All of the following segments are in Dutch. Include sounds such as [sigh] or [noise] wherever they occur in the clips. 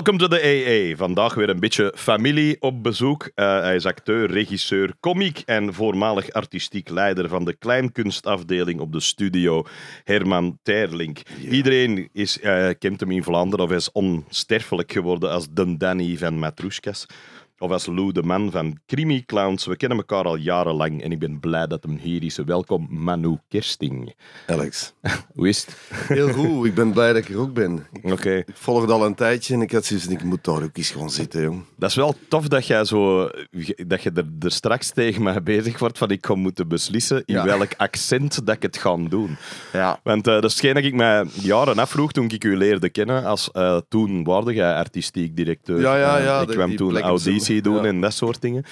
Welkom to de AA. Vandaag weer een beetje familie op bezoek. Eh, hij is acteur, regisseur, komiek en voormalig artistiek leider van de kleinkunstafdeling op de studio Herman Terlink. Iedereen is, eh, kent hem in Vlaanderen of is onsterfelijk geworden als Den Danny van Matrouskas. Of als Lou, de man van Krimi Clowns. We kennen elkaar al jarenlang en ik ben blij dat hem hier is. Welkom, Manu Kersting. Alex. [laughs] Hoe is het? Heel goed, ik ben blij dat ik er ook ben. Oké. Ik volgde al een tijdje en ik had zoiets ik moet daar ook eens gewoon zitten, jong. Dat is wel tof dat jij zo, dat je er, er straks tegen mij bezig wordt van ik ga moeten beslissen in welk accent dat ik het ga doen. Ja. Want uh, dat is hetgeen dat ik mij jaren afvroeg toen ik u leerde kennen. Als eh, toen waarde jij artistiek directeur. Ja, ja, eh, ja. ik kwam toen auditie doen en dat soort dingen.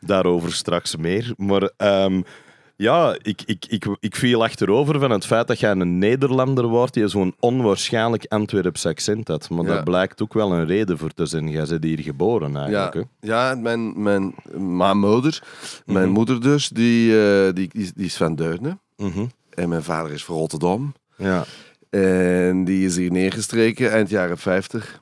Daarover straks meer. Maar ehm, ja, ik, ik, ik, ik viel achterover van het feit dat jij een Nederlander wordt die zo'n onwaarschijnlijk Antwerps accent had. Maar ja. daar blijkt ook wel een reden voor te zijn. Jij bent hier geboren eigenlijk. Ja, ja mijn, mijn, mijn moeder, mijn mhm. moeder dus, die, eh, die, die, die is van Deurne. Mhm. En mijn vader is van Rotterdam. Ja. En die is hier neergestreken eind jaren 50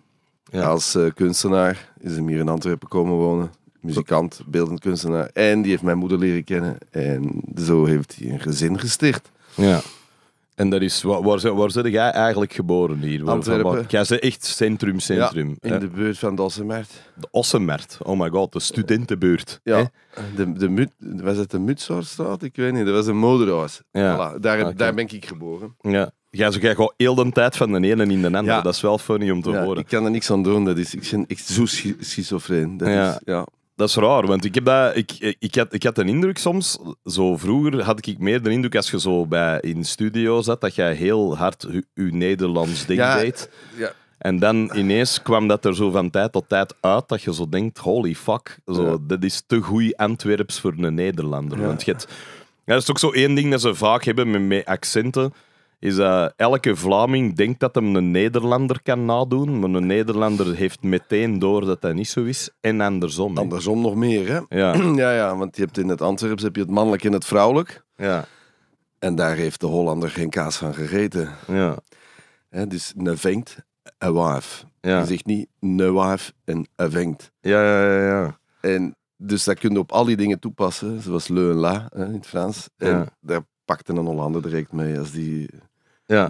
ja. als eh, kunstenaar is hem hier in Antwerpen komen wonen. Muzikant, beeldend kunstenaar. En die heeft mijn moeder leren kennen. En zo heeft hij een gezin gesticht. Ja. En dat is, waar, waar, waar zit jij eigenlijk geboren hier? Antwerpen. Waar, jij bent echt centrum, centrum. Ja, in de buurt van de Ossenmert. De Ossenmert, oh my god, de studentenbuurt. Ja, de, de, Mut, was het de Mutsoorstraat? Ik weet niet, dat was een moderaas. Ja. Voilà, daar, daar ben ik geboren. Ja ja, zo gewoon heel de tijd van de ene in de andere. Dat is wel funny om te ja, horen. Ik kan er niks aan doen. Dat is, ik ben echt zo schizofreen. Dat ja. Is, ja. Dat is raar, want ik, heb dat, ik, ik, had, ik had een indruk soms, zo vroeger had ik meer de indruk als je zo bij, in studio zat, dat jij heel hard je Nederlands ding deed. Ja. En dan ineens kwam dat er zo van tijd tot tijd uit dat je zo denkt, holy fuck, zo, dat is te goed Antwerps voor een Nederlander. Want je hebt, ja, dat is ook zo één ding dat ze vaak hebben met, met accenten is dat elke Vlaming denkt dat hem een Nederlander kan nadoen, maar een Nederlander heeft meteen door dat dat niet zo is, en andersom. Andersom nog meer, hè? Ja. [clears throat] ja, ja, want je hebt in het Antwerps heb je het mannelijk en het vrouwelijk. Ja. En daar heeft de Hollander geen kaas van gegeten. Ja. dus een vengt, een waaf. Ja. Je zegt niet een waaf en een vengt. Ja, ja, ja, ja. En dus dat kun je op al die dingen toepassen, zoals le en la in het Frans. En ja. daar pakte een Hollander direct mee als die ja.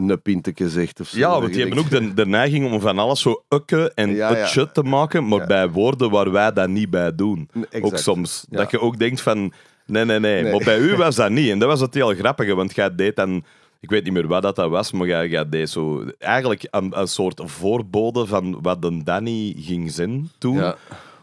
zegt of zo. Ja, want die hebben ook de, neiging om van alles zo ukken en ja, te maken, maar bij woorden waar wij dat niet bij doen. Ook soms. Dat je ook denkt van, nee, nee, nee, Maar bij u [laughs] was dat niet. En dat was het heel grappige, want jij deed dan... Ik weet niet meer wat dat was, maar jij, deed zo... Eigenlijk een, een soort voorbode van wat een Danny ging zijn toen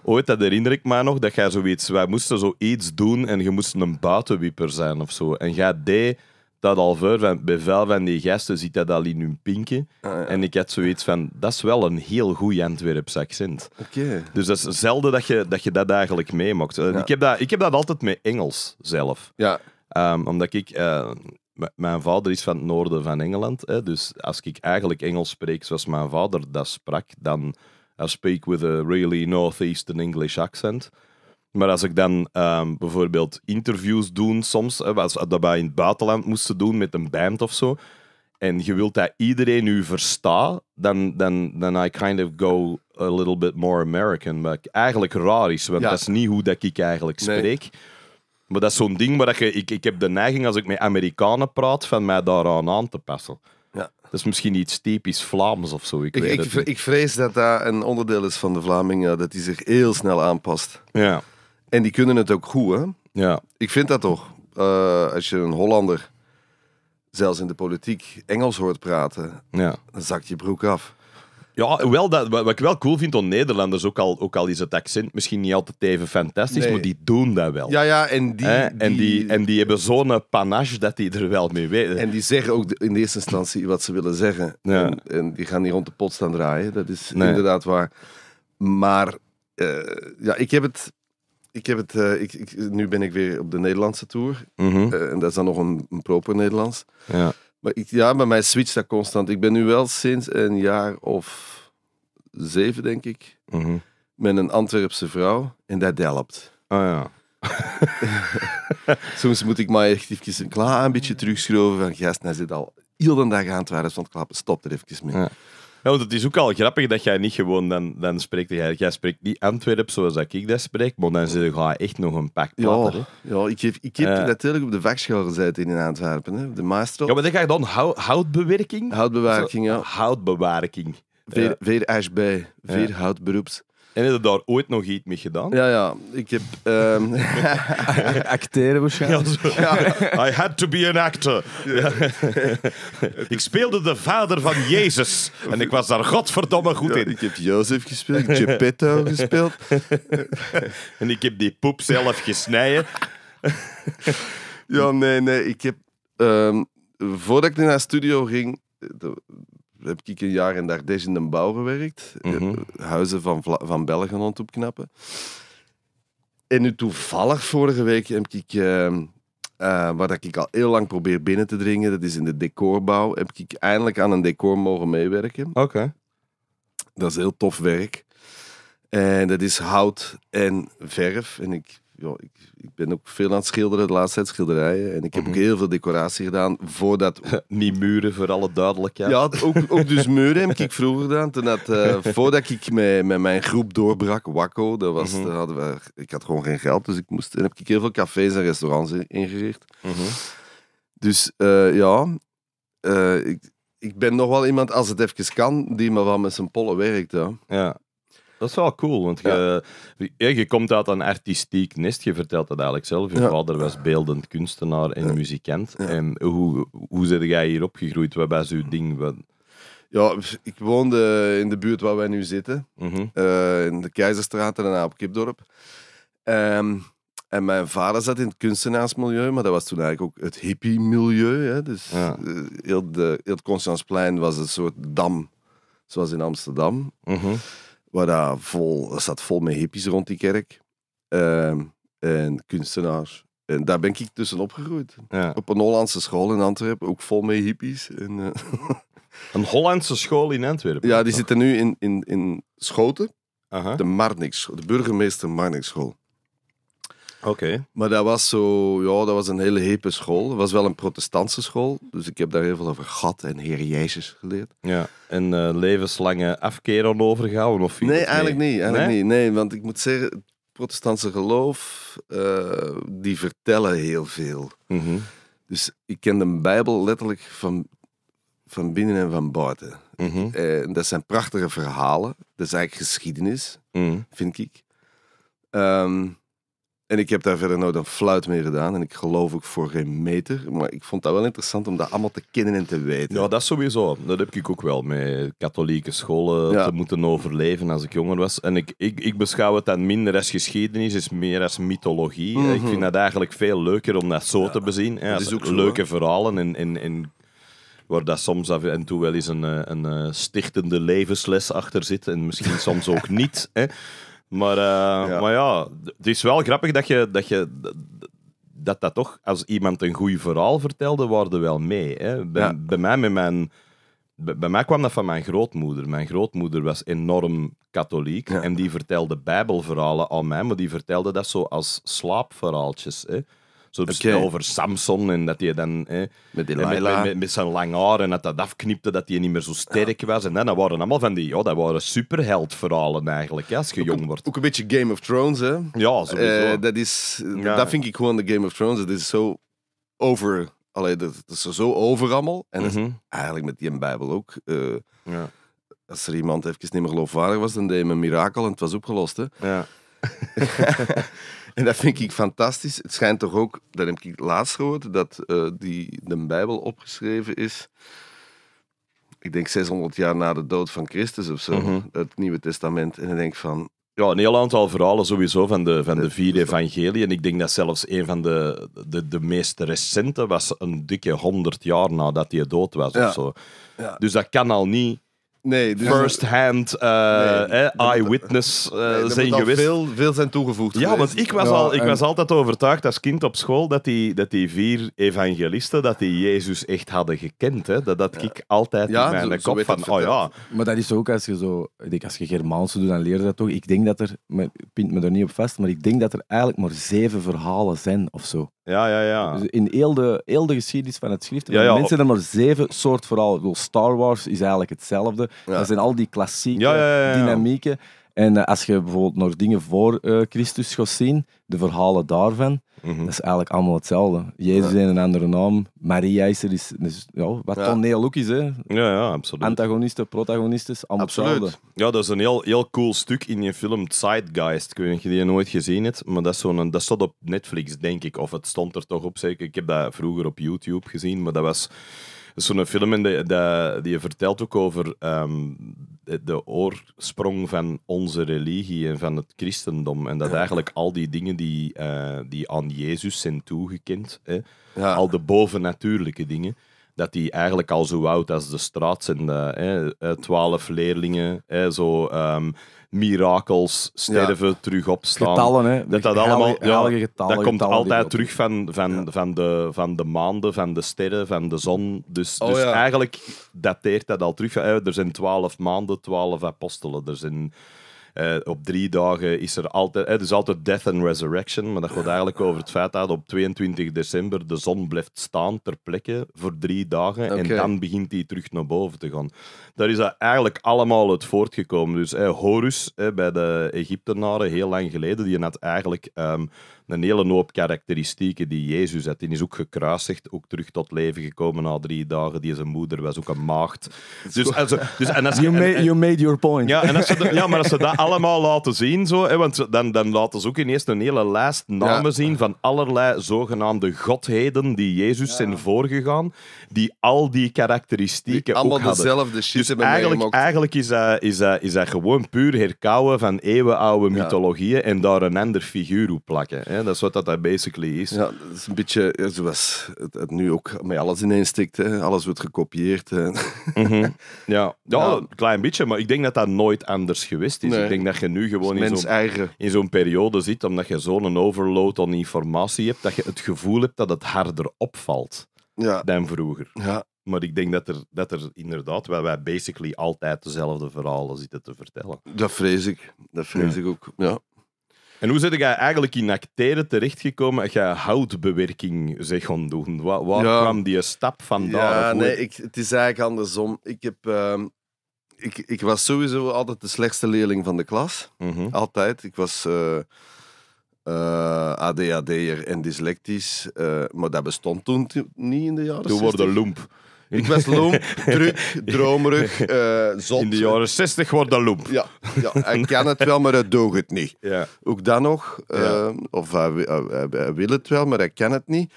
ooit, dat herinner ik mij nog, dat jij zoiets... Wij moesten zoiets doen en je moest een buitenwipper zijn of zo. En jij deed dat al voor. Van, bij veel van die gasten zit dat al in hun pinken. Ah, en ik had zoiets van, dat is wel een heel goed Antwerps accent. Oké. Dus dat is zelden dat je dat, eigenlijk meemaakt. Eh, ik, heb dat, ik heb dat altijd met Engels zelf. Ja. Ehm, omdat ik... Eh, mijn vader is van het noorden van Engeland. Hè, dus als ik eigenlijk Engels spreek zoals mijn vader dat sprak, dan I speak with a really northeastern English accent. Maar als ik dan ehm, bijvoorbeeld interviews doe soms, als, dat in het buitenland moesten doen met een band of zo, en je wilt dat iedereen u verstaat, dan, dan, dan I kind of go a little bit more American. maar eigenlijk raar is, want dat is niet hoe dat ik eigenlijk spreek. Maar dat is zo'n ding waar je ik, ik heb de neiging als ik met Amerikanen praat van mij daaraan aan te passen. Ja. Dat is misschien iets typisch Vlaams of zo. Ik, weet het ik vrees dat dat een onderdeel is van de Vlamingen, dat die zich heel snel aanpast. Ja. En die kunnen het ook goed, hè? Ja. Ik vind dat toch. Eh, als je een Hollander, zelfs in de politiek, Engels hoort praten, ja. dan zakt je broek af. Ja, wel dat, wat ik wel cool vind van Nederlanders, ook al, ook al is het accent misschien niet altijd even fantastisch, maar die doen dat wel. Ja, ja, en die, En, die, en die hebben zo'n panache dat die er wel mee weten. en die zeggen ook in eerste instantie wat ze willen zeggen. Ja. En, die gaan niet rond de pot staan draaien. Dat is inderdaad waar. Maar eh, ja, ik heb het. Ik heb het eh, ik, ik- nu ben ik weer op de Nederlandse tour. Mhm. Eh, en dat is dan nog een, een proper Nederlands. ja. Maar ik, ja, bij mij switcht dat constant. Ik ben nu wel sinds een jaar of zeven, denk ik, mhm. met een Antwerpse vrouw en dat helpt. oh, ja. [laughs] Soms moet ik maar echt even een klaar een beetje terugschroeven van gast, hij nou, zit al heel de dag aan het waren, stond klappen, stop er even mee. Ja want het is ook al grappig dat jij niet gewoon dan, dan spreekt. Jij, jij spreekt niet Antwerpen zoals dat ik dat spreek, maar dan zit je ah, echt nog een pak platter. hè. ja ik heb, ik heb eh. natuurlijk op de vakschool gezeten in Antwerpen, hè, de master. Ja, maar dan ga je dan hout, houtbewerking? Houtbewerking, ja. Houtbewerking. Veer, ja. veer HB, houtberoeps. En heb je daar ooit nog iets mee gedaan? Ja, ja. Ik heb um, [laughs] acteren waarschijnlijk. Ja, [laughs] I had to be an actor. [laughs] ik speelde de vader van Jezus. En ik was daar godverdomme goed in. Ik heb Jozef gespeeld, Geppetto gespeeld. en ik heb die poep zelf gesnijden. ja, nee, nee. Ik heb... Ehm, voordat ik naar de studio ging heb ik een jaar in daar in de bouw gewerkt. Eh, mhm. Huizen van, van België aan opknappen. En nu toevallig vorige week heb ik, uh, wat ik al heel lang probeer binnen te dringen, dat is in de decorbouw, heb ik eindelijk aan een decor mogen meewerken. Oké. Dat is heel tof werk. En dat is hout en verf. En ik ja, ik, ik, ben ook veel aan het schilderen de laatste tijd, schilderijen. En ik heb ook mhm. heel veel decoratie gedaan voordat... [laughs] Niet muren, voor alle duidelijkheid. Ja, ook, ook dus muren heb ik vroeger gedaan. Toen eh, [laughs] voordat ik met, met mijn groep doorbrak, wacko dat was, mhm. hadden we, ik had gewoon geen geld. Dus ik moest, en heb ik heel veel cafés en restaurants ingericht. Mhm. Dus eh, ja, eh, ik, ik ben nog wel iemand, als het even kan, die maar wel met zijn pollen werkt. Hè. Ja dat is wel cool, want je, je komt uit een artistiek nest. Je vertelt dat eigenlijk zelf. Je vader was beeldend kunstenaar en muzikant. En hoe, hoe zit jij hier opgegroeid? Wat was uw ding? Ja, ik woonde in de buurt waar wij nu zitten. Mhm. Eh, in de Keizerstraat en daarna op Kipdorp. Ehm, en mijn vader zat in het kunstenaarsmilieu, maar dat was toen eigenlijk ook het hippie-milieu. Hè? Dus ja. Eh, heel, de, heel het was een soort dam, zoals in Amsterdam. Mhm. Waar dat vol, dat zat vol met hippies rond die kerk. Ehm, en kunstenaars. En daar ben ik tussen opgegroeid. Op een Hollandse school in Antwerpen, ook vol met hippies. En, eh, [laughs] een Hollandse school in Antwerpen? Ja, die zitten nu in, in, in Schoten. De Marnix, de burgemeester Marnix school. Oké. Maar dat was zo, ja, dat was een hele hepe school. Het was wel een protestantse school, dus ik heb daar heel veel over God en Heer Jezus geleerd. Ja. En eh, levenslange afkeer aan overgehouden? Of nee, eigenlijk niet. Eigenlijk niet. Nee, want ik moet zeggen, het protestantse geloof, uh, die vertellen heel veel. Mm Dus ik ken de Bijbel letterlijk van, van binnen en van buiten. Mm en eh, dat zijn prachtige verhalen. Dat is eigenlijk geschiedenis, mhm. vind ik. Um, en ik heb daar verder nooit een fluit mee gedaan. En ik geloof ook voor geen meter. Maar ik vond dat wel interessant om dat allemaal te kennen en te weten. Ja, dat sowieso. Dat heb ik ook wel met katholieke scholen te moeten overleven als ik jonger was. En ik, ik, ik beschouw het dan minder als geschiedenis, is meer als mythologie. Mhm. Ik vind dat eigenlijk veel leuker om dat zo te bezien. Ja, is ook leuke verhalen en, en, en waar dat soms af en toe wel eens een, eh, een eh, stichtende levensles achter zit. En misschien soms ook niet. Hè. Maar, eh, ja. maar ja, het is wel grappig dat je, dat je dat, dat toch, als iemand een goed verhaal vertelde, waren wel mee. Hè? Bij, mij met mijn, bij, mij kwam dat van mijn grootmoeder. Mijn grootmoeder was enorm katholiek en die vertelde bijbelverhalen aan mij, maar die vertelde dat zo als slaapverhaaltjes. Hè? Zo okay. over Samson en dat hij dan... met, met, zijn lang haar en dat dat afknipte, dat hij niet meer zo sterk was. En dan, waren allemaal van die... Ja, dat waren superheldverhalen eigenlijk, hè, als je jong wordt. Ook een beetje Game of Thrones, hè? Ja, sowieso. Eh, dat, is, dat vind ik gewoon de Game of Thrones. Dat is zo over... alleen dat, is zo over allemaal. En is eigenlijk met die Bijbel ook... Eh, ja als er iemand even niet meer geloofwaardig was, dan deed hij een mirakel en het was opgelost. Hè? Ja. [laughs] En dat vind ik fantastisch. Het schijnt toch ook, dat heb ik laatst gehoord, dat eh, die, de Bijbel opgeschreven is. Ik denk 600 jaar na de dood van Christus of zo, mhm. het Nieuwe Testament. En dan denk van, ja, een heel aantal verhalen sowieso van de, van de eh, vier dus evangelie. En ik denk dat zelfs een van de, de, de meest recente was een dikke 100 jaar nadat hij dood was. Of zo. Dus dat kan al niet Nee, dus- first hand eh, eyewitness uh, zijn geweest. Veel, veel zijn toegevoegd. Ja, want ik was, al, ik was altijd overtuigd als kind op school dat die, dat die vier evangelisten dat die Jezus echt hadden gekend. Hè. Dat dat ik altijd in mijn kop van, oh ja. Maar dat is ook als je zo, als je Germaanse doet, dan leer je dat toch. Ik denk dat er, maar, pint me er niet op vast, maar ik denk dat er eigenlijk maar zeven verhalen zijn of zo. Ja, ja, ja. Dus in heel de, heel de geschiedenis van het schrift, ja, mensen er maar zeven soort verhalen. Star Wars is eigenlijk hetzelfde. Dat zijn al die klassieke dynamieken. En eh, als je bijvoorbeeld nog dingen voor eh, Christus gaat zien, de verhalen daarvan, mhm. dat is eigenlijk allemaal hetzelfde. Jezus ja. in een andere naam, Maria is er, is, ja, wat ja. toneel ook is. Hè. Ja, ja, absoluut. Antagonisten, protagonisten, allemaal absoluut. hetzelfde. Ja, dat is een heel, heel cool stuk in je film Zeitgeist. Ik weet niet of je die nooit gezien hebt, maar dat, is zo'n, dat staat op Netflix, denk ik. Of het stond er toch op, zeker. Ik heb dat vroeger op YouTube gezien, maar dat was is zo'n film en die, die, vertelt ook over ehm, de, oorsprong van onze religie en van het christendom. En dat eigenlijk al die dingen die, eh, die aan Jezus zijn toegekend, hè, al de bovennatuurlijke dingen, dat die eigenlijk al zo oud als de straat zijn. Eh, hè, eh, twaalf leerlingen, hè, zo... Um, mirakels, sterven, ja. terug opstaan. Getallen, hè? Dat, dat, allemaal, ja, getallen, dat komt altijd terug van, van, van, de, van de maanden, van de sterren, van de zon. Dus, oh, dus eigenlijk dateert dat al terug. Er zijn twaalf maanden, twaalf apostelen. Er zijn eh, op drie dagen is er altijd, het is dus altijd Death and Resurrection, maar dat gaat eigenlijk over het feit dat op 22 december de zon blijft staan ter plekke voor drie dagen en dan begint die terug naar boven te gaan. Daar is dat eigenlijk allemaal uit voortgekomen. Dus eh, Horus eh, bij de Egyptenaren heel lang geleden, die had eigenlijk. Ehm, een hele hoop karakteristieken die Jezus had. Die is ook gekruisigd, ook terug tot leven gekomen na drie dagen. Die zijn moeder was ook een maagd. [laughs] Dus, dus, als you, made, your point. Ja, en ze, [laughs] ja, maar als ze dat allemaal laten zien, zo, hè, want dan, dan laten ze ook ineens een hele lijst namen zien van allerlei zogenaamde godheden die Jezus zijn voorgegaan, die al die karakteristieken allemaal ook hadden. dezelfde shit dus eigenlijk, eigenlijk is, dat, is, dat, is dat gewoon puur herkouwen van eeuwenoude mythologieën en daar een ander figuur op plakken. Dat is wat dat basically is. Ja, dat is een beetje zoals het, het nu ook met alles ineens stikt. Hè? Alles wordt gekopieerd. Mhm. [laughs] ja. ja, een klein beetje, maar ik denk dat dat nooit anders geweest is. Ik denk dat je nu gewoon in zo'n, in zo'n periode zit, omdat je zo'n overload aan informatie hebt, dat je het gevoel hebt dat het harder opvalt ja. dan vroeger. Ja. Maar ik denk dat er, dat er inderdaad, waar wij basically altijd dezelfde verhalen zitten te vertellen. Dat vrees ik. Dat vrees ik ook. Ja. En hoe zit jij eigenlijk in acteren terechtgekomen als je houtbewerking zeg gaan doen? Waar, kwam die stap vandaan? Ja, nee, ik, het is eigenlijk andersom. Ik, heb, ehm, ik, ik was sowieso altijd de slechtste leerling van de klas. Mhm. Altijd. Ik was... Uh, eh, eh, ADHD'er en dyslectisch. Eh, maar dat bestond toen niet in de jaren Toen worden lump. Ik was loom, druk, [laughs] dromerig, uh, zot. In de jaren zestig wordt dat loom. Ja, ja, hij kan het wel, maar hij doet het niet. Ja. Ook dan nog. Eh, of eh, hij, wil het wel, maar hij kan het niet.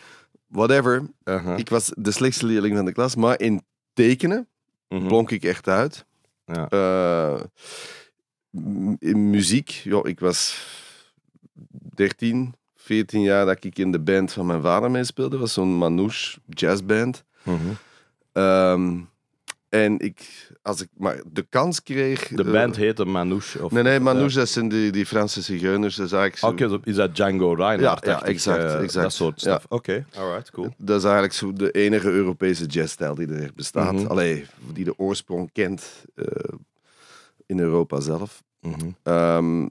Whatever. Uh-huh. Ik was de slechtste leerling van de klas, maar in tekenen mhm. blonk ik echt uit. Ja. in muziek, joh, ik was 13, 14 jaar dat ik in de band van mijn vader meespeelde. was zo'n Manouche jazzband. Mhm. Ehm, en ik, als ik maar de kans kreeg. De eh, band heette Manouche. Of, nee, nee, Manouche, dat zijn die, die Franse zigeuners. Dat is eigenlijk. Oké, is dat Django Reinhardt? Ja, ja exact, eh, exact. Dat soort stuff. Oké, alright, cool. Dat is eigenlijk zo de enige Europese jazzstijl die er bestaat. Mm Allee, die de oorsprong kent eh, in Europa zelf. Mhm. Ehm,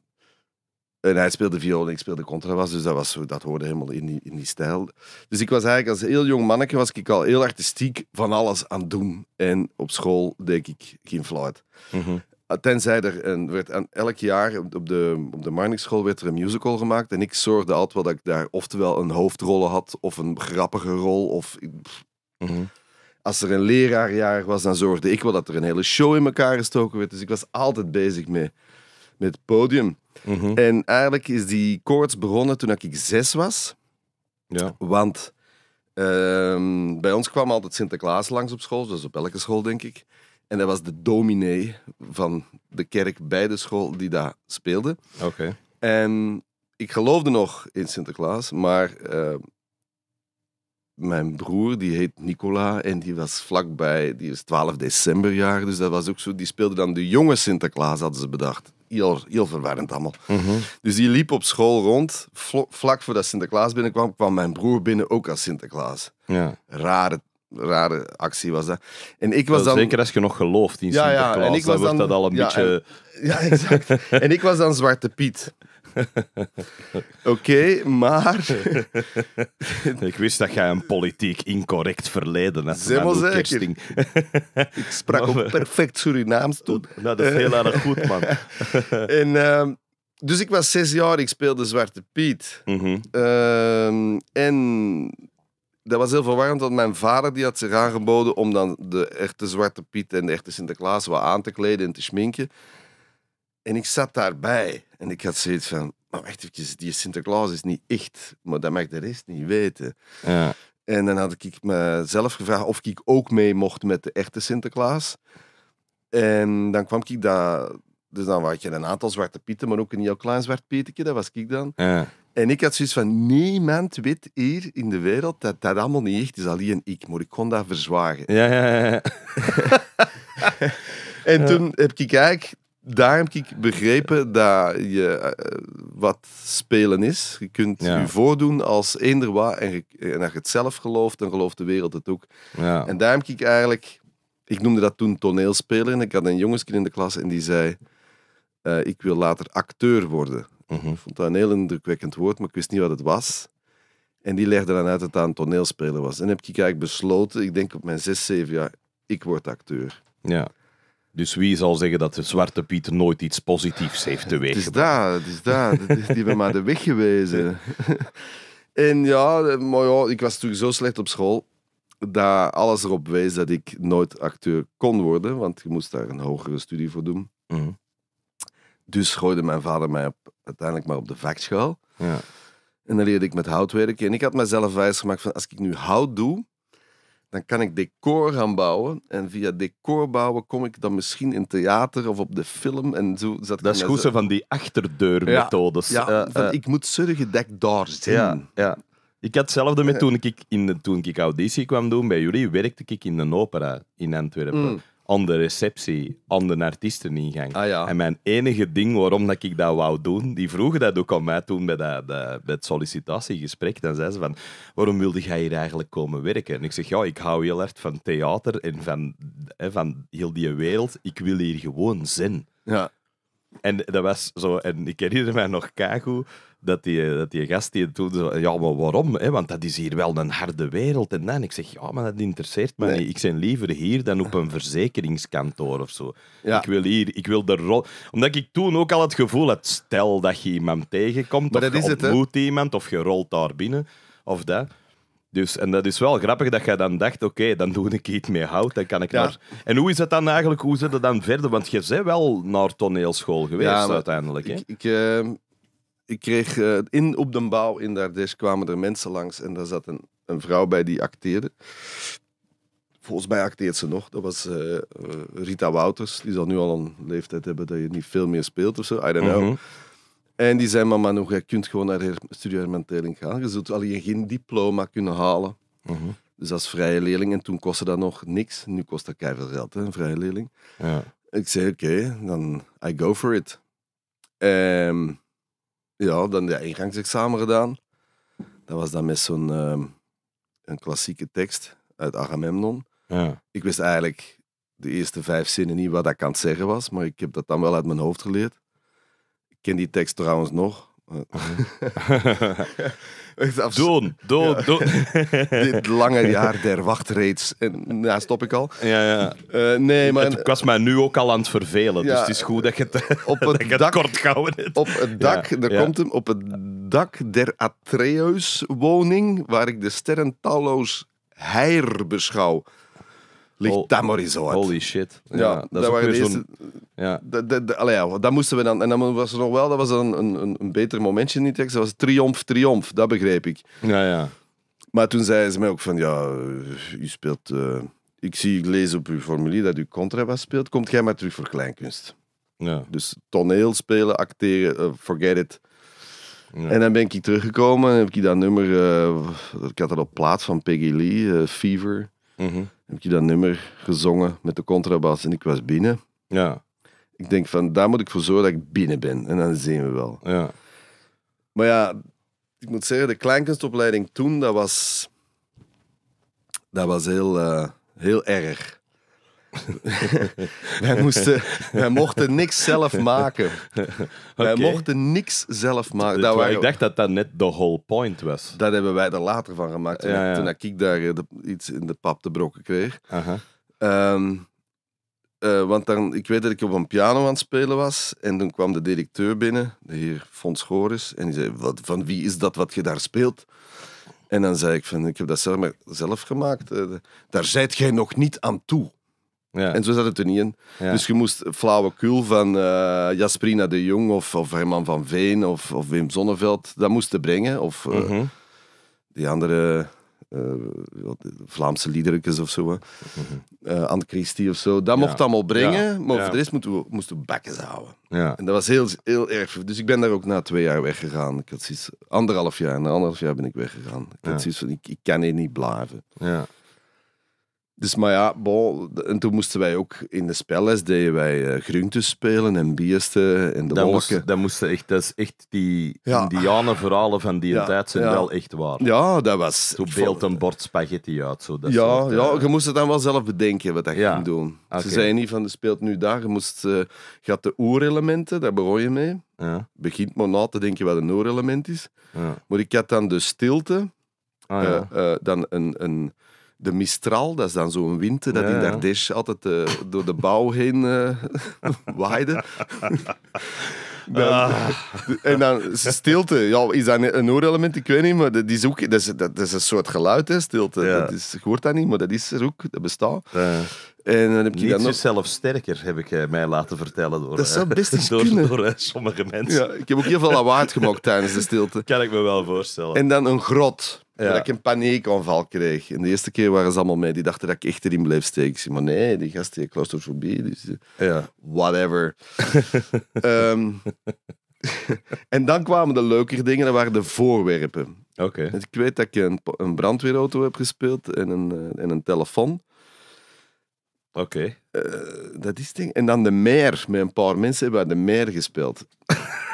en hij speelde viool en ik speelde contrabas, dus dat, was zo, dat hoorde helemaal in die, in die stijl. Dus ik was eigenlijk als heel jong manneke was ik al heel artistiek van alles aan het doen. En op school denk ik geen fluit. Mhm. Tenzij er werd elk jaar op de, op de werd er een musical gemaakt. En ik zorgde altijd wel dat ik daar oftewel een hoofdrol had of een grappige rol. Of, mhm. Als er een leraarjaar was, dan zorgde ik wel dat er een hele show in elkaar gestoken werd. Dus ik was altijd bezig mee met het podium. Mhm. En eigenlijk is die koorts begonnen toen ik zes was. Ja. Want ehm, bij ons kwam altijd Sinterklaas langs op school, dus op elke school denk ik. En dat was de dominee van de kerk bij de school die daar speelde. Oké. En ik geloofde nog in Sinterklaas, maar eh, mijn broer, die heet Nicola en die was vlakbij, die is 12 decemberjaar, dus dat was ook zo, die speelde dan de jonge Sinterklaas, hadden ze bedacht heel, heel verwarrend allemaal. Mhm. Dus die liep op school rond. Vlak voordat Sinterklaas binnenkwam, kwam mijn broer binnen ook als Sinterklaas. Ja. Rare rare actie was dat. En ik was dan... Zeker als je nog gelooft in Sinterklaas, En ik was dan... wordt dat al een beetje... [laughs] Ja, exact. en ik was dan Zwarte Piet. [laughs] Oké, maar... [laughs] ik wist dat jij een politiek incorrect verleden had. Zeg maar zeker. [laughs] ik sprak maar perfect Surinaams toen. Nou, dat is heel erg goed, man. en, ehm, dus ik was zes jaar, ik speelde Zwarte Piet. Mhm. Ehm, en dat was heel verwarrend, want mijn vader die had zich aangeboden om dan de echte Zwarte Piet en de echte Sinterklaas wel aan te kleden en te schminken. En ik zat daarbij en ik had zoiets van, maar wacht even, die Sinterklaas is niet echt, maar dat mag de rest niet weten. Ja. En dan had ik mezelf gevraagd of ik ook mee mocht met de echte Sinterklaas. En dan kwam ik daar, dus dan had je een aantal zwarte pieten, maar ook een heel klein zwart pietje, dat was ik dan. Ja. En ik had zoiets van, niemand weet hier in de wereld dat dat allemaal niet echt is, alleen ik, maar ik kon dat verzwagen. Ja, ja, ja. [laughs] en toen heb ik eigenlijk daar heb ik begrepen dat je eh, wat spelen is. Je kunt je voordoen als eender wat. En, en, als je het zelf gelooft, dan gelooft de wereld het ook. Ja. En daar heb ik eigenlijk... Ik noemde dat toen toneelspeler. En ik had een jongenskind in de klas en die zei... Eh, ik wil later acteur worden. Mhm. Ik vond dat een heel indrukwekkend woord, maar ik wist niet wat het was. En die legde dan uit dat dat een toneelspeler was. En heb ik eigenlijk besloten, ik denk op mijn zes, zeven jaar, ik word acteur. Ja. Dus wie zal zeggen dat de Zwarte Piet nooit iets positiefs heeft teweeggebracht? Het is dat, het is dat. [laughs] Die hebben maar de weg gewezen. [laughs] En ja, maar ja, ik was toen zo slecht op school dat alles erop wees dat ik nooit acteur kon worden, want je moest daar een hogere studie voor doen. Mhm. Dus gooide mijn vader mij op, uiteindelijk maar op de vakschool. Ja. En dan leerde ik met houtwerken. En ik had mezelf wijsgemaakt van, als ik nu hout doe, dan kan ik decor gaan bouwen. En via decor bouwen kom ik dan misschien in theater of op de film. En zo zat dat is goed zo van die achterdeurmethodes. Ja, ik moet zorgen dat ik daar zit. Ja, ja. Ik had hetzelfde met [laughs] toen ik, in de, toen ik auditie kwam doen bij jullie, werkte ik in een opera in Antwerpen. Mm aan de receptie, aan de ingang. Ah, En mijn enige ding waarom dat ik dat wou doen, die vroegen dat ook aan mij toen bij, dat, bij het sollicitatiegesprek. Dan zei ze van, waarom wilde jij hier eigenlijk komen werken? En ik zeg, ja, ik hou heel erg van theater en van, hè, van heel die wereld. Ik wil hier gewoon zin. Ja. En dat was zo, en ik herinner mij nog keigoed dat die, dat die gast die toen zei, ja, maar waarom? Hè? Want dat is hier wel een harde wereld. En dan ik zeg, ja, maar dat interesseert me niet. Ik ben liever hier dan op een verzekeringskantoor of zo. Ik wil hier, ik wil de rol... Omdat ik toen ook al het gevoel had, stel dat je iemand tegenkomt, of je ontmoet iemand, of je rolt daar binnen, of dat... Dus, en dat is wel grappig dat jij dan dacht, oké, dan doe ik iets mee hout, dan kan ik naar... En hoe is het dan eigenlijk, hoe zit het dan verder? Want je bent wel naar toneelschool geweest uiteindelijk. Hè? Ik, ik, ehm, ik kreeg eh, in, op de bouw in Dardes kwamen er mensen langs en daar zat een, een vrouw bij die acteerde. Volgens mij acteert ze nog. Dat was eh, eh, Rita Wouters. Die zal nu al een leeftijd hebben dat je niet veel meer speelt of zo. I don't know. Mhm. En die zei, mama, nog, je kunt gewoon naar studio studie Teling gaan. Je zult alleen geen diploma kunnen halen. Mhm. Dus als vrije leerling. En toen kostte dat nog niks. Nu kost dat keihard geld, hè, een vrije leerling. Ja. Ik zei, oké, dan I go for it. Ehm, ja, dan de ingangsexamen gedaan. Dat was dan met zo'n ehm, een klassieke tekst uit Agamemnon. Ja. Ik wist eigenlijk de eerste vijf zinnen niet wat ik aan het zeggen was, maar ik heb dat dan wel uit mijn hoofd geleerd. Ik ken die tekst trouwens nog. Oh, oh. [laughs] doen, doen, doen. [laughs] Dit lange jaar der wacht reeds. nou, stop ik al. Ja, ja. Eh, nee, maar... Het, ik was mij nu ook al aan het vervelen, dus het is goed dat je het, [laughs] op het, het kort gehouden hebt. Op het dak, daar komt hem, op het dak der Atreus woning, waar ik de sterren talloos heir beschouw. Ligt oh, maar Holy shit. Ja, dat, dat is eerste, ja. De, de, ja, dat moesten we dan... En dan was er nog wel... Dat was een, een, een beter momentje in die tekst. Dat was triomf, triomf. Dat begreep ik. Ja, ja. Maar toen zeiden ze mij ook van... Ja, u speelt... Eh, ik zie, ik lees op uw formulier dat u contrabas speelt. Komt jij maar terug voor kleinkunst. Ja. Dus toneel spelen, acteren, eh, forget it. En dan ben ik teruggekomen en heb ik dat nummer, eh, ik had dat op plaats van Peggy Lee, Fever. Mm heb je dat nummer gezongen met de contrabas en ik was binnen. Ja. Ik denk van, daar moet ik voor zorgen dat ik binnen ben. En dan zien we wel. Ja. Maar ja, ik moet zeggen, de kleinkunstopleiding toen, dat was, dat was heel, eh, heel erg. [laughs] wij, moesten, wij mochten niks zelf maken. Okay. Wij mochten niks zelf maken. Dat Ik dacht dat dat net de whole point was. Dat hebben wij er later van gemaakt. Toen, ik daar eh, iets in de pap te brokken kreeg. Ehm, eh, want dan, ik weet dat ik op een piano aan het spelen was. En toen kwam de directeur binnen, de heer Fons Goris. En die zei: wat, Van wie is dat wat je daar speelt? En dan zei ik: van, Ik heb dat zelf, gemaakt. Eh, daar zijt jij nog niet aan toe. Ja. En zo zat het er niet in. Dus je moest flauwekul van uh, Jasperina de Jong of, of Herman van Veen of, of Wim Zonneveld, dat moesten brengen. Of eh, mhm. die andere eh, Vlaamse liedertjes of zo. Mm Anne Christie of zo. Dat ja. mocht allemaal brengen, maar voor de rest moesten we, moesten we houden. En dat was heel, heel erg. Dus ik ben daar ook na twee jaar weggegaan. Ik had zoiets, anderhalf jaar. Na anderhalf jaar ben ik weggegaan. Ik had zoiets van, ik, ik kan hier niet blijven. Ja. Dus maar ja, en toen moesten wij ook in de spelles deden wij eh, groentes spelen en biesten en de dat wolken. dat moesten echt, is echt die ja. verhalen van die tijd zijn wel echt waar. Ja, dat was... Toen beeld een bord spaghetti uit. Zo, dat ja, ja, eh, je moest het dan wel zelf bedenken wat dat ging doen. Ze zeiden niet van, de speelt nu daar, je moest... Eh, je had de oerelementen, daar begon je mee. Begint maar na te denken wat een oer-element is. Maar ik had dan de stilte, ah, dan een, een de Mistral, dat is dan zo'n wind dat ja, in Dardesh altijd eh, door de bouw heen uh, [laughs] waaide. [laughs] Ah. En dan stilte. Ja, is dat een oor-element? Ik weet niet, maar dat is, dat is, dat is een soort geluid, stilte. Dat is, je hoort dat niet, maar dat is er ook, dat bestaat. En heb je nog... zelf sterker, heb ik eh, mij laten vertellen door, [laughs] door, sommige mensen. Ja, ik heb ook heel veel lawaai gemaakt tijdens de stilte. Kan ik me wel voorstellen. En dan een grot dat ik een paniekaanval kreeg. En de eerste keer waren ze allemaal mee. Die dachten dat ik echt erin bleef steken. Ik zei, maar nee, die gast heeft claustrofobie. Dus ja. whatever. [laughs] Ehm, [laughs] en dan kwamen de leukere dingen. Dat waren de voorwerpen. Oké. ik weet dat ik een, brandweerauto heb gespeeld en een, eh, en een telefoon. Oké. Eh, dat is ding. En dan de meer. Met een paar mensen hebben we de meer gespeeld. [laughs]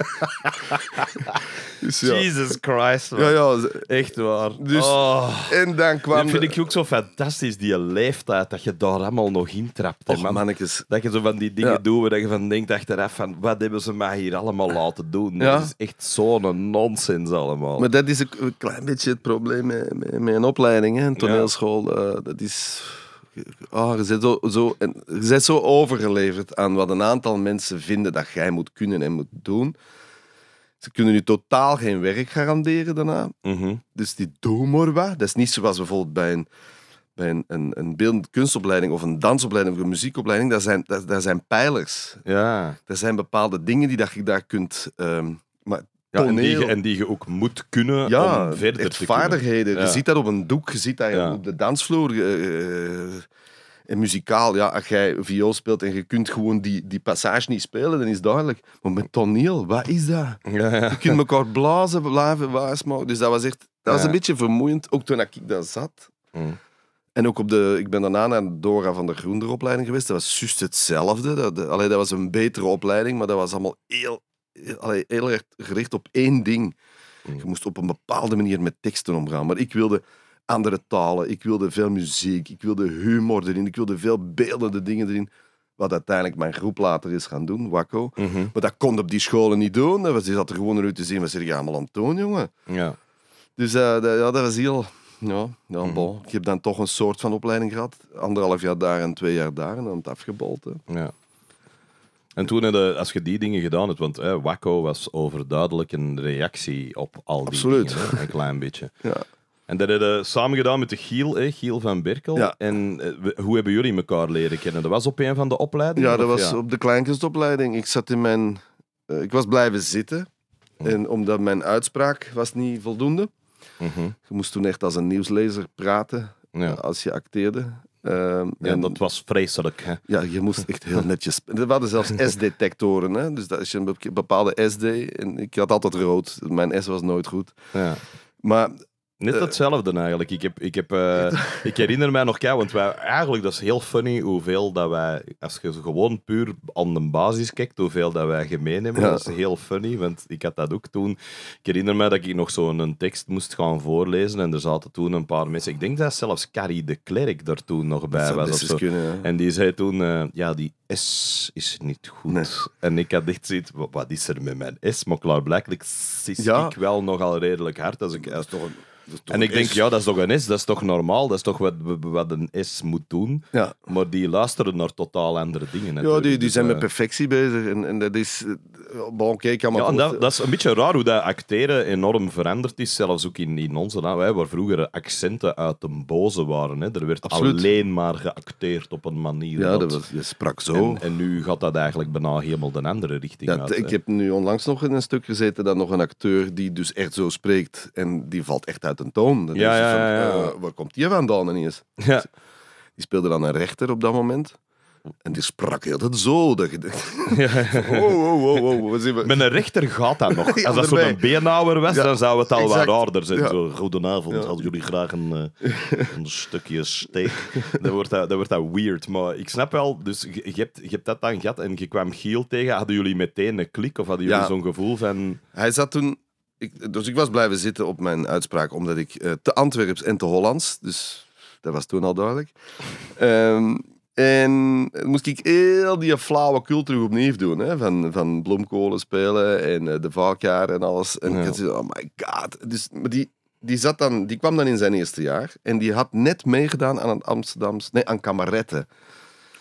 [laughs] Dus Jesus Christ, man. Ja, ja. Echt waar. Dus, oh. En dan kwam... Dat vind ik ook zo fantastisch, die leeftijd, dat je daar allemaal nog intrapt. Och, man. mannetjes. Dat je zo van die dingen doet, dat je van denkt achteraf van, wat hebben ze mij hier allemaal laten doen? Dat is echt zo'n nonsens allemaal. Maar dat is een klein beetje het probleem met, met, een opleiding, hè, een toneelschool. Eh, dat is Ah, je, bent zo, zo, en, zo overgeleverd aan wat een aantal mensen vinden dat jij moet kunnen en moet doen. Ze kunnen je totaal geen werk garanderen daarna. Mhm. Dus die doe Dat is niet zoals bijvoorbeeld bij een, bij een, een, kunstopleiding of een dansopleiding of een muziekopleiding. Daar zijn, daar, zijn pijlers. Ja. Er zijn bepaalde dingen die dat je daar kunt... Ehm, maar toneel. En die, je, ook moet kunnen om verder te vaardigheden. Je ziet dat op een doek, je ziet dat op de dansvloer. en eh, eh, muzikaal, ja, als jij viool speelt en je kunt gewoon die, die passage niet spelen, dan is het duidelijk. Maar met toneel, wat is dat? Je kunt elkaar blazen, blijven waarsmaken. Dus dat was echt... Dat was een beetje vermoeiend, ook toen ik daar zat. Mm. En ook op de, ik ben daarna naar Dora van de opleiding geweest. Dat was juist hetzelfde. alleen dat was een betere opleiding, maar dat was allemaal heel allee, heel erg gericht op één ding. Mm. Je moest op een bepaalde manier met teksten omgaan. Maar ik wilde andere talen, ik wilde veel muziek, ik wilde humor erin, ik wilde veel beeldende dingen erin. Wat uiteindelijk mijn groep later is gaan doen, Wakko. Mhm. Maar dat kon op die scholen niet doen. Dat was, die zat er gewoon eruit te zien, wat zeg je allemaal aan doen, jongen? Ja. Dus eh, dat, ja, dat was heel... Ja, ja mm. Ik heb dan toch een soort van opleiding gehad. Anderhalf jaar daar en twee jaar daar. En dan het afgebold, hè. Ja. En toen, de, als je die dingen gedaan hebt, want hè, was overduidelijk een reactie op al die dingen. een klein beetje. [laughs] Ja. En dat hebben we samen gedaan met de Giel, Giel van Berkel. En eh, hoe hebben jullie elkaar leren kennen? Dat was op een van de opleidingen? Ja, dat was op de kleinkunstopleiding. Ik zat in mijn... Eh, ik was blijven zitten. Mhm. En omdat mijn uitspraak was niet voldoende. Mm Je moest toen echt als een nieuwslezer praten ja. Eh, als je acteerde. Ehm, ja, en dat was vreselijk. Hè? Ja, je moest echt heel netjes. Er waren zelfs S-detectoren. [laughs] Dus dat, als je een bepaalde SD. En ik had altijd rood. Mijn S was nooit goed. Ja. Maar Net hetzelfde eh. eigenlijk. Ik, heb, ik, heb, eh, [laughs] ik herinner mij nog, ja, want wij, eigenlijk dat is heel funny hoeveel dat wij, als je gewoon puur aan de basis kijkt, hoeveel dat wij gemeen hebben. Dat is heel funny, want ik had dat ook toen. Ik herinner mij dat ik nog zo'n tekst moest gaan voorlezen en er zaten toen een paar mensen. Ik denk dat zelfs Carrie de Klerk daar toen nog bij was. Of En die zei toen, eh, ja, die S is niet goed. En ik had dicht zit, wat is er met mijn S? Maar klaarblijkelijk sis ik wel nogal redelijk hard. Als ik, als toch een en ik denk, ja, dat is toch een is, dat is toch normaal, dat is toch wat, een is moet doen. Ja. Maar die luisteren naar totaal andere dingen. Ja, die, die zijn met perfectie bezig en, en dat is eh, bon, kan maar ja, dat, eh, dat, is een beetje raar hoe dat acteren enorm veranderd is, zelfs ook in, in onze naam, waar vroeger accenten uit de boze waren. Hè. Er werd Absoluut. alleen maar geacteerd op een manier. Ja, dat, je sprak zo. En, nu gaat dat eigenlijk bijna helemaal de andere richting ja, uit. Ik heb nu onlangs nog in een stuk gezeten dat nog een acteur die dus echt zo spreekt en die valt echt uit een toon. Ja, is ja, ja, ja, eh, waar komt hier vandaan ineens? Ja. Die speelde dan een rechter op dat moment. En die sprak heel het zo. Dat je dacht, oh, oh, oh, oh. Met een rechter gaat dat nog. [laughs] Als dat zo'n benauwer was, dan zou het al exact. wat harder zijn. Zo, goedenavond, hadden jullie graag een, eh, een stukje steek? [laughs] dan, wordt dat, wordt dat weird. Maar ik snap wel, dus je, hebt, je hebt dat dan gehad en je kwam Giel tegen. Hadden jullie meteen een klik of hadden jullie zo'n gevoel van... Hij zat toen... Ik, dus ik was blijven zitten op mijn uitspraak, omdat ik eh, te Antwerps en te Hollands... Dus dat was toen al duidelijk. Um, [laughs] En moest ik heel die flauwe cultuur opnieuw doen. Hè? Van, van bloemkolen spelen en eh, de valkaar en alles. En ik had oh my god. Dus, maar die, die, zat dan, die kwam dan in zijn eerste jaar. En die had net meegedaan aan een Amsterdamse... Nee, aan Kamaretten.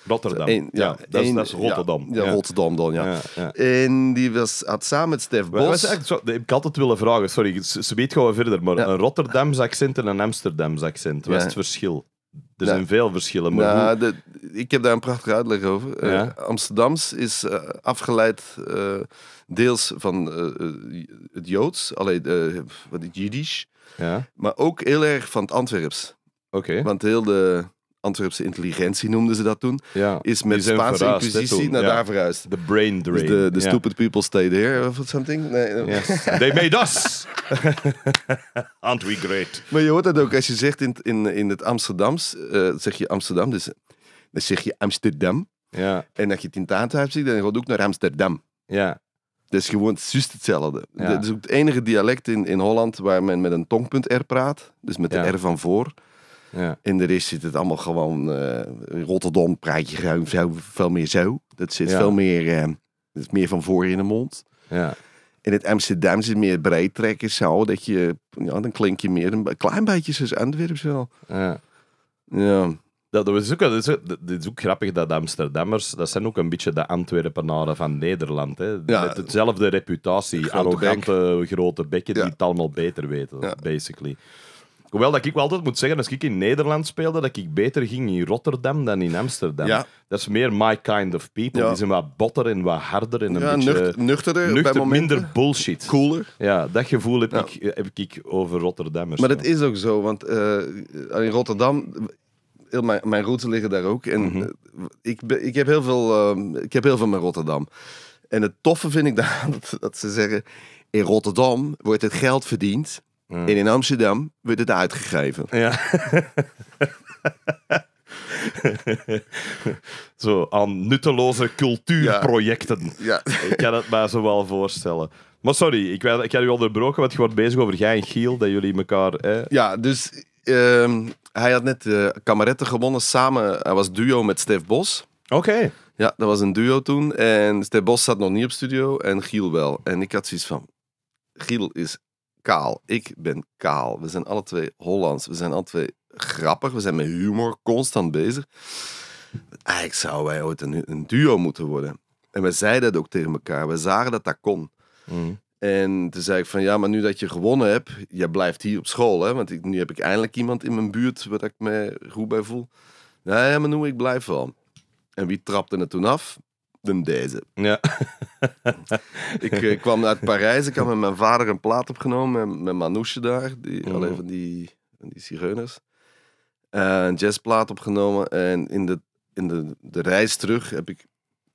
Rotterdam. ja, dat, is, dat, is, Rotterdam. Ja, Rotterdam dan, ja. En die was, had samen met Stef Bos... ik had het willen vragen, sorry, ze weet gewoon verder, maar een Rotterdams accent en een Amsterdams accent, wat is het verschil? Er zijn veel verschillen. Maar ik heb daar een prachtige uitleg over. Uh, Amsterdams is eh, afgeleid eh, deels van het Joods, alleen wat het Jiddisch, maar ook heel erg van het Antwerps. Want heel de Antwerpse intelligentie noemden ze dat toen, ja, is met Spaanse inquisitie naar daar verhuisd. The brain dus drain. Dus de, stupid people stay there, of something. They [laughs] made us! Aren't we great? Maar je hoort dat ook als je zegt in, in, in het Amsterdams, uh, zeg je Amsterdam, dus dan zeg je Amsterdam. Ja. En als je het hebt, ziet, dan gaat het ook naar Amsterdam. Ja. Dat is gewoon juist hetzelfde. Dat is ook het enige dialect in, in Holland waar men met een tongpunt R praat, dus met de R van voor. Ja. In de rest zit het allemaal gewoon. Uh, Rotterdam praat je veel meer zo. Dat zit veel meer. Eh, dat is meer van voor in de mond. Ja. In het Amsterdam zit meer breed trekken zo. Dat je. Ja, dan klink je meer een klein beetje zoals Antwerpen wel. Ja. ja. Dat, dat, is ook, dat, is ook, grappig dat Amsterdammers, dat zijn ook een beetje de Antwerpenaren van Nederland. Hè? Met hetzelfde reputatie, grote arrogante grote bekken die het allemaal beter weten, basically. Hoewel dat ik wel altijd moet zeggen, als ik in Nederland speelde, dat ik beter ging in Rotterdam dan in Amsterdam. Ja. Dat is meer my kind of people. Die zijn wat botter en wat harder en een ja, beetje... nuchterder nuchter, Minder bullshit. Cooler. Ja, dat gevoel heb, ik, eh, heb ik over Rotterdammers. Maar dat is ook zo, want in eh, Rotterdam... mijn, mijn liggen daar ook. En mhm. eh, ik, ik, heb heel veel, ehm, ik heb heel veel met Rotterdam. En het toffe vind ik [laughs] daar, dat ze zeggen... In Rotterdam wordt het geld verdiend Mm. En in Amsterdam werd het uitgegeven. Ja. [laughs] zo aan nutteloze cultuurprojecten. Ja. Ik kan het maar zo wel voorstellen. Maar sorry, ik, ik had u onderbroken, want je wordt bezig over jij en Giel, dat jullie elkaar... Ja, dus ehm, hij had net kameretten eh, Kamaretten gewonnen samen. Hij was duo met Stef Bos. Oké. Ja, dat was een duo toen. En Stef Bos zat nog niet op studio en Giel wel. En ik had zoiets van... Giel is kaal. Ik ben kaal. We zijn alle twee Hollands. We zijn alle twee grappig. We zijn met humor constant bezig. Eigenlijk ah, zouden wij ooit een, duo moeten worden. En we zeiden dat ook tegen elkaar. We zagen dat dat kon. Mm. En toen zei ik van ja, maar nu dat je gewonnen hebt, je blijft hier op school, hè? Want ik, nu heb ik eindelijk iemand in mijn buurt waar ik me goed bij voel. ja, maar noem ik blijf wel. En wie trapte het toen af? dan deze. Ja. ik, eh, kwam uit Parijs, ik had met mijn vader een plaat opgenomen, met, met Manouche daar, die, mm. alleen van die, die zigeuners. Uh, een jazzplaat opgenomen en in, de, in de, de reis terug heb ik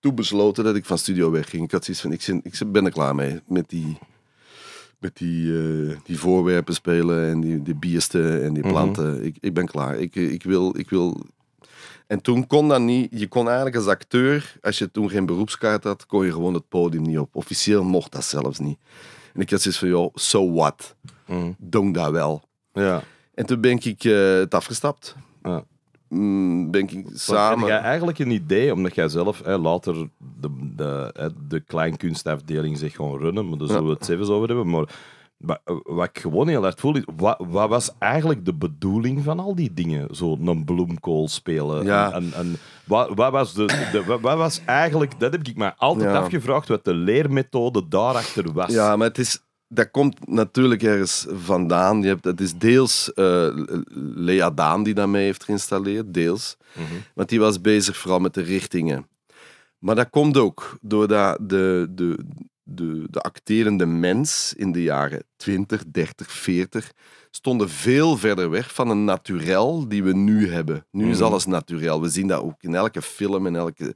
toen besloten dat ik van studio wegging. Ik had zoiets van, ik, zin, ik ben er klaar mee, met die, met die, eh, die voorwerpen spelen en die, de biesten en die mhm. planten. ik, ik ben klaar. Ik, ik, wil, ik wil en toen kon dat niet. Je kon eigenlijk als acteur, als je toen geen beroepskaart had, kon je gewoon het podium niet op. Officieel mocht dat zelfs niet. En ik had zoiets van, joh, so what? Mm. Doe dat wel. Ja. En toen ben ik uh, het afgestapt. Ja. Mm, ben ik samen... Heb jij eigenlijk een idee, omdat jij zelf hè, later de, de, de, de kleinkunstafdeling zich gewoon runnen, maar daar zullen we het even over hebben, maar eh, wat, ik gewoon heel hard voel, is, wat, was eigenlijk de bedoeling van al die dingen? Zo een bloemkool spelen. En, en wat, wat, was de, de, wat, was eigenlijk, dat heb ik me altijd afgevraagd, wat de leermethode daarachter was. Ja, maar het is, dat komt natuurlijk ergens vandaan. Je hebt, het is deels uh, Lea Daan die daarmee heeft geïnstalleerd, deels. Mm Want die was bezig vooral met de richtingen. Maar dat komt ook doordat de, de, de, de acterende mens in de jaren 20, 30, 40 stonden veel verder weg van een naturel die we nu hebben. Nu is mhm. alles naturel. We zien dat ook in elke film, in elke,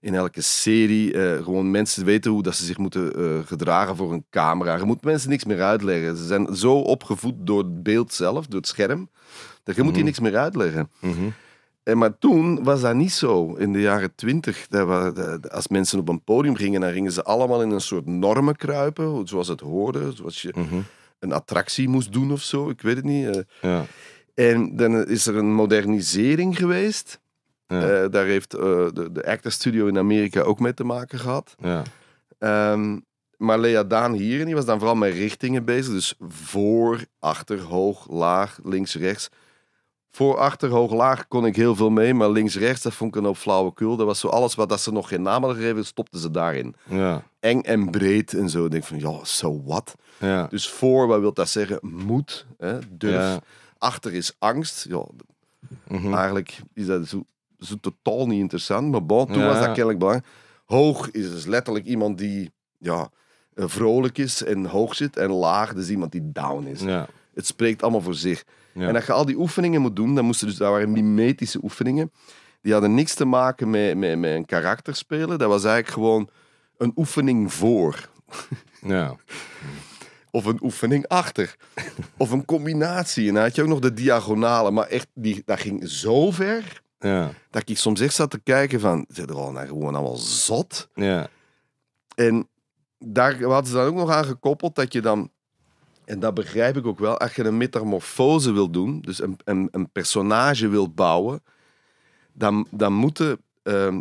in elke serie. Eh, gewoon mensen weten hoe dat ze zich moeten eh, gedragen voor een camera. Je moet mensen niks meer uitleggen. Ze zijn zo opgevoed door het beeld zelf, door het scherm, dat je moet je mhm. niks meer uitleggen. Mm en eh, maar toen was dat niet zo. In de jaren twintig, als mensen op een podium gingen, dan gingen ze allemaal in een soort normen kruipen, zoals het hoorde, zoals je mhm. een attractie moest doen of zo, ik weet het niet. Eh. Ja. En dan is er een modernisering geweest. Eh, daar heeft de, de Actor Studio in Amerika ook mee te maken gehad. Ja. Ehm, maar Lea Daan hier, die was dan vooral met richtingen bezig. Dus voor, achter, hoog, laag, links, rechts. Voor, achter, hoog, laag kon ik heel veel mee. Maar links, rechts, dat vond ik een op kul. Dat was zo alles wat dat ze nog geen naam hadden gegeven, stopten ze daarin. Ja. Eng en breed en zo. Ik denk van, ja, so wat. Ja. Dus voor, wat wil dat zeggen? Moed, hè? Achter is angst. Ja, mhm. Eigenlijk is dat zo, zo, totaal niet interessant. Maar bon, toen was dat kennelijk belangrijk. Hoog is dus letterlijk iemand die ja, eh, vrolijk is en hoog zit. En laag, dus iemand die down is. Ja. Het spreekt allemaal voor zich. En dat je al die oefeningen moet doen, dan moesten dus, dat waren mimetische oefeningen. Die hadden niks te maken met, met, met een karakter spelen. Dat was eigenlijk gewoon een oefening voor. Of een oefening achter. Of een combinatie. En dan had je ook nog de diagonale. Maar echt, die, dat ging zo ver. Ja. Dat ik soms echt zat te kijken van... Ze er al naar gewoon allemaal zot? Ja. En daar hadden ze dan ook nog aan gekoppeld dat je dan en dat begrijp ik ook wel, als je een metamorfose wil doen, dus een, een, een personage wil bouwen, dan, dan moeten ehm,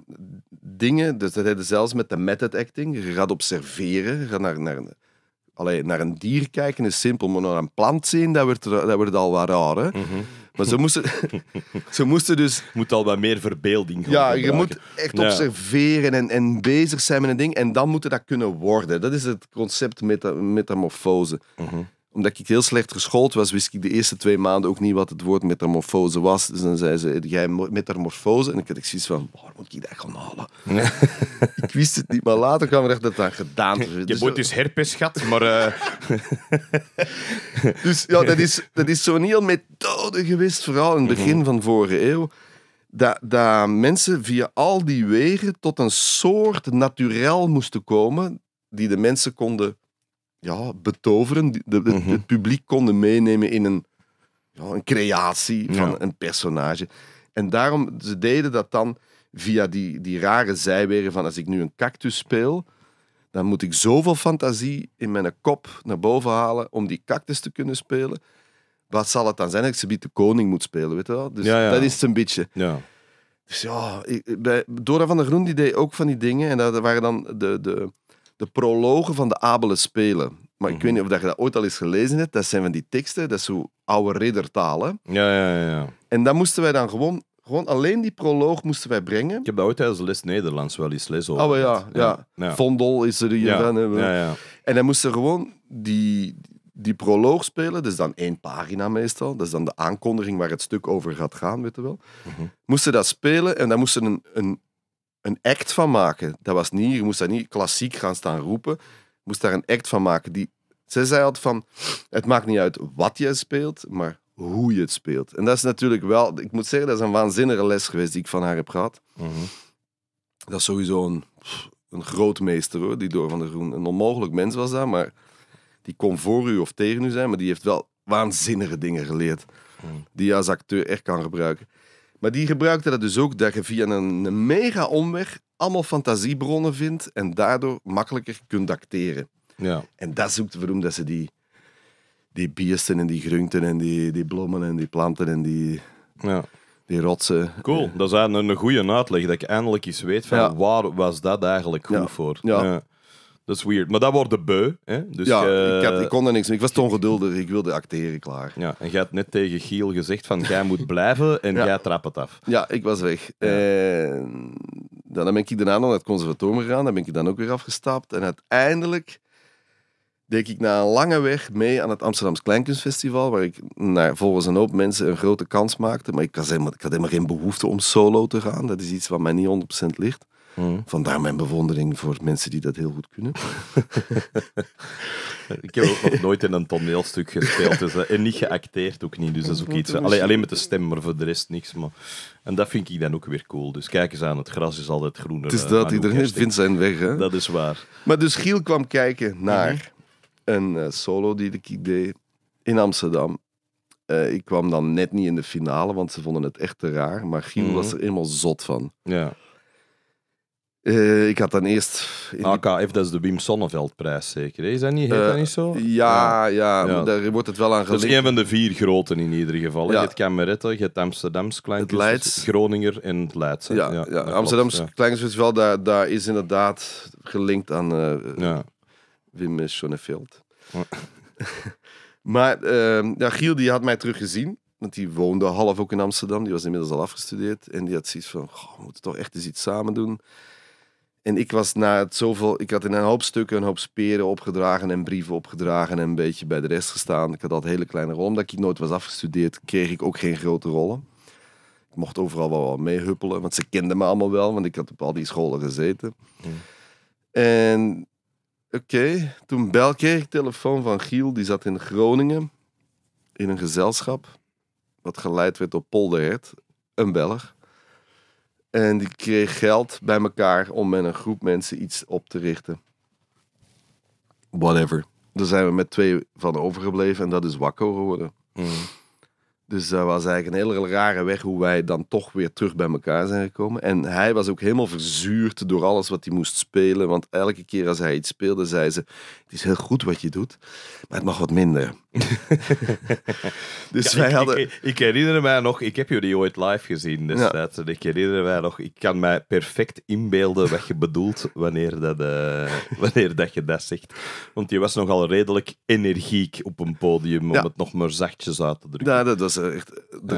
dingen, dus dat zelfs met de method acting, je gaat observeren, je gaat naar, naar, allee, naar een dier kijken is simpel, maar naar een plant zien, dat wordt, dat wordt al wat raar. Hè? Mhm. Maar ze moesten, [laughs] ze moesten dus... moet al wat meer verbeelding gaan Ja, je moet echt observeren en, en bezig zijn met een ding. En dan moet dat kunnen worden. Dat is het concept meta metamorfose. Mhm omdat ik heel slecht geschoold was, wist ik de eerste twee maanden ook niet wat het woord metamorfose was. Dus dan zei ze, jij metamorfose? En ik had zoiets van, waar moet ik dat gaan halen? [laughs] ik wist het niet, maar later kwam ik echt dat dat gedaan is. Je dus, eh, dus herpes, maar... Eh. [laughs] dus ja, dat is, dat is zo'n heel methode geweest, vooral in het begin mhm. van vorige eeuw. Dat, dat mensen via al die wegen tot een soort naturel moesten komen die de mensen konden ja, betoveren. De, mhm. Het publiek konden meenemen in een, ja, een creatie van een personage. En daarom, ze deden dat dan via die, die rare zijweren van als ik nu een cactus speel, dan moet ik zoveel fantasie in mijn kop naar boven halen om die cactus te kunnen spelen. Wat zal het dan zijn als ik de koning moet spelen, weet je wel? Dus ja, dat is het een beetje. Dus ja, ik, Dora van der Groen deed ook van die dingen. En dat waren dan de, de, de prologen van de Abele Spelen. Maar ik weet mhm. niet of je dat ooit al eens gelezen hebt. Dat zijn van die teksten, dat is zo oude riddertalen. Ja, ja, ja. En dan moesten wij dan gewoon, gewoon alleen die proloog moesten wij brengen. Ik heb dat ooit tijdens les Nederlands wel eens les over. Oh ja, ja. Vondel is er hier van. Ja, ja. En dan moesten gewoon die, die proloog spelen, dus dan één pagina meestal, dat is dan de aankondiging waar het stuk over gaat gaan, weet je wel. Mm Moesten dat spelen en dan moesten een, een, een act van maken. Dat was niet, je moest daar niet klassiek gaan staan roepen. Je moest daar een act van maken. Die, ze zei altijd van, het maakt niet uit wat je speelt, maar hoe je het speelt. En dat is natuurlijk wel, ik moet zeggen, dat is een waanzinnige les geweest die ik van haar heb gehad. Mhm. Dat is sowieso een, een meester, hoor, die door Van der Groen. Een onmogelijk mens was dat, maar die kon voor u of tegen u zijn, maar die heeft wel waanzinnige dingen geleerd. Mhm. Die je als acteur echt kan gebruiken. Maar die gebruikte dat dus ook, dat je via een mega omweg allemaal fantasiebronnen vindt en daardoor makkelijker kunt acteren. Ja. En dat zoekt waarom dat ze die, die biesten en die groenten en die, die bloemen en die planten en die, ja. die rotsen. Cool, eh, dat is eigenlijk een goede uitleg, dat ik eindelijk eens weet van waar was dat eigenlijk goed voor. ja. Dat is weird. Maar dat wordt de beu. Hè? Dus ja, eh, ik, had, ik, kon er niks Ik was te ongeduldig. Ik wilde acteren, klaar. Ja, en jij had net tegen Giel gezegd van, jij moet blijven en jij trapt het af. Ja, ik was weg. En dan ben ik daarna nog naar het conservatorium gegaan. Dan ben ik dan ook weer afgestapt. En uiteindelijk deed ik na een lange weg mee aan het Amsterdamse Kleinkunstfestival, waar ik nou, volgens een hoop mensen een grote kans maakte. Maar ik had, helemaal, ik had helemaal geen behoefte om solo te gaan. Dat is iets wat mij niet 100% ligt. Hmm. Vandaar mijn bewondering voor mensen die dat heel goed kunnen. [laughs] ik heb ook nog nooit in een toneelstuk gespeeld dus, eh, en niet geacteerd ook niet. Dus dat is ook iets. Eh, alleen, alleen met de stem, maar voor de rest niks. Maar... En dat vind ik dan ook weer cool. Dus kijk eens aan, het gras is altijd groener. Het is eh, dat, iedereen vindt zijn weg. Hè? Dat is waar. Maar dus Giel kwam kijken naar mhm. een solo die ik deed in Amsterdam. ik kwam dan net niet in de finale, want ze vonden het echt te raar. Maar Giel mhm. was er helemaal zot van. Ja. Eh, ik had dan eerst... AKF, dat is de Wim Sonneveldprijs zeker. Hè? Is dat niet, heet eh, dat niet zo? Ja, ja, daar wordt het wel aan gelinkt. Dat is een van de vier groten in ieder geval. Ja. Je hebt Cameretta, je hebt het Kleinkunstfestival, Groninger en het Leids. Ja, ja, ja. Amsterdams Kleinkunstfestival, daar, daar is inderdaad gelinkt aan eh, Wim Sonneveld. [laughs] maar ehm, ja, Giel die had mij teruggezien. Want die woonde half ook in Amsterdam. Die was inmiddels al afgestudeerd. En die had zoiets van, we moeten toch echt eens iets samen doen. En ik was na het zoveel... Ik had in een hoop stukken een hoop speren opgedragen en brieven opgedragen en een beetje bij de rest gestaan. Ik had dat hele kleine rol. Omdat ik nooit was afgestudeerd, kreeg ik ook geen grote rollen. Ik mocht overal wel meehuppelen, want ze kenden me allemaal wel, want ik had op al die scholen gezeten. En oké, toen bel kreeg ik telefoon van Giel, die zat in Groningen in een gezelschap wat geleid werd door Polderhert, een Belg. En die kreeg geld bij elkaar om met een groep mensen iets op te richten. Whatever. Daar zijn we met twee van overgebleven en dat is wakker geworden. Mhm. Dus dat was eigenlijk een hele rare weg hoe wij dan toch weer terug bij elkaar zijn gekomen. En hij was ook helemaal verzuurd door alles wat hij moest spelen. Want elke keer als hij iets speelde, zei ze: is heel goed wat je doet, maar het mag wat minder. [laughs] dus wij ik, hadden... Ik, herinner mij nog, ik heb jullie ooit live gezien destijds, ja. ik herinner mij nog, ik kan mij perfect inbeelden wat je bedoelt wanneer dat, eh, [laughs] wanneer dat je dat zegt. Want je was nogal redelijk energiek op een podium, om het nog maar zachtjes uit te drukken. Ja, dat was echt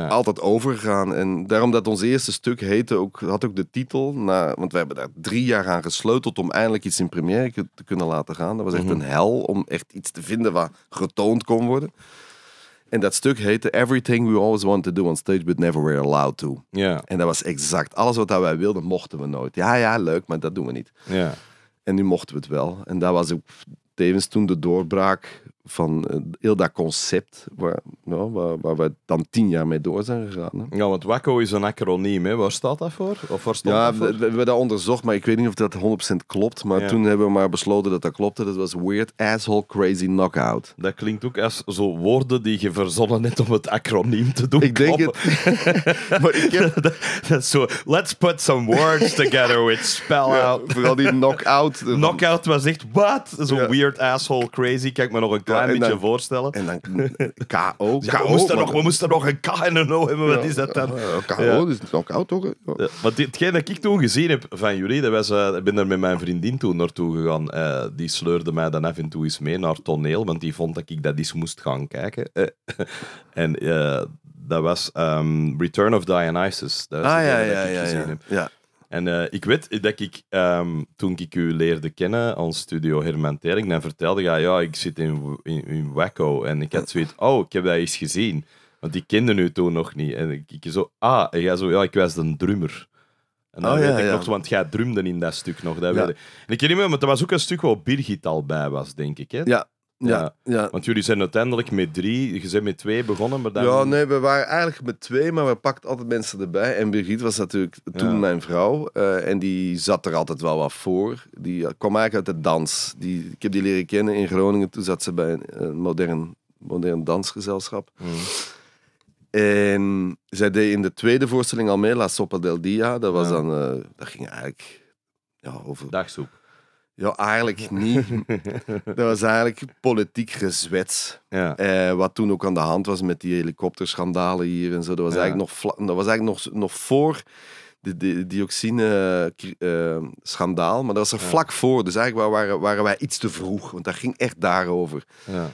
altijd overgegaan. En daarom dat ons eerste stuk heette ook, had ook de titel, want we hebben daar drie jaar aan gesleuteld om eindelijk iets in première te kunnen laten gaan. Dat was echt mhm. een hel om echt iets te vinden wat getoond kon worden. En dat stuk heette Everything We Always Wanted to Do on Stage But Never Were Allowed to. Ja. En dat was exact alles wat wij wilden, mochten we nooit. Ja, ja, leuk, maar dat doen we niet. Ja. En nu mochten we het wel. En dat was ook tevens toen de doorbraak van eh, heel dat concept waar, nou, we dan tien jaar mee door zijn gegaan. Ja, want WACO is een acroniem, hè. waar staat dat voor? Of waar stond ja, dat We, hebben dat onderzocht, maar ik weet niet of dat 100% klopt. Maar toen hebben we maar besloten dat dat klopte. Dat was Weird Asshole Crazy Knockout. Dat klinkt ook als zo woorden die je verzonnen hebt om het acroniem te doen. Ik denk het. [laughs] maar ik [laughs] dat, zo, let's put some words together with spell out. vooral die knockout. [laughs] knockout was echt, wat? Zo weird asshole crazy. Kijk maar nog een klein beetje voorstellen. En dan [laughs] KO. Ja, we, moesten nog, we moesten nog een K en een O hebben. Wat is dat dan? KO, is knock-out toch? Ja. maar hetgeen dat ik toen gezien heb van jullie, dat was, eh, ik ben daar met mijn vriendin toen naartoe gegaan. Eh, die sleurde mij dan af en toe eens mee naar toneel, want die vond dat ik dat eens moest gaan kijken. [laughs] en eh, dat was um, Return of Dionysus. Dat ah, ja, ja, ja, ja, ja. En eh, ik weet dat ik, ehm, toen ik u leerde kennen aan Studio Hermanteling dan vertelde jij, ja, ik zit in, in, in En ik had zoiets, oh, ik heb dat eens gezien. Want die kende u toen nog niet. En ik, ik zo, ah, en jij zo, ja, ik was een drummer. En dan oh, weet ik ja. nog, want jij drumde in dat stuk nog. Dat weet ik. En ik herinner me, maar er was ook een stuk waar Birgit al bij was, denk ik. Hè? Ja, ja, ja. Want jullie zijn uiteindelijk met drie, je bent met twee begonnen, maar dan... Ja, nee, we waren eigenlijk met twee, maar we pakten altijd mensen erbij. En Brigitte was natuurlijk toen mijn vrouw eh, en die zat er altijd wel wat voor. Die kwam eigenlijk uit de dans. Die, ik heb die leren kennen in Groningen, toen zat ze bij een, modern, modern dansgezelschap. Mhm. En zij deed in de tweede voorstelling al mee, La Sopa del Dia. Dat, was dan, eh, dat ging eigenlijk ja, over... Dagsoep. Ja, eigenlijk niet. [laughs] dat was eigenlijk politiek gezwets. Ja. Eh, wat toen ook aan de hand was met die helikopterschandalen hier en zo. Dat was eigenlijk, nog, dat was eigenlijk nog, nog voor de, de dioxine-schandaal. maar dat was er vlak voor. Dus eigenlijk waren, waren wij iets te vroeg. Want dat ging echt daarover.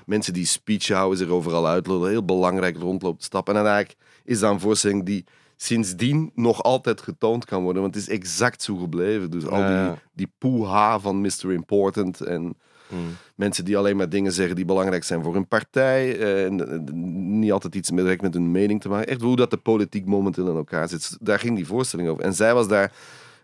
Mensen die speech houden, zich overal uitlopen. Heel belangrijk te stappen. En eigenlijk is dan voorstelling die sindsdien nog altijd getoond kan worden. Want het is exact zo gebleven. Dus al die, die poeha van Mr. Important en... Hmm. Mensen die alleen maar dingen zeggen die belangrijk zijn voor hun partij. Eh, en, eh, niet altijd iets direct met hun mening te maken. Echt hoe dat de politiek momenteel in elkaar zit. Daar ging die voorstelling over. En zij was daar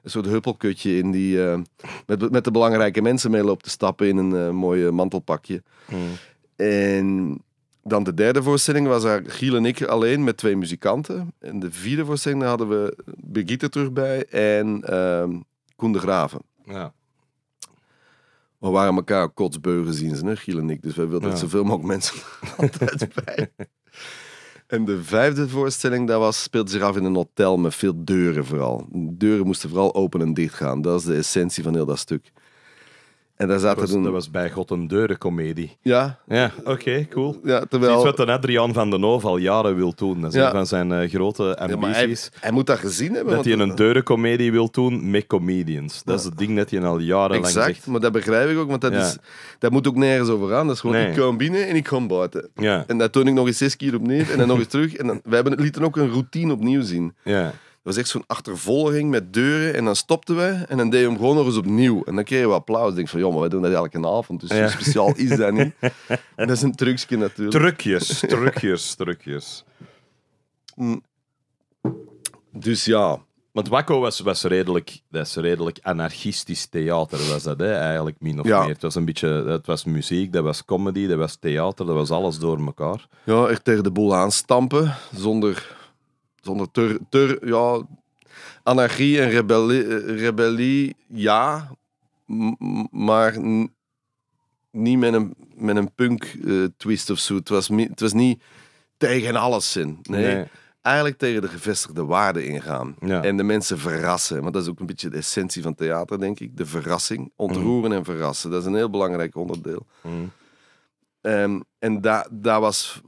een soort huppelkutje in die eh, met, met de belangrijke mensen mee loopt te stappen in een mooie mooi mantelpakje. Hmm. En dan de derde voorstelling was daar Giel en ik alleen met twee muzikanten. En de vierde voorstelling hadden we Brigitte terug bij en uh, Koen de Graven. Ja. We waren elkaar kotsbeugen zien ze, Giel en ik. Dus we wilden ja. zoveel mogelijk mensen [laughs] altijd bij. En de vijfde voorstelling dat was, speelde zich af in een hotel met veel deuren vooral. Deuren moesten vooral open en dicht gaan. Dat is de essentie van heel dat stuk. En daar zaten dat, was, dat was bij God een deurencomedie. Ja. Ja, oké, cool. Ja, terwijl... Iets wat dan Adriaan van den Hoof al jaren wil doen. Dat is een van zijn eh, grote ambities. Ja, hij, hij, moet dat gezien hebben. Dat hij een deurencomedie wil doen met comedians. Dat is het ding dat hij al jarenlang exact, zegt. maar dat begrijp ik ook, want dat, is, dat moet ook nergens over aan. Dat is gewoon, ik kom binnen en ik kom buiten. En dat toon ik nog eens zes keer opnieuw en dan nog eens terug. En dan, wij hebben het lieten ook een routine opnieuw zien. Ja was echt zo'n achtervolging met deuren. En dan stopten we en dan deden we hem gewoon nog eens opnieuw. En dan kreeg je applaus. Ik denk van, joh, maar wij doen dat elke avond. Dus speciaal is dat niet. [laughs] En dat is een trucje natuurlijk. Trucjes, trucjes, trucjes. Mm. Dus ja. Want Wakko was, was, redelijk, dat redelijk anarchistisch theater, was dat hè? eigenlijk min of meer. Het was een beetje, het was muziek, dat was comedy, dat was theater, dat was alles door elkaar. Ja, echt tegen de boel aanstampen, zonder zonder tur tur ja, anarchie en rebellie, rebellie ja, maar niet met een, met een punk eh, twist of zo. Het was, het was niet tegen alles in. Nee. Eigenlijk tegen de gevestigde waarden ingaan. En de mensen verrassen. Want dat is ook een beetje de essentie van theater, denk ik. De verrassing. Ontroeren mhm. en verrassen. Dat is een heel belangrijk onderdeel. Mm. Ehm, en dat was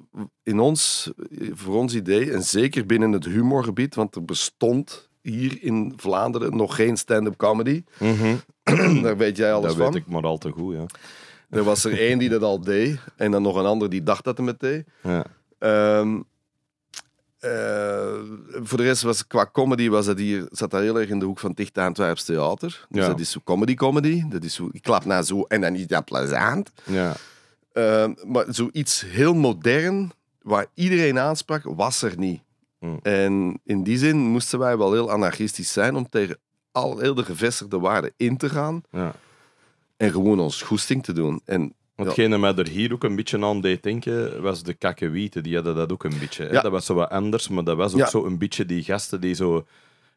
in ons, voor ons idee, en zeker binnen het humorgebied, want er bestond hier in Vlaanderen nog geen stand-up comedy. Mhm. [clears throat] Daar weet jij alles dat van. Dat weet ik maar al te goed, ja. Er was er één die dat al deed, en dan nog een ander die dacht dat er het deed. Ja. Ehm, eh, voor de rest was qua comedy was dat hier, zat dat heel erg in de hoek van Ticht Antwerpse Theater. Dus dat is zo comedy-comedy. Dat is zo, ik klap naar zo en dan is dat plezant. Ja. Uh, maar zoiets heel modern, waar iedereen aansprak, was er niet. Hmm. En in die zin moesten wij wel heel anarchistisch zijn om tegen al heel de gevestigde waarden in te gaan. Ja. En gewoon ons goesting te doen. En Hetgene mij er hier ook een beetje aan deed denken, was de kakkewieten. Die hadden dat ook een beetje. Dat was zo wat anders, maar dat was ook zo een beetje die gasten die zo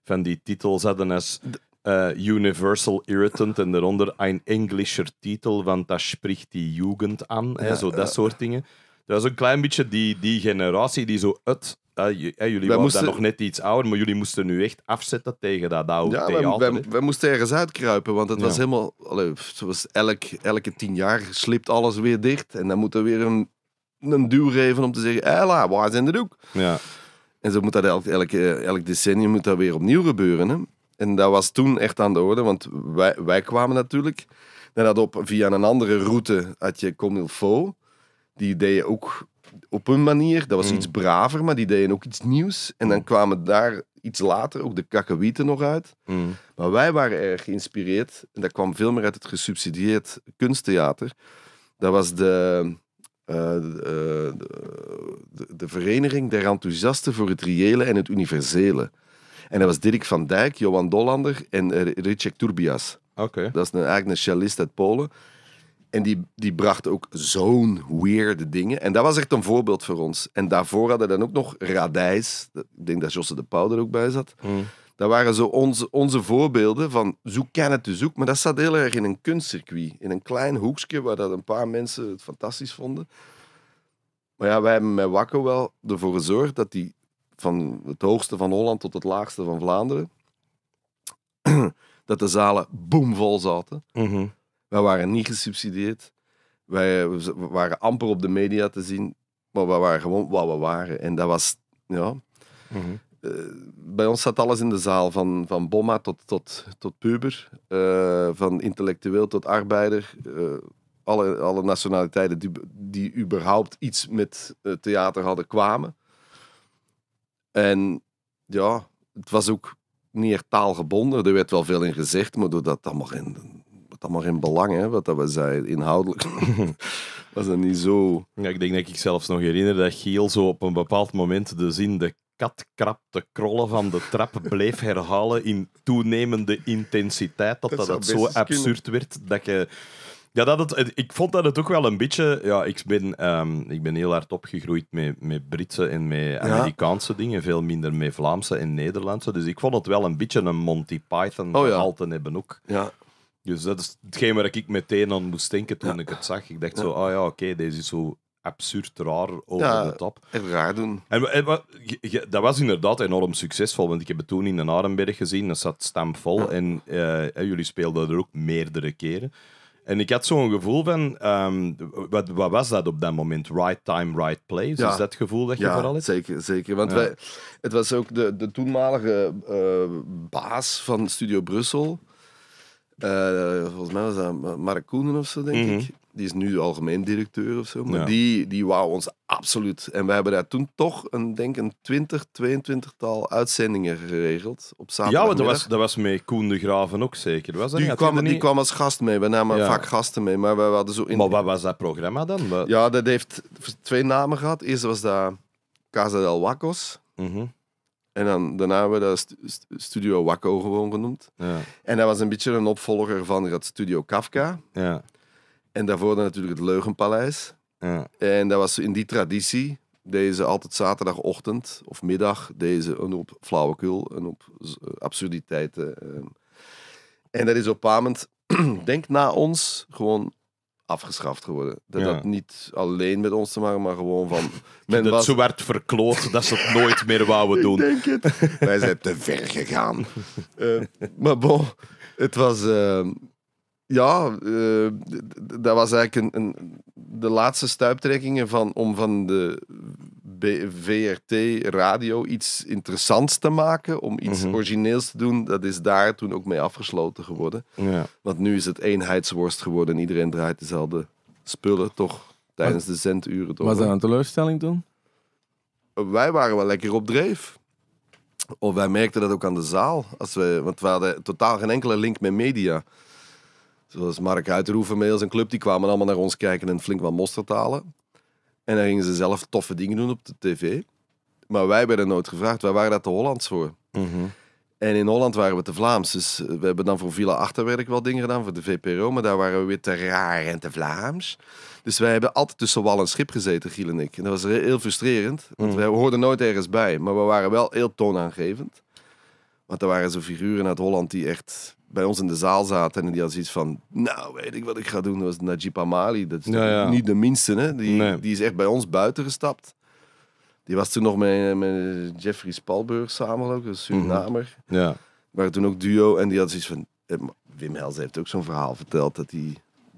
van die titels hadden als eh, universal Irritant en daaronder een Englischer titel, want dat spricht die Jugend aan. hè, zo dat soort dingen. Dat is een klein beetje die, die generatie die zo uit. jullie waren nog net iets ouder, maar jullie moesten nu echt afzetten tegen dat oude ja, theater. Wij, wij, moesten ergens uitkruipen, want het was helemaal... Allee, zoals elk, elke tien jaar slipt alles weer dicht. En dan moet er weer een, een duw geven om te zeggen... Ella, waar zijn de doek? Ja. En zo moet dat elk, elk decennium moet dat weer opnieuw gebeuren. Hè? En dat was toen echt aan de orde, want wij, wij kwamen natuurlijk. En dat op, via een andere route had je Comilfo. Die deed je ook op hun manier. Dat was mm. iets braver, maar die deden ook iets nieuws. En dan mm. kwamen daar iets later ook de kakkewieten nog uit. Mm. Maar wij waren erg geïnspireerd. En dat kwam veel meer uit het gesubsidieerd kunsttheater. Dat was de, eh, eh, de, de, de, Vereniging der Enthousiasten voor het Reële en het Universele. En dat was Dirk van Dijk, Johan Dollander en eh, Richard Turbias. Okay. Dat is een, eigenlijk een cellist uit Polen. En die, die bracht ook zo'n weirde dingen. En dat was echt een voorbeeld voor ons. En daarvoor hadden we dan ook nog Radijs. Ik denk dat Josse de Pauw er ook bij zat. Mm. Dat waren zo onze, onze voorbeelden van zoek kan het zoeken. Maar dat zat heel erg in een kunstcircuit. In een klein hoekje waar dat een paar mensen het fantastisch vonden. Maar ja, wij hebben met Wakko wel ervoor gezorgd dat die van het hoogste van Holland tot het laagste van Vlaanderen, [clears throat] dat de zalen boomvol zaten. Mm Wij waren niet gesubsidieerd. Wij we waren amper op de media te zien, maar we waren gewoon wat we waren. En dat was, ja. Mhm. Eh, bij ons zat alles in de zaal, van, van bomma tot, tot, tot puber, eh, van intellectueel tot arbeider. Eh, alle, alle nationaliteiten die, die überhaupt iets met theater hadden kwamen. En ja, het was ook niet taalgebonden. Er werd wel veel in gezegd, maar doordat dat maar in, dat maar in belang, hè, wat dat we zeiden, inhoudelijk, [laughs] was dat niet zo. Ja, ik denk dat ik zelfs nog herinner dat Giel zo op een bepaald moment de zin de kat krapte krollen van de trap bleef herhalen in toenemende intensiteit. Dat dat, dat, zo absurd werd dat je ja, dat ik vond dat het ook wel een beetje... Ja, ik ben, ehm, ik ben heel hard opgegroeid met, met Britse en met Amerikaanse dingen. Veel minder met Vlaamse en Nederlandse. Dus ik vond het wel een beetje een Monty Python oh, hebben ook. Ja. Dus dat is hetgeen waar ik meteen aan moest denken toen ik het zag. Ik dacht zo, oh ja, oké, deze is zo absurd raar over de top. even raar doen. En, dat was inderdaad enorm succesvol, want ik heb het toen in de Arenberg gezien, dat zat stamvol. En, en eh, jullie speelden er ook meerdere keren. En ik had zo'n gevoel van, ehm, wat, wat, was dat op dat moment? Right time, right place? Is dat gevoel dat je vooral hebt? zeker, zeker. Want wij, het was ook de, de toenmalige eh, baas van Studio Brussel. Eh, volgens mij was dat Mark Koenen of zo, denk mhm. ik. Die is nu algemeen directeur of zo. Maar die, die wou ons absoluut. En we hebben daar toen toch een, denk een 20, 22-tal uitzendingen geregeld. Op ja, dat was, dat was met Koen de Graven ook zeker. Was dat die, kwam, die kwam als gast mee. We namen ja. vaak gasten mee. Maar, we hadden zo in... maar wat was dat programma dan? Ja, dat heeft twee namen gehad. Eerst was dat Casa del Wacos. Mhm. En dan, daarna hebben we dat Studio Wacko gewoon genoemd. Ja. En dat was een beetje een opvolger van dat Studio Kafka. Ja. En daarvoor dan natuurlijk het Leugenpaleis. Ja. En dat was in die traditie. Deze altijd zaterdagochtend of middag. Deze een op flauwekul, een op eh, absurditeiten. Eh. En dat is op een [clears throat] denk na ons, gewoon afgeschaft geworden. Dat ja. had niet alleen met ons te maken, maar gewoon van... [laughs] Men dat was... ze werd verkloot dat ze het nooit meer wouden doen. Ik denk het. Wij zijn te ver gegaan. [laughs] Eh, maar bon, het was... Eh, ja, eh, dat was eigenlijk een, een, de laatste stuiptrekkingen van, om van de VRT radio iets interessants te maken, om iets mhm. origineels te doen. Dat is daar toen ook mee afgesloten geworden. Ja. Want nu is het eenheidsworst geworden en iedereen draait dezelfde spullen toch tijdens de zenduren. Was dat een teleurstelling toen? Eh, wij waren wel lekker op dreef. Of wij merkten dat ook aan de zaal. Als wij, want we hadden totaal geen enkele link met media. Zoals Mark Uiterhoeven mee als een club. Die kwamen allemaal naar ons kijken en flink wat mostertalen. En dan gingen ze zelf toffe dingen doen op de tv. Maar wij werden nooit gevraagd. Wij waren dat de Hollands voor. Mhm. En in Holland waren we te Vlaams. Dus we hebben dan voor Villa Achterwerk wel dingen gedaan, voor de VPRO. Maar daar waren we weer te raar en te Vlaams. Dus wij hebben altijd tussen wal en schip gezeten, Giel en ik. En dat was heel frustrerend. Want mhm. we hoorden nooit ergens bij. Maar we waren wel heel toonaangevend. Want er waren zo figuren uit Holland die echt bij ons in de zaal zaten en die had iets van, nou weet ik wat ik ga doen, dat was Najib Amali. Dat is niet de minste, hè? Die, die is echt bij ons buiten gestapt. Die was toen nog met, Jeffrey Spalburg samen, ook, een Surinamer. Mhm. Ja. Maar toen ook duo en die had zoiets van, eh, Wim Hels heeft ook zo'n verhaal verteld dat hij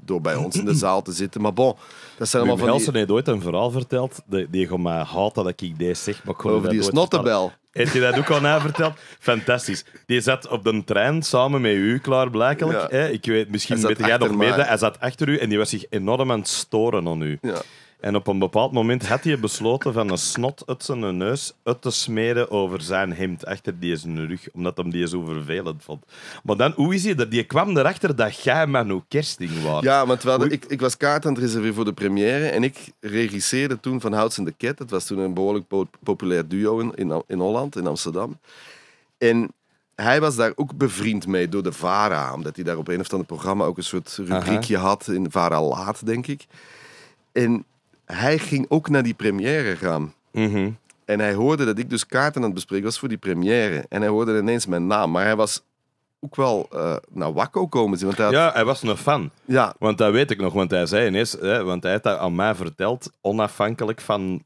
door bij ons in de zaal te zitten. Maar bon, dat zijn allemaal van die... heeft ooit een verhaal verteld. Die, die gewoon mij haat dat ik deze zeg. Maar Over die snottenbel. Heeft je dat ook al verteld. Fantastisch. Die zat op de trein samen met u, klaar blijkbaar. Ik weet, misschien weet jij nog meer. Hij zat achter u en die was zich enorm aan het storen aan u. Ja. En op een bepaald moment had hij besloten van een snot uit zijn neus uit te smeren over zijn hemd, achter die zijn rug, omdat hem die zo vervelend vond. Maar dan, hoe is hij dat? Die kwam erachter dat jij Manu Kersting was. Ja, want wel, ik, ik was kaart aan het reserveren voor de première en ik regisseerde toen Van Houts en de Ket. Dat was toen een behoorlijk populair duo in, in, in Holland, in Amsterdam. En hij was daar ook bevriend mee door de VARA, omdat hij daar op een of ander programma ook een soort rubriekje had in VARA Laat, denk ik. En hij ging ook naar die première gaan. Mhm. En hij hoorde dat ik dus kaarten aan het bespreken was voor die première. En hij hoorde ineens mijn naam. Maar hij was ook wel eh, naar Wakko komen. Want Ja, hij was een fan. Ja. Want dat weet ik nog, want hij zei ineens, hè, want hij had dat aan mij verteld, onafhankelijk van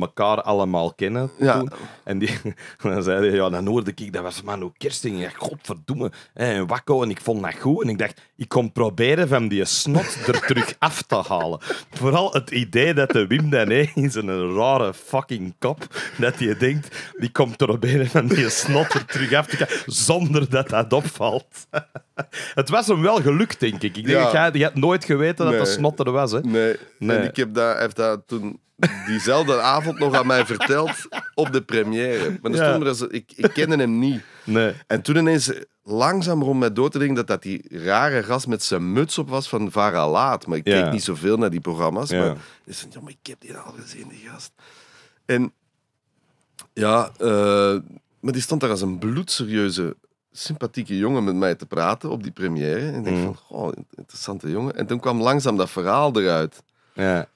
elkaar allemaal kennen. Ja. En die, [laughs] dan zei hij, ja, dan hoorde ik dat was ook Kersting. Ja, godverdomme, en wakko. En ik vond dat goed. En ik dacht, ik kom proberen van die snot er [laughs] terug af te halen. Vooral het idee dat de Wim Dané in zijn rare fucking kop, dat je denkt, die komt proberen van die snot er terug af te halen, zonder dat dat opvalt. [laughs] Het was hem wel gelukt, denk ik. Ik denk, je had nooit geweten dat dat snot er was. Hè? Nee. nee. En ik heb dat, heb dat toen diezelfde avond nog aan mij verteld op de première. Maar ja. ik, ik kende hem niet. Nee. En toen ineens langzaam rond mij door te denken dat dat die rare gast met zijn muts op was van Vara Laat. Maar ik keek niet zoveel naar die programma's. Maar, dus, ja, ik heb die al gezien, die gast. En ja, eh, maar die stond daar als een bloedserieuze sympathieke jongen met mij te praten op die première. En ik denk mm. van, goh, interessante jongen. En toen kwam langzaam dat verhaal eruit. Ja.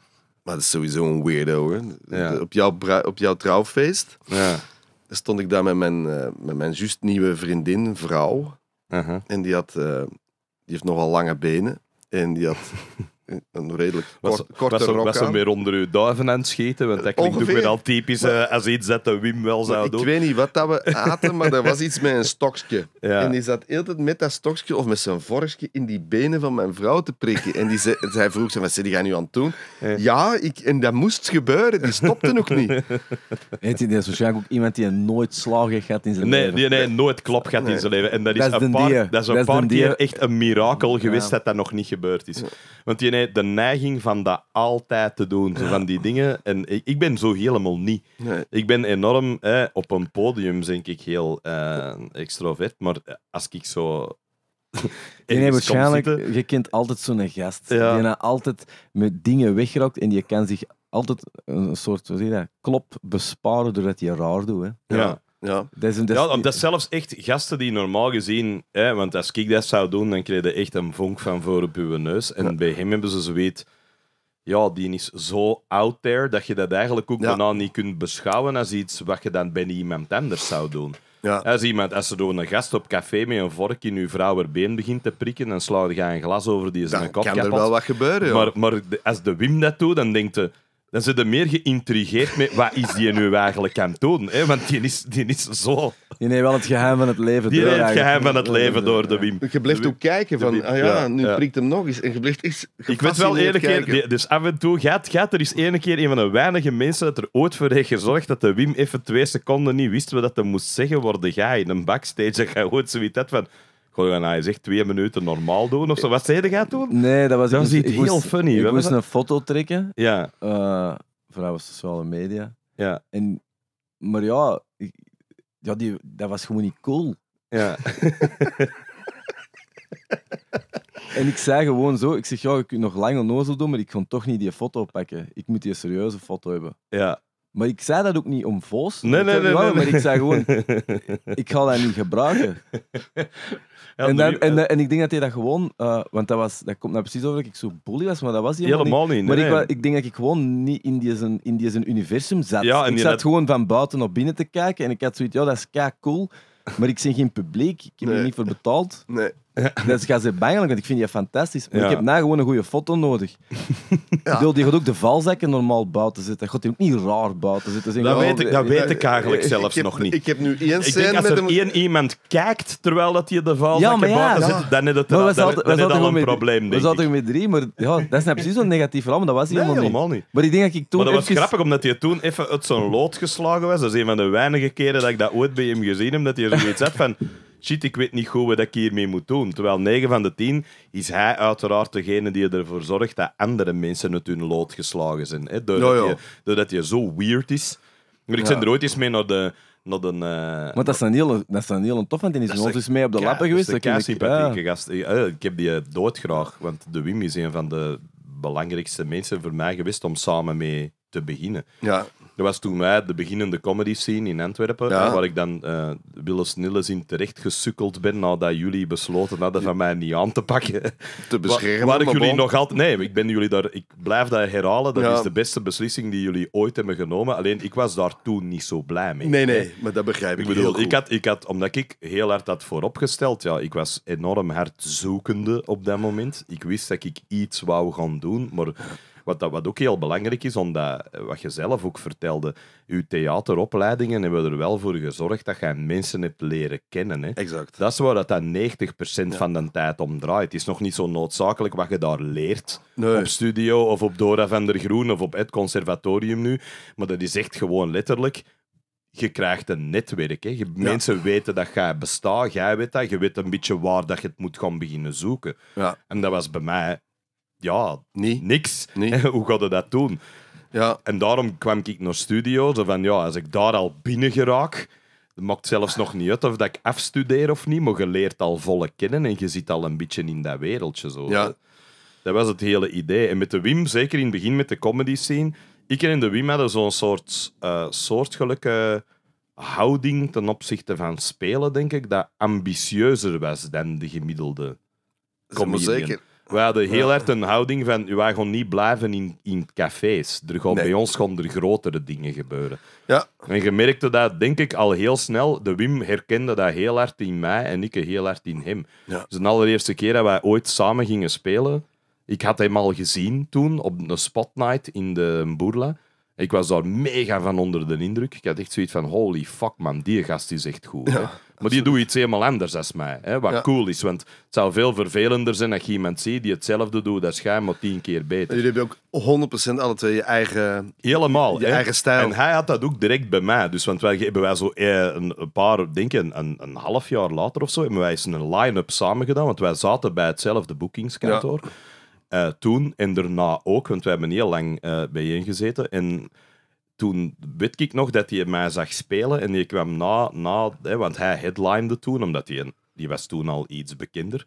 Maar dat is sowieso een weirdo hoor. Op, jouw op jouw trouwfeest ja. stond ik daar met mijn, eh, met mijn juist nieuwe vriendin, vrouw. En die, had, eh, die heeft nogal lange benen. En die had [laughs] een redelijk kort, was, korte was, rok weer onder uw duiven aan het scheten? Want dat klinkt ook weer al typisch eh, als iets dat de Wim wel zou doen. Ik weet niet wat dat we [laughs] aten, maar dat was iets met een stokje. En die zat altijd met dat stokje of met zijn vorkje in die benen van mijn vrouw te prikken. En die zei, [laughs] zij vroeg, ze, wat ze die gaan nu aan het doen? Ja, ik, en dat moest gebeuren. Die stopte nog niet. [laughs] Heet die, dat is waarschijnlijk ook iemand die nooit slagen gaat in zijn nee, leven. Die, nee, nooit klop gaat in zijn leven. En dat is, een, paar, dat is een paar echt een mirakel geweest dat dat nog niet gebeurd is. Want die de neiging van dat altijd te doen, van die dingen. En ik, ik ben zo helemaal niet. Ik ben enorm, op een podium denk ik heel eh, extrovert, maar eh, als ik zo [laughs] je kent altijd zo'n gast. Ja. Die nou altijd met dingen wegrokt en je kan zich altijd een soort klop besparen doordat je raar doet. Hè. Ja. Ja. Dat, is, dat, ja, dat zelfs echt gasten die normaal gezien... Hè, want als ik dat zou doen, dan kreeg je echt een vonk van voor op je neus. En bij hem hebben ze zoiets... Ja, die is zo out there dat je dat eigenlijk ook ja. niet kunt beschouwen als iets wat je dan bij iemand anders zou doen. Ja. Als, iemand, als er door een gast op café met een vork in uw vrouwerbeen begint te prikken, dan slaat je een glas over die zijn dan kop kan er wel wat gebeuren, Maar, maar als de Wim dat doet, dan denkt hij dan zitten je meer geïntrigeerd met wat is die nu eigenlijk aan het doen. Hè? Want die is, die is zo... Die neemt wel het geheim van het leven die door. Die het geheim van het leven door, de Wim. Je blijft ook kijken van, ah ja, nu prikt hem nog eens. En je blijft Ik weet wel, ene keer, dus af en toe gaat, gaat er eens ene keer een van de weinige mensen dat er ooit voor heeft gezorgd dat de Wim even twee seconden niet wist wat dat moest zeggen worden. Ga in een backstage, dat ga ooit zoiets dat van kon je zegt twee minuten normaal doen of zo. Wat zei gaat doen. Nee, dat was, dat was iets heel funny. We moest een foto trekken ja. Uh, eh, vanuit sociale media. Ja. En, maar ja, ja die, dat was gewoon niet cool. Ja. [laughs] en ik zei gewoon zo, ik zeg, ja, ik kunt nog lang nozel doen, maar ik kon toch niet die foto pakken. Ik moet die serieuze foto hebben. Ja. Maar ik zei dat ook niet om Vos. Nee, nee, nee, Maar ik zei gewoon, [laughs] ik ga dat niet gebruiken. en, dan, en, en ik denk dat hij dat gewoon, eh, want dat, was, dat komt nou precies over dat ik zo bully was, maar dat was hij helemaal, niet. maar ik, ik, denk dat ik gewoon niet in die zijn, in die zijn universum zat. ik zat gewoon van buiten naar binnen te kijken en ik had zoiets, ja, dat is kei cool, maar ik zie geen publiek, ik heb er niet voor betaald. Nee. Dat is [laughs] dus ze bangelijk want ik vind je fantastisch. Maar ik heb na nou gewoon een goede foto nodig. [laughs] Ik wil die gaat ook de valzakken normaal buiten zitten. God, die ook niet raar buiten zitten. dat, weet ik, dat weet ik eigenlijk zelfs nog niet. Ik heb nu één Ik als één iemand kijkt terwijl dat je de valzakken buiten zit, dan is dat, maar al een probleem, We zaten met drie, maar ja, dat is nou precies zo'n negatief verhaal, maar dat was helemaal, helemaal niet. Maar ik denk dat ik toen Maar dat was grappig, omdat je toen even uit zo'n lood geslagen was. Dat is een van de weinige keren dat ik dat ooit bij hem gezien heb, dat je zoiets hebt van shit, ik weet niet goed wat ik hiermee moet doen. Terwijl 9 van de 10 is hij uiteraard degene die ervoor zorgt dat andere mensen het hun lood geslagen zijn. Hè? Doordat, ja, Je, doordat je zo weird is. Maar ik ben er ooit eens mee naar de, dat een. Uh, maar dat is een heel dat is een tof, want die is ons eens mee op de lappen geweest. Dat is een gast. Eh, eh, ik heb die doodgraag, want de Wim is een van de belangrijkste mensen voor mij geweest om samen mee te beginnen. Ja. Dat was toen wij de beginnende comedy scene in Antwerpen, waar ik dan uh, eh, Willis Nilles in terecht gesukkeld ben nadat jullie besloten hadden van mij niet aan te pakken. Te beschermen. Waar, ik jullie nog altijd... Nee, ik, ben jullie daar, ik blijf dat herhalen. Dat is de beste beslissing die jullie ooit hebben genomen. Alleen, ik was daar toen niet zo blij mee. Nee, nee, maar dat begrijp ik, ik bedoel, Ik had, ik had, omdat ik heel hard had vooropgesteld, ja, ik was enorm hard zoekende op dat moment. Ik wist dat ik iets wou gaan doen, maar wat, wat ook heel belangrijk is, omdat, eh, wat je zelf ook vertelde, uw theateropleidingen hebben er wel voor gezorgd dat jij mensen hebt leren kennen. Hè? Exact. Dat is waar dat, 90% van de tijd om draait. Het is nog niet zo noodzakelijk wat je daar leert op studio of op Dora van der Groen of op het conservatorium nu. Maar dat is echt gewoon letterlijk je krijgt een netwerk. Hè. Mensen weten dat jij bestaat, jij weet dat, je weet een beetje waar dat je het moet gaan beginnen zoeken. Ja. En dat was bij mij ja, nee. niks. [laughs] Hoe gaat je dat doen? Ja. En daarom kwam ik naar studio. Zo van, ja, als ik daar al binnen geraak, het maakt zelfs nog niet uit of dat ik afstudeer of niet, maar je leert al volle kennen en je zit al een beetje in dat wereldje. Zo. Ja. Dat was het hele idee. En met de Wim, zeker in het begin met de comedy scene, ik en de Wim hadden zo'n soort uh, soortgelijke houding ten opzichte van spelen, denk ik, dat ambitieuzer was dan de gemiddelde comedian. Zeker we hadden heel erg een houding van, we gaan niet blijven in, in cafés. Er gaan, Bij ons gaan er grotere dingen gebeuren. Ja. En je merkte dat, denk ik, al heel snel. De Wim herkende dat heel hard in mij en ik heel hard in hem. Dus de allereerste keer dat wij ooit samen gingen spelen, ik had hem al gezien toen op een spotnight in de Boerla. Ik was daar mega van onder de indruk. Ik had echt zoiets van, holy fuck man, die gast is echt goed. Maar die doet iets helemaal anders als mij. Hè, wat cool is, want het zou veel vervelender zijn als je iemand ziet die hetzelfde doet. Dat is maar tien keer beter. En jullie hebben ook 100% alle twee je eigen, Helemaal, je eigen stijl. En hij had dat ook direct bij mij. Dus, want wij hebben wij zo eh, een paar, denk ik, een, een half jaar later of zo, hebben wij eens een line-up samen gedaan. Want wij zaten bij hetzelfde boekingskantoor. Eh, toen en daarna ook, want wij hebben heel lang bij eh, bijeen gezeten. En toen weet ik nog dat hij mij zag spelen en die kwam na, na hè, want hij headlinede toen, omdat hij, die was toen al iets bekender.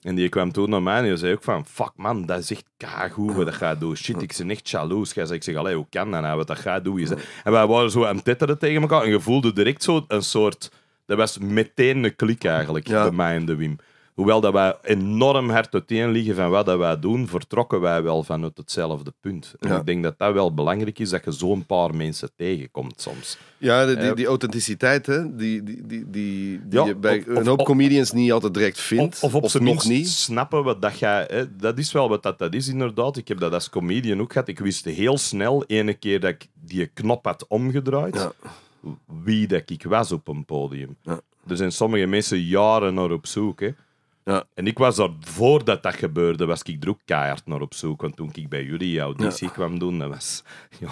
En die kwam toen naar mij en die zei ook van, fuck man, dat is echt kagoe wat dat gaat doen. Shit, ik ben echt jaloers. Gij zei, ik zeg, allee, hoe kan dat nou, wat dat gaat doen? En wij waren zo aan het tetteren tegen elkaar en je voelde direct zo een soort... Dat was meteen een klik eigenlijk ja. bij mij en de Wim hoewel dat wij enorm hard uiteen liggen van wat dat wij doen, vertrokken wij wel vanuit hetzelfde punt. En ik denk dat dat wel belangrijk is, dat je zo'n paar mensen tegenkomt soms. Ja, die, eh, die, authenticiteit, hè? die, die, die, die, je bij een hoop comedians niet altijd direct vindt. Of, of op nog niet. snappen wat dat jij... Hè? Dat is wel wat dat, dat is, inderdaad. Ik heb dat als comedian ook gehad. Ik wist heel snel, ene keer dat ik die knop had omgedraaid... Ja. Wie dat ik was op een podium. Er zijn sommige mensen jaren naar op zoek. Hè. Ja. En ik was er, voordat dat gebeurde, was ik er ook keihard naar op zoek. Want toen ik bij jullie auditie ja. kwam doen, dat was... Ja,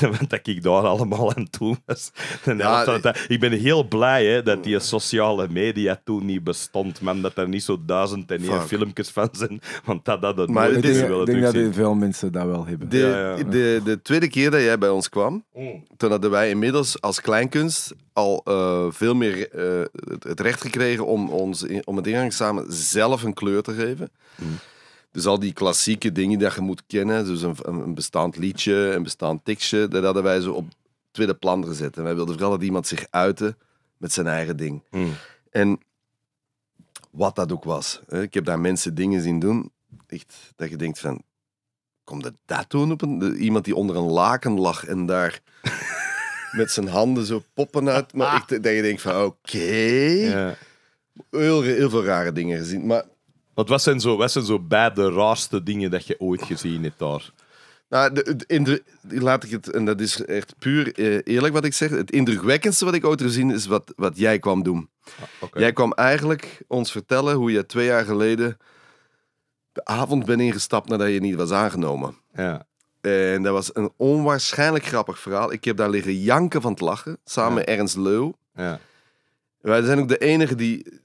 [laughs] dat ik daar allemaal aan toe was. dat, eh, eh, ik ben heel blij hè, dat die sociale media toen niet bestond. Man, dat er niet zo duizend en één filmpjes van zijn. Want dat had het maar nooit Ik denk, dat veel mensen dat wel hebben. De, de, de, tweede keer dat jij bij ons kwam, mm. toen hadden wij inmiddels als kleinkunst al uh, veel meer uh, het recht gekregen om ons om het examen zelf een kleur te geven. Dus al die klassieke dingen die je moet kennen, dus een, een bestaand liedje, een bestaand tekstje, dat hadden wij zo op tweede plan gezet. En wij wilden vooral dat iemand zich uitte met zijn eigen ding. Hmm. En wat dat ook was. Hè? Ik heb daar mensen dingen zien doen, echt, dat je denkt van, komt dat dat doen op een, iemand die onder een laken lag en daar [laughs] met zijn handen zo poppen uit, maar ah. echt, dat je denkt van, oké... ja heel, heel veel rare dingen gezien. Maar wat zijn, zo, wat zijn zo bij de raarste dingen dat je ooit gezien hebt daar? Nou, in de, laat ik het, en dat is echt puur eh, eerlijk wat ik zeg. Het indrukwekkendste wat ik ooit gezien is wat, wat jij kwam doen. Ah, jij kwam eigenlijk ons vertellen hoe je twee jaar geleden de avond bent ingestapt nadat je niet was aangenomen. Ja. En dat was een onwaarschijnlijk grappig verhaal. Ik heb daar liggen janken van het lachen, samen met Ernst Leu. Ja. Wij zijn ook de enige die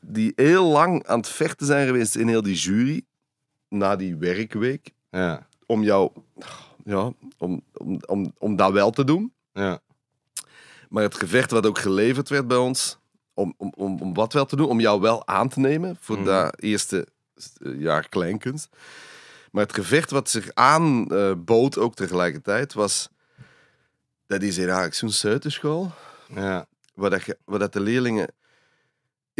die heel lang aan het vechten zijn geweest in heel die jury, na die werkweek, ja. om jou, ja, om, om, om, om dat wel te doen. Ja. Maar het gevecht wat ook geleverd werd bij ons, om, om, om, om wat wel te doen, om jou wel aan te nemen voor mhm. dat eerste eh, jaar kleinkunst. Maar het gevecht wat zich aanbood eh, ook tegelijkertijd was, dat is in eigenlijk zo'n Zuitenschool. Ja. Waar, dat dat de leerlingen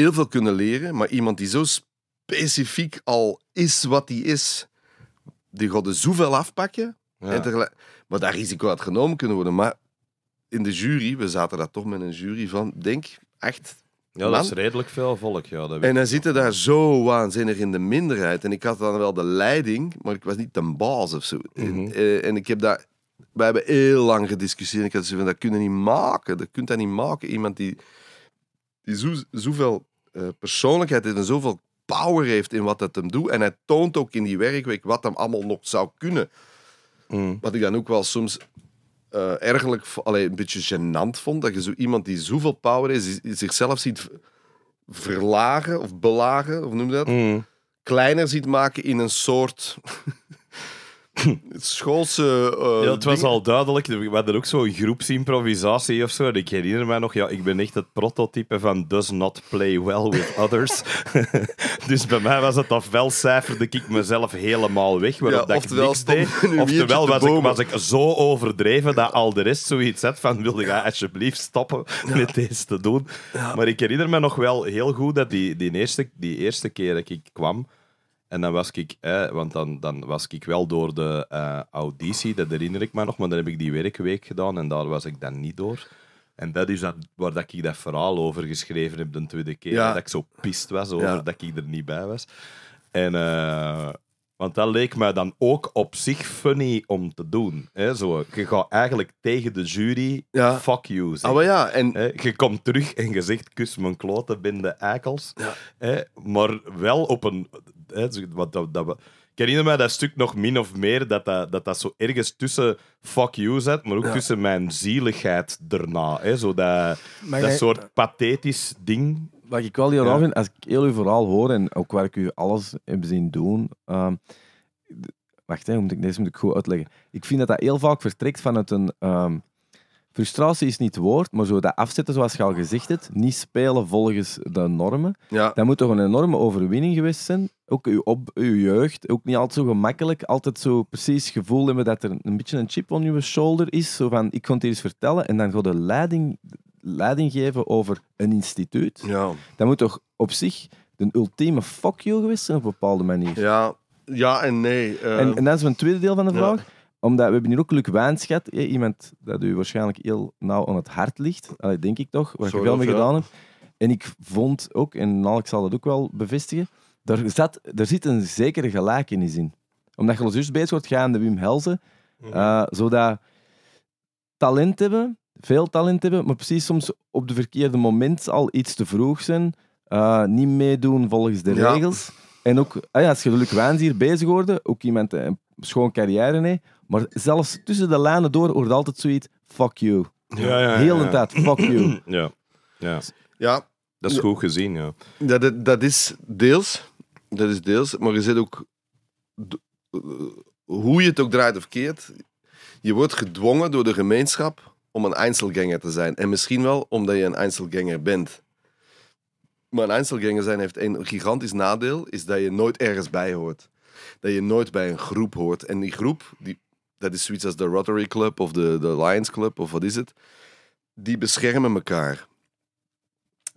heel veel kunnen leren, maar iemand die zo specifiek al is wat hij is, die gaat er zoveel afpakken. maar dat risico had genomen kunnen worden. Maar in de jury, we zaten daar toch met een jury van, denk, echt. Ja, dat is redelijk veel volk. Ja, dat en dan zitten daar zo waanzinnig in de minderheid. En ik had dan wel de leiding, maar ik was niet de baas of zo. en, mhm. eh, ik heb daar we hebben heel lang gediscussieerd. Ik had gezegd, dat kunnen niet maken. Dat kunt dat niet maken. Iemand die die zo, zoveel eh, persoonlijkheid en zoveel power heeft in wat dat hem doet. En hij toont ook in die werkweek wat hem allemaal nog zou kunnen. Mm. Wat ik dan ook wel soms uh, eh, ergelijk, een beetje gênant vond. Dat je zo iemand die zoveel power heeft, zichzelf ziet verlagen of belagen, of noem je dat? Mm. Kleiner ziet maken in een soort het schoolse. Eh, ja, het was al duidelijk. We hadden ook zo'n groepsimprovisatie of zo. ik herinner mij nog, ja, ik ben echt het prototype van does not play well with others. [laughs] dus bij mij was het ofwel cijferde ik mezelf helemaal weg, waarop dat ik niks deed. Oftewel was ik, was ik zo overdreven dat al de rest zoiets had van wilde ga alsjeblieft stoppen met deze te doen. Maar ik herinner me nog wel heel goed dat die, die, eerste, die eerste keer dat ik kwam en dan was ik, want dan, dan was ik wel door de uh, auditie, dat herinner ik me nog, maar dan heb ik die werkweek gedaan en daar was ik dan niet door. En dat is dat, waar dat ik dat verhaal over geschreven heb de tweede keer. Dat ik zo pist was over dat ik er niet bij was. En, eh, want dat leek mij dan ook op zich funny om te doen. Hè? Zo, je gaat eigenlijk tegen de jury fuck you zeggen. oh ah, ja, en... Je komt terug en je zegt kus mijn kloten binnen de eikels. Hè? Maar wel op een dus dat, dat, ik herinner me dat stuk nog min of meer dat dat, dat, zo ergens tussen fuck you zat, maar ook tussen mijn zieligheid daarna. Hè, zo dat, dat soort pathetisch ding. Wat ik wel heel raar vind, als ik heel uw verhaal hoor en ook waar ik u alles heb zien doen. Ehm, wacht, hè, moet ik, deze moet ik goed uitleggen. Ik vind dat dat heel vaak vertrekt vanuit een. Ehm, frustratie is niet het woord, maar zo dat afzetten zoals je al gezegd hebt, niet spelen volgens de normen, ja. dat moet toch een enorme overwinning geweest zijn. Ook uw, op, uw jeugd, ook niet altijd zo gemakkelijk, altijd zo precies gevoel hebben dat er een beetje een chip on je shoulder is, zo van, ik kon het eens vertellen, en dan gaat de leiding, leiding geven over een instituut. Ja. Dat moet toch op zich de ultieme fuck you geweest zijn op een bepaalde manier. Ja, ja en nee. En, eh, en dat is mijn tweede deel van de vraag omdat we hebben hier ook Luc gehad, iemand dat u waarschijnlijk heel nauw aan het hart ligt, denk ik toch, waar je veel mee gedaan hebt. En ik vond ook, en ik zal dat ook wel bevestigen, daar, zat, zit een zekere gelijkenis in. Omdat je ons dus bezig wordt gaan de Wim Helzen, mhm. eh, zodat talent hebben, veel talent hebben, maar precies soms op de verkeerde moment al iets te vroeg zijn, eh, niet meedoen volgens de regels. En ook, ah als je Luc Waans hier bezig wordt, ook iemand eh, een schoon carrière nee. Maar zelfs tussen de lanen door hoort altijd zoiets: fuck you. Ja, ja, Heel de tijd, fuck you. [clears throat] Ja. Ja. ja. Dat is goed gezien, ja. Dat, dat, dat, is deels, dat is deels, maar je zit ook, eh, hoe je het ook draait of keert, je wordt gedwongen door de gemeenschap om een Einzelganger te zijn. En misschien wel omdat je een Einzelganger bent. Maar een Einzelganger zijn heeft een gigantisch nadeel, is dat je nooit ergens bij hoort. Dat je nooit bij een groep hoort. En die groep, die dat is zoiets als de Rotary Club of de, de Lions Club of wat is het. Die beschermen elkaar.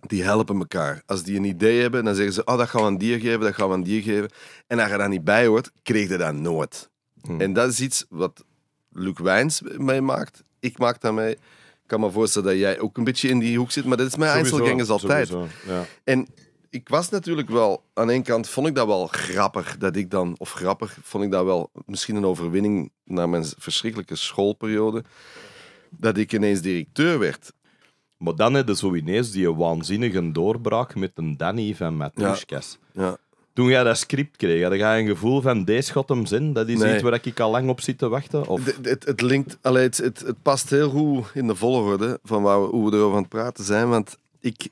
Die helpen elkaar. Als die een idee hebben, dan zeggen ze: Oh, dat gaan we aan die geven, dat gaan we aan die geven. En als je daar niet bij hoort, kreeg je dat nooit. Hmm. En dat is iets wat Luc Wijns mee maakt. Ik maak dat mee. Ik kan me voorstellen dat jij ook een beetje in die hoek zit, maar dat is mijn sowieso, altijd. ja. En ik was natuurlijk wel, aan één kant vond ik dat wel grappig, dat ik dan, of grappig, vond ik dat wel misschien een overwinning na mijn verschrikkelijke schoolperiode, dat ik ineens directeur werd. Maar dan net zo ineens die waanzinnige doorbraak met een Danny van Matuskes. Ja. ja. Toen jij dat script kreeg, had je een gevoel van deze schot hem zin? Dat is iets waar ik al lang op zit te wachten? Of? Het, het, linkt, allee, het, het, het, past heel goed in de volgorde van waar we, hoe we erover aan het praten zijn. Want ik,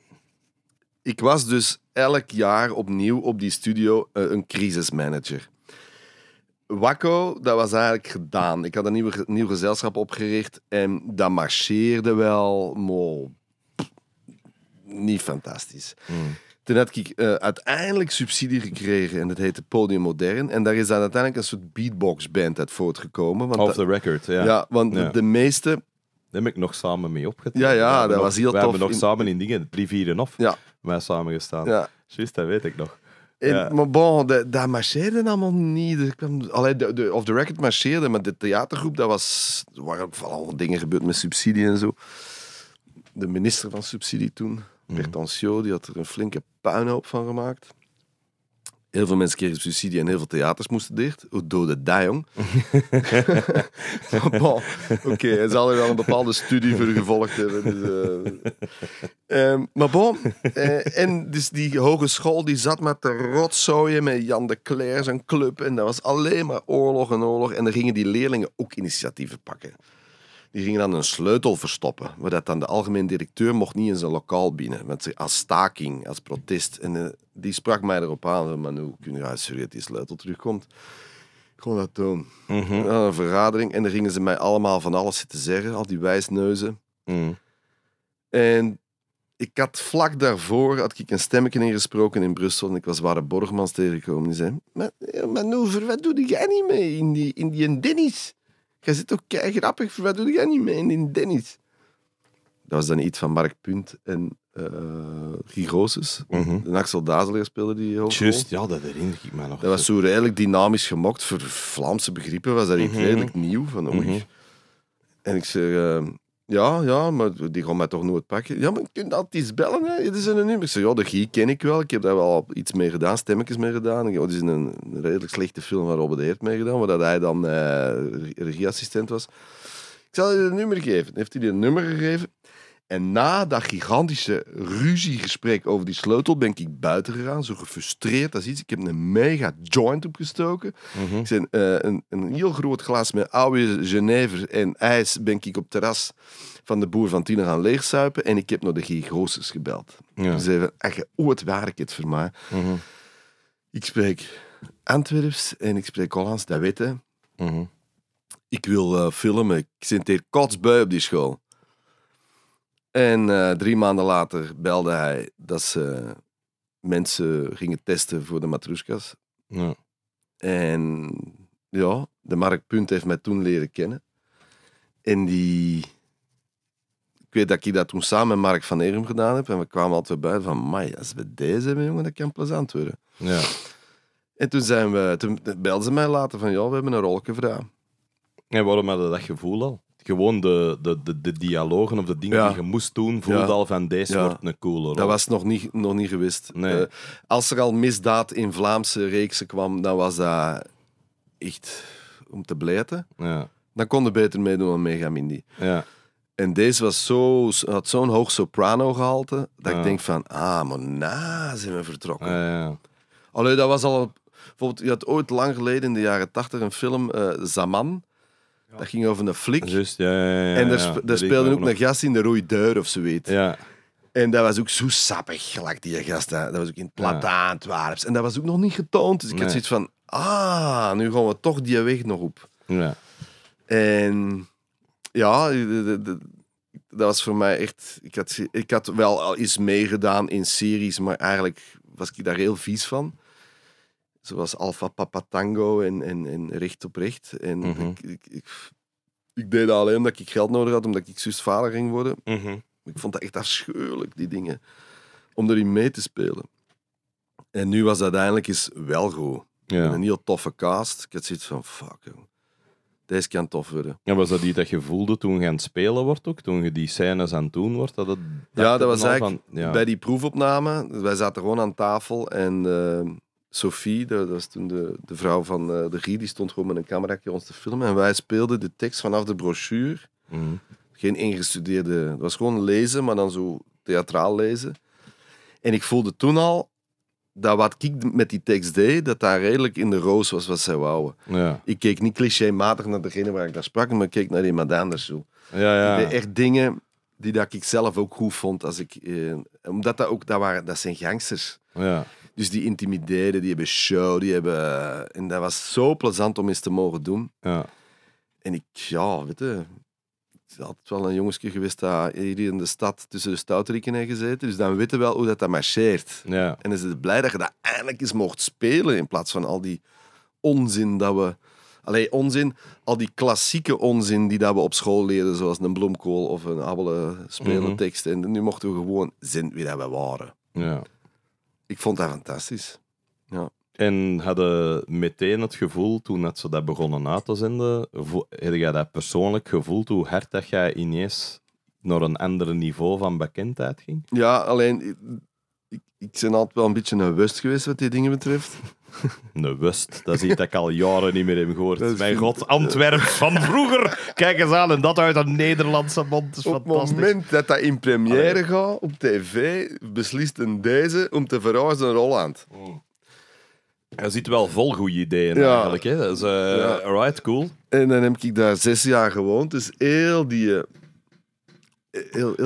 ik was dus elk jaar opnieuw op die studio eh, een crisismanager. Wakko, dat was eigenlijk gedaan. Ik had een nieuwe, nieuw gezelschap opgericht en dat marcheerde wel, maar niet fantastisch. Hmm. Toen had ik eh, uiteindelijk subsidie gekregen en dat heette Podium Modern. En daar is dan uiteindelijk een soort beatboxband uit voortgekomen. Want Off the record, ja. Ja, want de meeste... Daar heb ik nog samen mee opgetreden. Ja, ja, dat was heel we tof. We hebben nog samen in dingen, en of. Ja, mij samengestaan. Ja. Juist, dat weet ik nog. En, Maar bon, dat, dat marcheerde allemaal niet. Dus of de, of the record marcheerde, maar de theatergroep, dat was, er waren van allemaal dingen gebeurd met subsidie en zo. De minister van subsidie toen, mm -hmm. die had er een flinke puinhoop van gemaakt heel veel mensen kregen subsidie en heel veel theaters moesten dicht. O, dode da, jong. [laughs] oké, hij zal er wel een bepaalde studie voor gevolgd hebben. Dus, eh. ehm, maar bon, eh, en dus die hogeschool die zat met de rotzooien met Jan de Cler's zijn club. En dat was alleen maar oorlog en oorlog. En dan gingen die leerlingen ook initiatieven pakken. Die gingen dan een sleutel verstoppen, waar dat dan de algemeen directeur mocht niet in zijn lokaal binnen. Met, als staking, als protest. En eh, die sprak mij erop aan, maar nu kun je assureren dat die sleutel terugkomt. Gewoon dat doen. Mhm. een vergadering. En dan gingen ze mij allemaal van alles zitten zeggen, al die wijsneuzen. Mhm. En ik had vlak daarvoor had ik een stemmetje ingesproken in Brussel en ik was de Borgmans tegengekomen. Die zei, maar, eh, wat doe jij niet mee in die, in die Dennis? jij zit toch kei grappig, wat doe jij niet mee in Dennis? Dat was dan iets van Mark Punt en uh, De Mm -hmm. speelde die hoofdrol. Juist, ja, dat herinner ik me nog. Dat was zo redelijk dynamisch gemokt. Voor Vlaamse begrippen was dat mhm. redelijk nieuw. Van, de Mm En ik zeg, eh, ja, ja, maar die gaan mij toch nooit pakken. Ja, maar je kunt altijd bellen, hè? Dit is een nummer. Ik zei, ja, de regie ken ik wel. Ik heb daar wel iets mee gedaan, stemmetjes mee gedaan. Het is een, redelijk slechte film waar Robert Heert mee gedaan, waar hij dan eh, regieassistent was. Ik zal je een nummer geven. Heeft hij die een nummer gegeven? En na dat gigantische ruziegesprek over die sleutel ben ik buiten gegaan, zo gefrustreerd als iets. Ik heb een mega joint opgestoken. Mhm. Ik uh, een, een, heel groot glas met oude Genever en ijs ben ik op terras van de boer van Tina gaan leegzuipen. En ik heb naar de Gigosus gebeld. Ze zeiden, echt ooit waar ik het voor mij. Mhm. Ik spreek Antwerps en ik spreek Hollands, dat weten. Mhm. Ik wil eh, filmen. Ik zit hier kotsbui op die school. En eh, drie maanden later belde hij dat ze mensen gingen testen voor de matroeskas. Ja. En ja, de Mark Punt heeft mij toen leren kennen. En die... Ik weet dat ik dat toen samen met Mark van Erum gedaan heb. En we kwamen altijd bij van, mai, als we deze hebben, jongen, dat kan plezant worden. Ja. En toen, zijn we, toen belden ze mij later van, ja, we hebben een rolke En waarom hadden dat gevoel al? gewoon de, de, de, de dialogen of de dingen die je moest doen, voelde al van deze ja. wordt een cooler. Dat was nog niet, nog niet gewist. Eh, als er al misdaad in Vlaamse reeksen kwam, dan was dat echt om te blijten. Dan kon je beter meedoen aan Megamindi. Ja. En deze was zo, had zo'n hoog soprano gehalte, dat ik denk van, ah, maar na zijn we vertrokken. Ja, Allee, dat was al... Bijvoorbeeld, je had ooit lang geleden, in de jaren tachtig, een film, uh, Zaman dat ging over een flik. ja, ja, ja, en daar, speelden speelde ook nog. een gast in de rode deur of zoiets. Ja. En dat was ook zo sappig, gelijk die gast. Hè. Dat was ook in het plataan, het En dat was ook nog niet getoond. Dus ik had zoiets van, ah, nu gaan we toch die weg nog op. Ja. En ja, dat was voor mij echt... Ik had, ik had wel al iets meegedaan in series, maar eigenlijk was ik daar heel vies van was Alpha Papa Tango en, en, en Recht op Recht. En mhm. ik, ik, deed dat alleen omdat ik geld nodig had, omdat ik zusvader ging worden. Mhm. Ik vond dat echt afschuwelijk, die dingen. Om erin mee te spelen. En nu was dat uiteindelijk eens wel goed. Een heel toffe cast. Ik had zoiets van, fuck, deze kan tof worden. Ja, was dat die dat je voelde toen je aan het spelen wordt ook? Toen je die scènes aan het doen wordt? Dat het, ja, dat was eigenlijk bij die proefopname. Wij zaten gewoon aan tafel en... Eh, Sophie, dat, was toen de, de vrouw van eh, de Rie, die stond gewoon met een camerakje ons te filmen. En wij speelden de tekst vanaf de brochure. Mhm. Geen ingestudeerde, het was gewoon lezen, maar dan zo theatraal lezen. En ik voelde toen al dat wat ik met die tekst deed, dat daar redelijk in de roos was wat zij wouden. Ja. Ik keek niet clichématig naar degene waar ik daar sprak, maar ik keek naar iemand anders toe. Ja, ja. Ik echt dingen die dat ik zelf ook goed vond. Als ik, eh, omdat dat ook, dat, waren, dat zijn gangsters. Ja. Dus die intimideren, die hebben show, die hebben... Eh, en dat was zo plezant om eens te mogen doen. Ja. En ik, ja, weet je... Het is altijd wel een jongensje geweest dat hier in de stad tussen de stouteriken heeft gezeten. Dus dan weten we wel hoe dat, dat marcheert. Ja. En is het blij dat je dat eindelijk eens mocht spelen in plaats van al die onzin dat we... Allee, onzin, al die klassieke onzin die dat we op school leerden, zoals een bloemkool of een abbele spelende Mm En nu mochten we gewoon zin wie dat we waren. Ja ik vond dat fantastisch. Ja. En hadden meteen het gevoel, toen dat ze dat begonnen uit te zenden, Heb jij dat persoonlijk gevoeld, hoe hard dat jij ineens naar een ander niveau van bekendheid ging? Ja, alleen, ik, ik ben altijd wel een beetje een geweest wat die dingen betreft. Een wust, dat ziet ik al jaren niet meer heb gehoord. Mijn god, Antwerp van vroeger. Kijk eens aan, en dat uit een Nederlandse mond. Is op het moment dat dat in première gaat, op tv, beslist een deze om te verhuizen naar Holland. Oh. zit wel vol goede ideeën eigenlijk. Hè? Dat is, eh, Alright, cool. En dan heb ik daar zes jaar gewoond, dus heel die eh,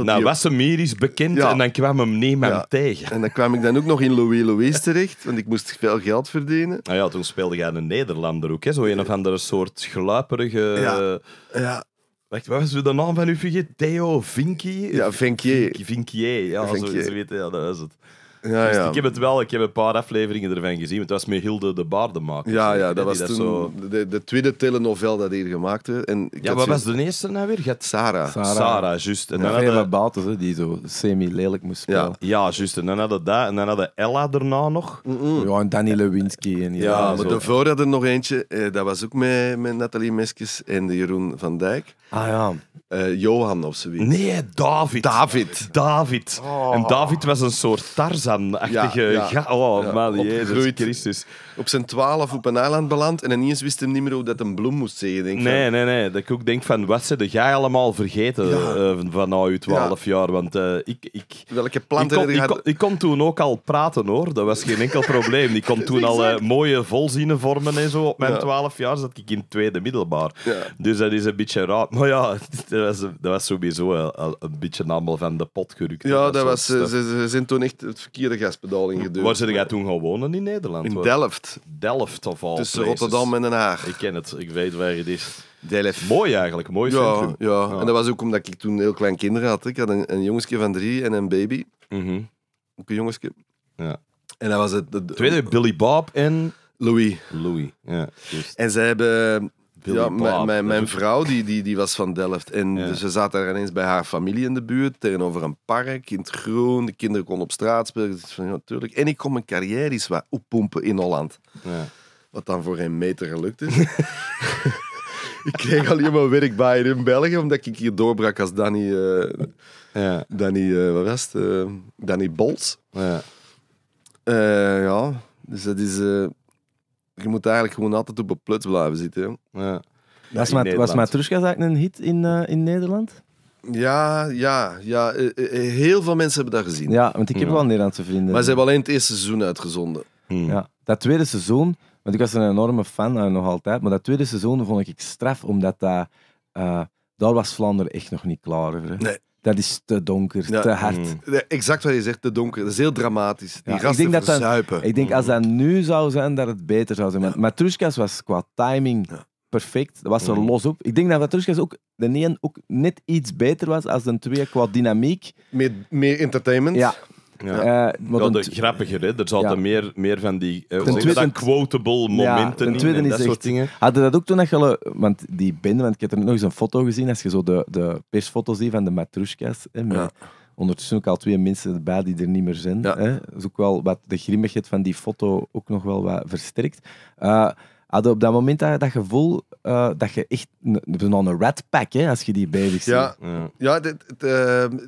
nou, was hem bekend en dan kwam hem niemand ja. tegen. En dan kwam ik dan ook nog in Louis Louis terecht, want ik moest veel geld verdienen. Nou ja, toen speelde jij een Nederlander ook, hè? zo een of andere soort gluiperige... Ja. ja. Wacht, wat was de naam van u je Theo Vinkie? Ja, Vinkier. Vinkier, ja, Zo, ze weten, ja, dat is het. Ja, dus ja. Ik heb het wel, ik heb een paar afleveringen ervan gezien. Want het was met Hilde de Baardemaker. Ja, ja, dat was toen zo... de, de, tweede telenovel dat hij gemaakt heeft. En ja, wat was de eerste nou weer? Gaat... Sarah. Sarah. Sarah, juist. En dan hadden... hè, die zo semi-lelijk moest spelen. Ja, juist. En dan hadden dat, en dan hadden Ella daarna nog. Ja, en Danny Lewinsky. En ja, maar daarvoor hadden er nog eentje, eh, dat was ook met, met Nathalie Meskes en de Jeroen van Dijk. Ah ja. Eh, Johan of zoiets. Nee, David. David. David. En oh. David was een soort Tarzan. Manhattan-achtige... Ja, ja. oh, man, Jezus Christus op zijn twaalf op een eiland beland en ineens wist hij niet meer hoe dat een bloem moest zeggen. Denk nee, nee, nee. Dat ik ook denk van, wat ze jij allemaal vergeten eh, van nou je twaalf jaar? Want eh, ik, ik... Welke planten ik kon, ik, ik kon toen ook al praten, hoor. Dat was geen enkel probleem. Ik kon [laughs] toen al eh, mooie volzinnen vormen en zo. Op mijn twaalf jaar zat ik in het tweede middelbaar. Dus dat is een beetje raar. Maar ja, [laughs] dat was, dat was sowieso een beetje allemaal van de pot gerukt. Ja, dat, was, ze, ze, zijn toen echt het verkeerde gaspedaal ingeduwd. Waar ze jij toen gewoon wonen in Nederland? In Delft. Delft of al Tussen Rotterdam en Den Haag. Ik ken het, ik weet waar het is. Delft. Mooi eigenlijk, mooi ja, Ja, ja. en dat was ook omdat ik toen heel klein kinderen had. Ik had een, een jongensje van drie en een baby. Mm Ook een jongensje. Ja. En dat was het... Tweede, Billy Bob en... Louis. Louis, ja. En zij hebben ja, mijn, mijn vrouw die, die, die was van Delft. En ze zat daar ineens bij haar familie in de buurt, tegenover een park, in het groen. De kinderen konden op straat spelen. Van, ja, natuurlijk. En ik kon mijn carrière eens wat oppompen in Holland. Ja. Wat dan voor geen meter gelukt is. [laughs] ik kreeg alleen maar werk bij in België, omdat ik hier doorbrak als Danny... Eh, ja. Danny, uh, wat was het? Eh, Danny Bols. Ja. ja, dus dat is je moet eigenlijk gewoon altijd op een pluts blijven zitten. Ja. Was, ja, met, was eigenlijk een hit in, eh, in Nederland? Ja, ja, ja. Eh, eh, heel veel mensen hebben dat gezien. Ja, want ik heb wel Nederlandse vrienden. Maar ze hebben alleen het eerste seizoen uitgezonden. Hmm. Ja, dat tweede seizoen, want ik was een enorme fan, en nog altijd, maar dat tweede seizoen vond ik straf, omdat dat, daar was Vlaanderen echt nog niet klaar voor. Nee dat is te donker, te hard. Mm. Exact wat je zegt, te donker. Dat is heel dramatisch. Die ja, ik denk dat ik denk als dat mm. nu zou zijn, dat het beter zou zijn. Ja. Matruskas was qua timing perfect. Dat was er mm. los op. Ik denk dat Matruskas ook, de een ook net iets beter was als de twee qua dynamiek. Meer, meer entertainment. Ja, ja. Eh, de grappiger, hè? er zaten ja. meer, meer van die eh, dat quotable momenten in en dat soort dingen. Hadden dat ook toen dat je... Want die binnen want ik heb er nog eens een foto gezien, als je zo de, de persfoto ziet van de matrushkas, hè, met ondertussen ook al twee mensen erbij die er niet meer zijn. Hè? is ook wel wat de grimmigheid van die foto ook nog wel wat versterkt. Eh, hadden op dat moment dat, dat gevoel dat je echt... Een, een rat pack, hè, als je die bezig ziet. Ja, ja. ja dit, ehm,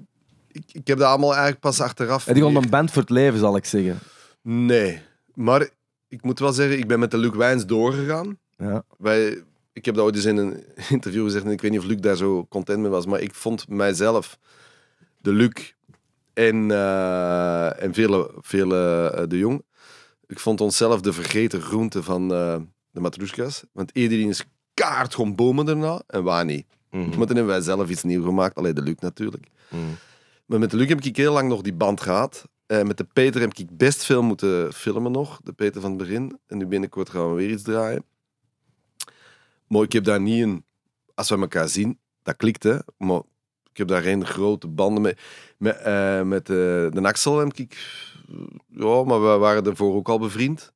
ik, heb dat allemaal eigenlijk pas achteraf. Heb je gewoon een band voor het leven, zal ik zeggen? Nee. Maar ik moet wel zeggen, ik ben met de Luc Wijns doorgegaan. Ja. Wij, ik heb dat ooit eens in een [laughs] interview gezegd en ik weet niet of Luc daar zo content mee was, maar ik vond mijzelf, de Luc en, eh, en vele, vele eh, de Jong, ik vond onszelf de vergeten groente van eh, de matroeskas. Want iedereen is kaart gewoon bomen erna en waar niet. Mm Maar hebben wij zelf iets nieuws gemaakt, alleen de Luc natuurlijk. Mhm. Maar met de Luc heb ik heel lang nog die band gehad. Eh, met de Peter heb ik best veel moeten filmen nog. De Peter van het begin. En nu binnenkort gaan we weer iets draaien. Maar ik heb daar niet een... Als we elkaar zien, dat klikt hè. Maar ik heb daar geen grote banden mee. Met, eh, met eh, de Axel heb ik... Ja, maar we waren ervoor ook al bevriend.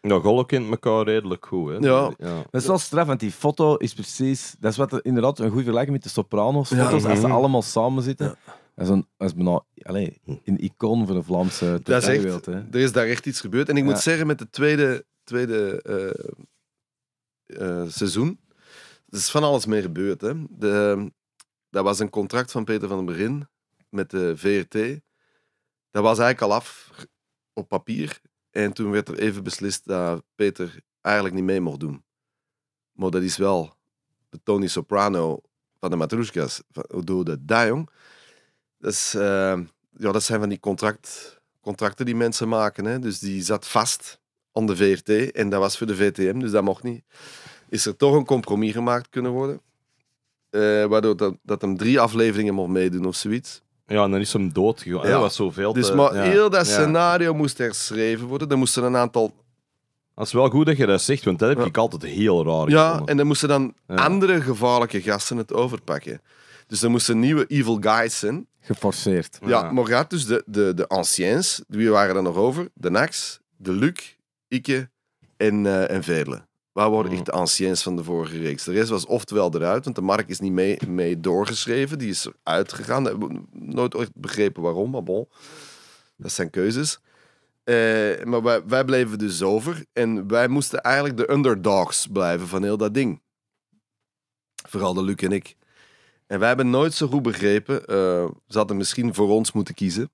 Nou, Gollo kent elkaar redelijk goed. Hè? Ja. ja. Dat is wel straf, want die foto is precies... Dat is wat inderdaad een goed vergelijking met de Sopranos-foto's. Als ze mhm. allemaal samen zitten... Ja als een, bijna allez, hm. een icoon voor de Vlaamse dat wereld, Er is daar echt iets gebeurd. En ik moet zeggen, met de tweede, tweede uh, seizoen er is van alles mee gebeurd. Hè. De, dat was een contract van Peter van den Begin met de VRT. Dat was eigenlijk al af op papier. En toen werd er even beslist dat Peter eigenlijk niet mee mocht doen. Maar dat is wel de Tony Soprano van de Matrouskas van Odo de Dajong. Dus, ja, dat zijn van die contract, contracten die mensen maken. Hè. Dus die zat vast aan de VRT en dat was voor de VTM, dus dat mocht niet. Is er toch een compromis gemaakt kunnen worden? Eh, waardoor dat, dat hem drie afleveringen mocht meedoen of zoiets. Ja, en dan is hem dood Ja. was zoveel. Dus maar heel dat scenario moest herschreven worden. Er moesten een aantal dat is wel goed dat je dat zegt, want dat heb ik altijd heel raar gevonden. Ja, en dan moesten dan andere gevaarlijke gasten het overpakken. Dus er moesten nieuwe evil guys zijn. Geforceerd. Ja, maar gaat dus de, de, de anciens, wie waren er nog over? De Nax, de Luc, Ikke en, uh, en Verle. Waar worden mm. echt de anciens van de vorige reeks? De rest was oftewel eruit, want de markt is niet mee, mee doorgeschreven. Die is uitgegaan. Nooit ooit begrepen waarom, maar bon. Dat zijn keuzes. Eh, maar wij, wij bleven dus over. En wij moesten eigenlijk de underdogs blijven van heel dat ding. Vooral de Luc en ik. En wij hebben nooit zo goed begrepen. Uh, ze hadden misschien voor ons moeten kiezen.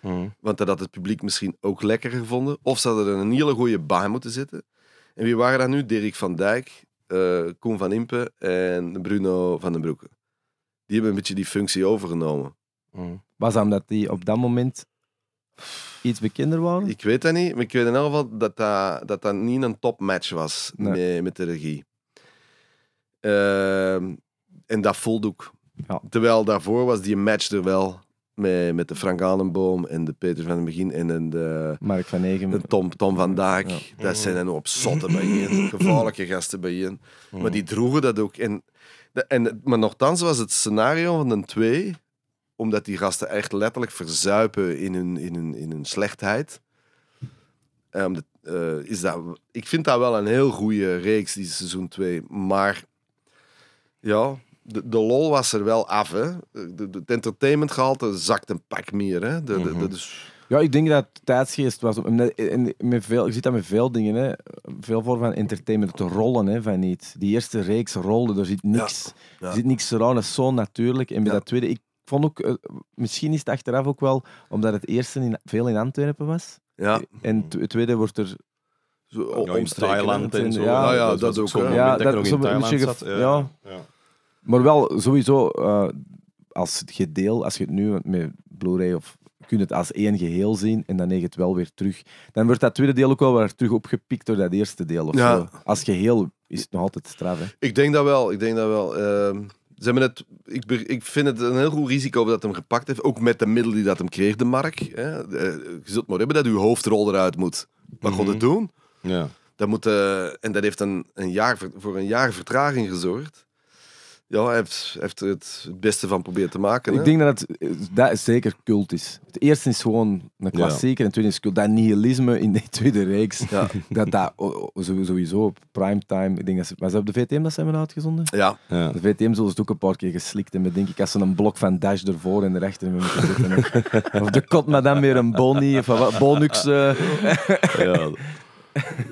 Mm. Want dat had het publiek misschien ook lekker gevonden. Of ze hadden er een hele goede baan moeten zitten. En wie waren dat nu? Dirk van Dijk, eh, Koen van Impe en Bruno van den Broeke. Die hebben een beetje die functie overgenomen. Mm. Was dat omdat die op dat moment iets bekender waren? Ik weet dat niet. Maar ik weet in elk geval dat dat, dat, niet een topmatch was met, met de regie. Ehm, en dat voelde ook. Ja. Terwijl daarvoor was die match er wel met, met de Frank Aanenboom en de Peter van den Begin en, de, Mark van Egem. Tom, Tom van Daak. Dat zijn een opzotte bij je, mm. gevaarlijke gasten bij je. Maar mm. die droegen dat ook. En, en, maar nogthans was het scenario van een twee, omdat die gasten echt letterlijk verzuipen in hun, in hun, in hun slechtheid. Ehm, eh, is ik vind dat wel een heel goede reeks, die seizoen 2. Maar ja, de, lol was er wel af. Hè. De, de, het entertainmentgehalte zakt een pak meer. Hè. De, de, mhm. dus... Ja, ik denk dat het tijdsgeest was. En met veel, je ziet dat met veel dingen. Hè. Veel vormen van entertainment. te rollen hè, van niet. Die eerste reeks rollen, er zit niks. Ja, ja. Er zit niks eraan. Dat is zo natuurlijk. En bij dat tweede, ik vond ook, eh, misschien is het achteraf ook wel, omdat het eerste in, veel in Antwerpen was. Ja. En het tweede wordt er zo, ja, Thailand en zo. Ja, ja, dat, is ook. Zo ja, dat, dat, ook in Thailand zat. ja. Maar wel sowieso, eh, als het gedeel, als je het nu met Blu-ray of kun je het als één geheel zien en dan neem je het wel weer terug. Dan wordt dat tweede deel ook wel weer terug opgepikt door dat eerste deel. Of Als geheel is het nog altijd straf. Hè? Ik denk dat wel. Ik denk dat wel. Uh, ze hebben het, ik, ik vind het een heel goed risico dat hem gepakt heeft. Ook met de middelen die dat hem kreeg, de Mark. Hè. Eh, je zult maar hebben dat uw hoofdrol eruit moet. Wat mhm. gaat het doen? Ja. Dat moet, eh, en dat heeft een, een jaar, voor een jaar vertraging gezorgd ja, heeft, heeft er het, beste van proberen te maken. Ik denk dat het eh, dat is zeker cult is. Het eerste is gewoon een klassieker en tweede is cult. Dat nihilisme in de [laughs] Tweede Reeks, dat dat sowieso op primetime... Ik denk dat ze, was op de VTM dat zijn we uitgezonden? Ja. ja. De VTM zullen ze ook een paar keer geslikt hebben, denk ik. Als ze een blok van Dash ervoor en erachter moeten zitten. of de kot maar dan weer een Bonnie of Bonux. Eh. ja,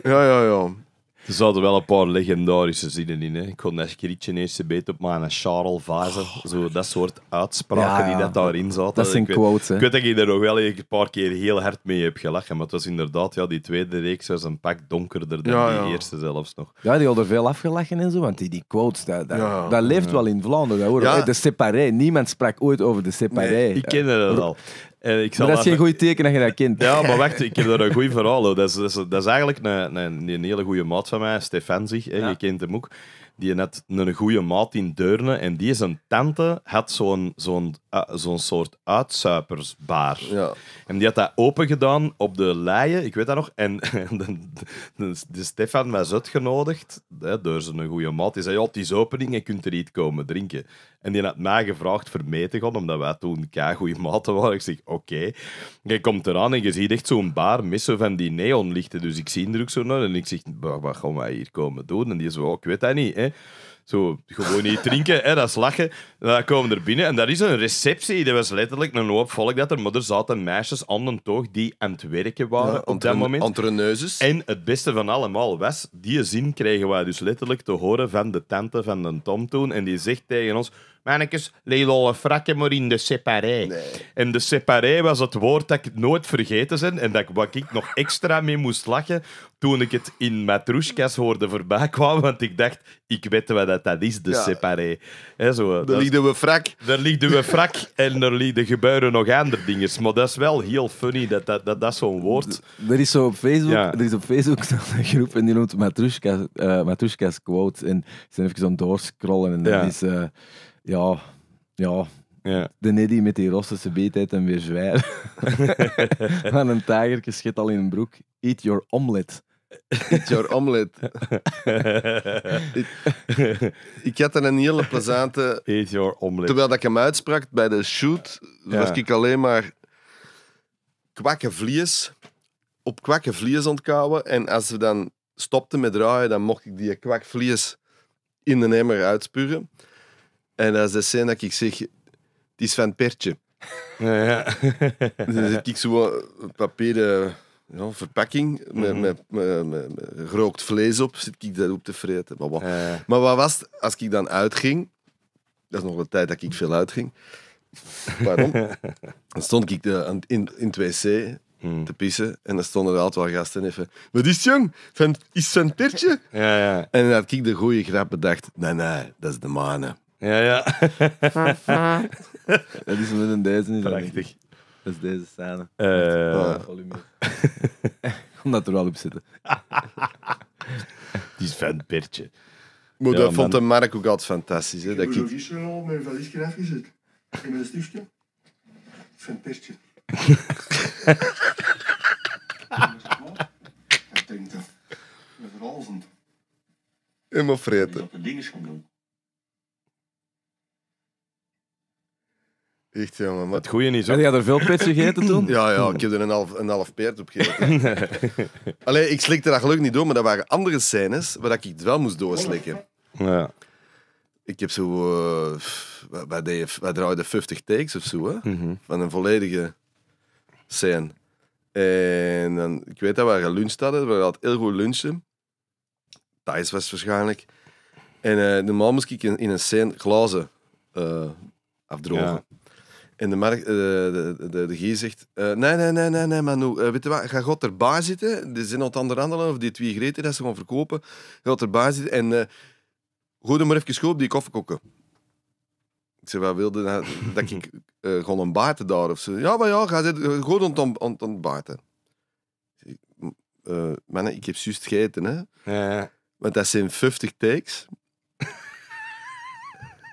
ja, ja. Er zouden wel een paar legendarische zinnen in. Hè. Ik kon naar Skrietje een beet op maar een Charles Vazen. Oh. Zo, dat soort uitspraken die dat daarin zaten. Dat zijn ik quotes. Weet, ik weet dat ik er nog wel een paar keer heel hard mee heb gelachen. Maar het was inderdaad, ja, die tweede reeks was een pak donkerder dan die eerste zelfs nog. Ja, die hadden veel afgelachen en zo. Want die, die quotes, dat, dat, leeft wel in Vlaanderen. Dat De separé. Niemand sprak ooit over de separé. ik ken dat eh, al. Eh, dat is geen goed teken dat je dat kent. Ja, maar wacht, ik heb daar een goed verhaal. Dat is, dat, is, dat is, eigenlijk een, een, hele goede maat van mij, Stefan zich, hè, je kent hem ook. Die net een goede maat in Deurne en die is een tante had zo'n zo'n Ah, zo'n soort uitsuipersbar, Ja. En die had dat open gedaan op de leien, ik weet dat nog. En [laughs] de, de, Stefan was uitgenodigd hè, door zijn goede maat. Die zei: Ja, het is opening, je kunt er iets komen drinken. En die had mij gevraagd voor mee te gaan, omdat wij toen goede maten waren. Ik zeg: Oké. Okay. Je komt eraan en je ziet echt zo'n bar missen van die neonlichten. Dus ik zie er zo naar en ik zeg: Wat gaan wij hier komen doen? En die zei: oh, Ik weet dat niet. Hè. Zo, gewoon niet drinken, hè, dat is lachen. dan komen we er binnen en daar is een receptie. Er was letterlijk een hoop volk dat er, moeder er zaten meisjes aan de toog die aan het werken waren op dat moment. En het beste van allemaal was, die zin kregen wij dus letterlijk te horen van de tante van de Tom toen. En die zegt tegen ons, mannetjes, een frakken maar in de separé. En de separé was het woord dat ik nooit vergeten ben en dat ik, wat ik nog extra mee moest lachen toen ik het in Matroushka's hoorde voorbij kwam, want ik dacht, ik weet wat dat, dat is, de separé. He, zo, daar lieten we frak. Daar lieten we frak en er liepen gebeuren nog andere dingen. Maar dat is wel heel funny, dat dat, dat, dat zo'n woord... Er is op Facebook, er is op Facebook een groep en die noemt Matrushkas, eh, uh, quote en ze zijn even zo'n doorscrollen en dat is... Eh, ja, ja. De Neddy met die Russische beetheid en weer zwijgen. maar [laughs] een tijgertje schiet al in een broek. Eat your omelet. Eat your omelet. ik, ik, had een hele plezante... Eat your omelet. Terwijl ik hem uitsprak bij de shoot, was ik alleen maar kwakke vlies op kwakke vlies ontkouwen. En als we dan stopten met draaien, dan mocht ik die kwak in de nemer uitspuren. En dat is de scène dat ik zeg, het is van Pertje. Ja, ja. [laughs] Dus dan zit ik zo eh, papieren ja, verpakking mhm. met, met, met, gerookt vlees op, zit ik daarop op te vreten. Maar wat, maar wat was het, als ik dan uitging, dat is nog een tijd dat ik veel uitging, Waarom? [laughs] dan stond ik in, in het mhm. te pissen en dan stonden er altijd wel gasten even, wat is het jong? Van, is het een pertje? Ja, ja. En dan had ik de goede grap bedacht, nee nee, dat is de manen. Ja, ja. [laughs] dat is met een deze niet Prachtig. Dat is deze scène. Uh, oh, volume. [laughs] [laughs] Omdat er wel op zitten. Die vent Bertje. Maar ja, dat vond de Mark ook altijd fantastisch. Hè, ik dat heb gisteren al mijn valiesje afgezet. En mijn stiefje. Van Bertje. Ik denk dat. is razend. Helemaal vreten. Dat de dingen gaan doen. Echt, jongen. Maar... Het goede is ook... Heb had er veel pits gegeten toen? ja, ja, ik heb er een half, een half peert op gegeten. [laughs] ik slikte dat gelukkig niet door, maar dat waren andere scènes waar ik het wel moest doorslikken. Ja. Ik heb zo... Uh, wij, deden, draaiden 50 takes of zo, hè? Mhm. Van een volledige scène. En dan, ik weet dat we geluncht hadden. We hadden heel goed lunchen. Thijs was waarschijnlijk. En uh, normaal moest ik in, een scène glazen eh, afdrogen. En de, markt, eh, de, de, de, G zegt: eh, Nee, nee, nee, nee, nee, Manu. Uh, weet je wat? Ga God erbij zitten. Er zijn onderhandelen of die twee greten dat ze gaan verkopen. Ga er erbij zitten en uh, gooi maar even schoon die koffie koken. Ik zei: Wat wilde dat, [laughs] dat ik uh, gewoon ontbaten daar? Of zo. Ja, maar ja, ga zitten. Goed ont, ont, ontbaten. Uh, mannen, ik heb juist gegeten, hè? ja. Want dat zijn 50 takes.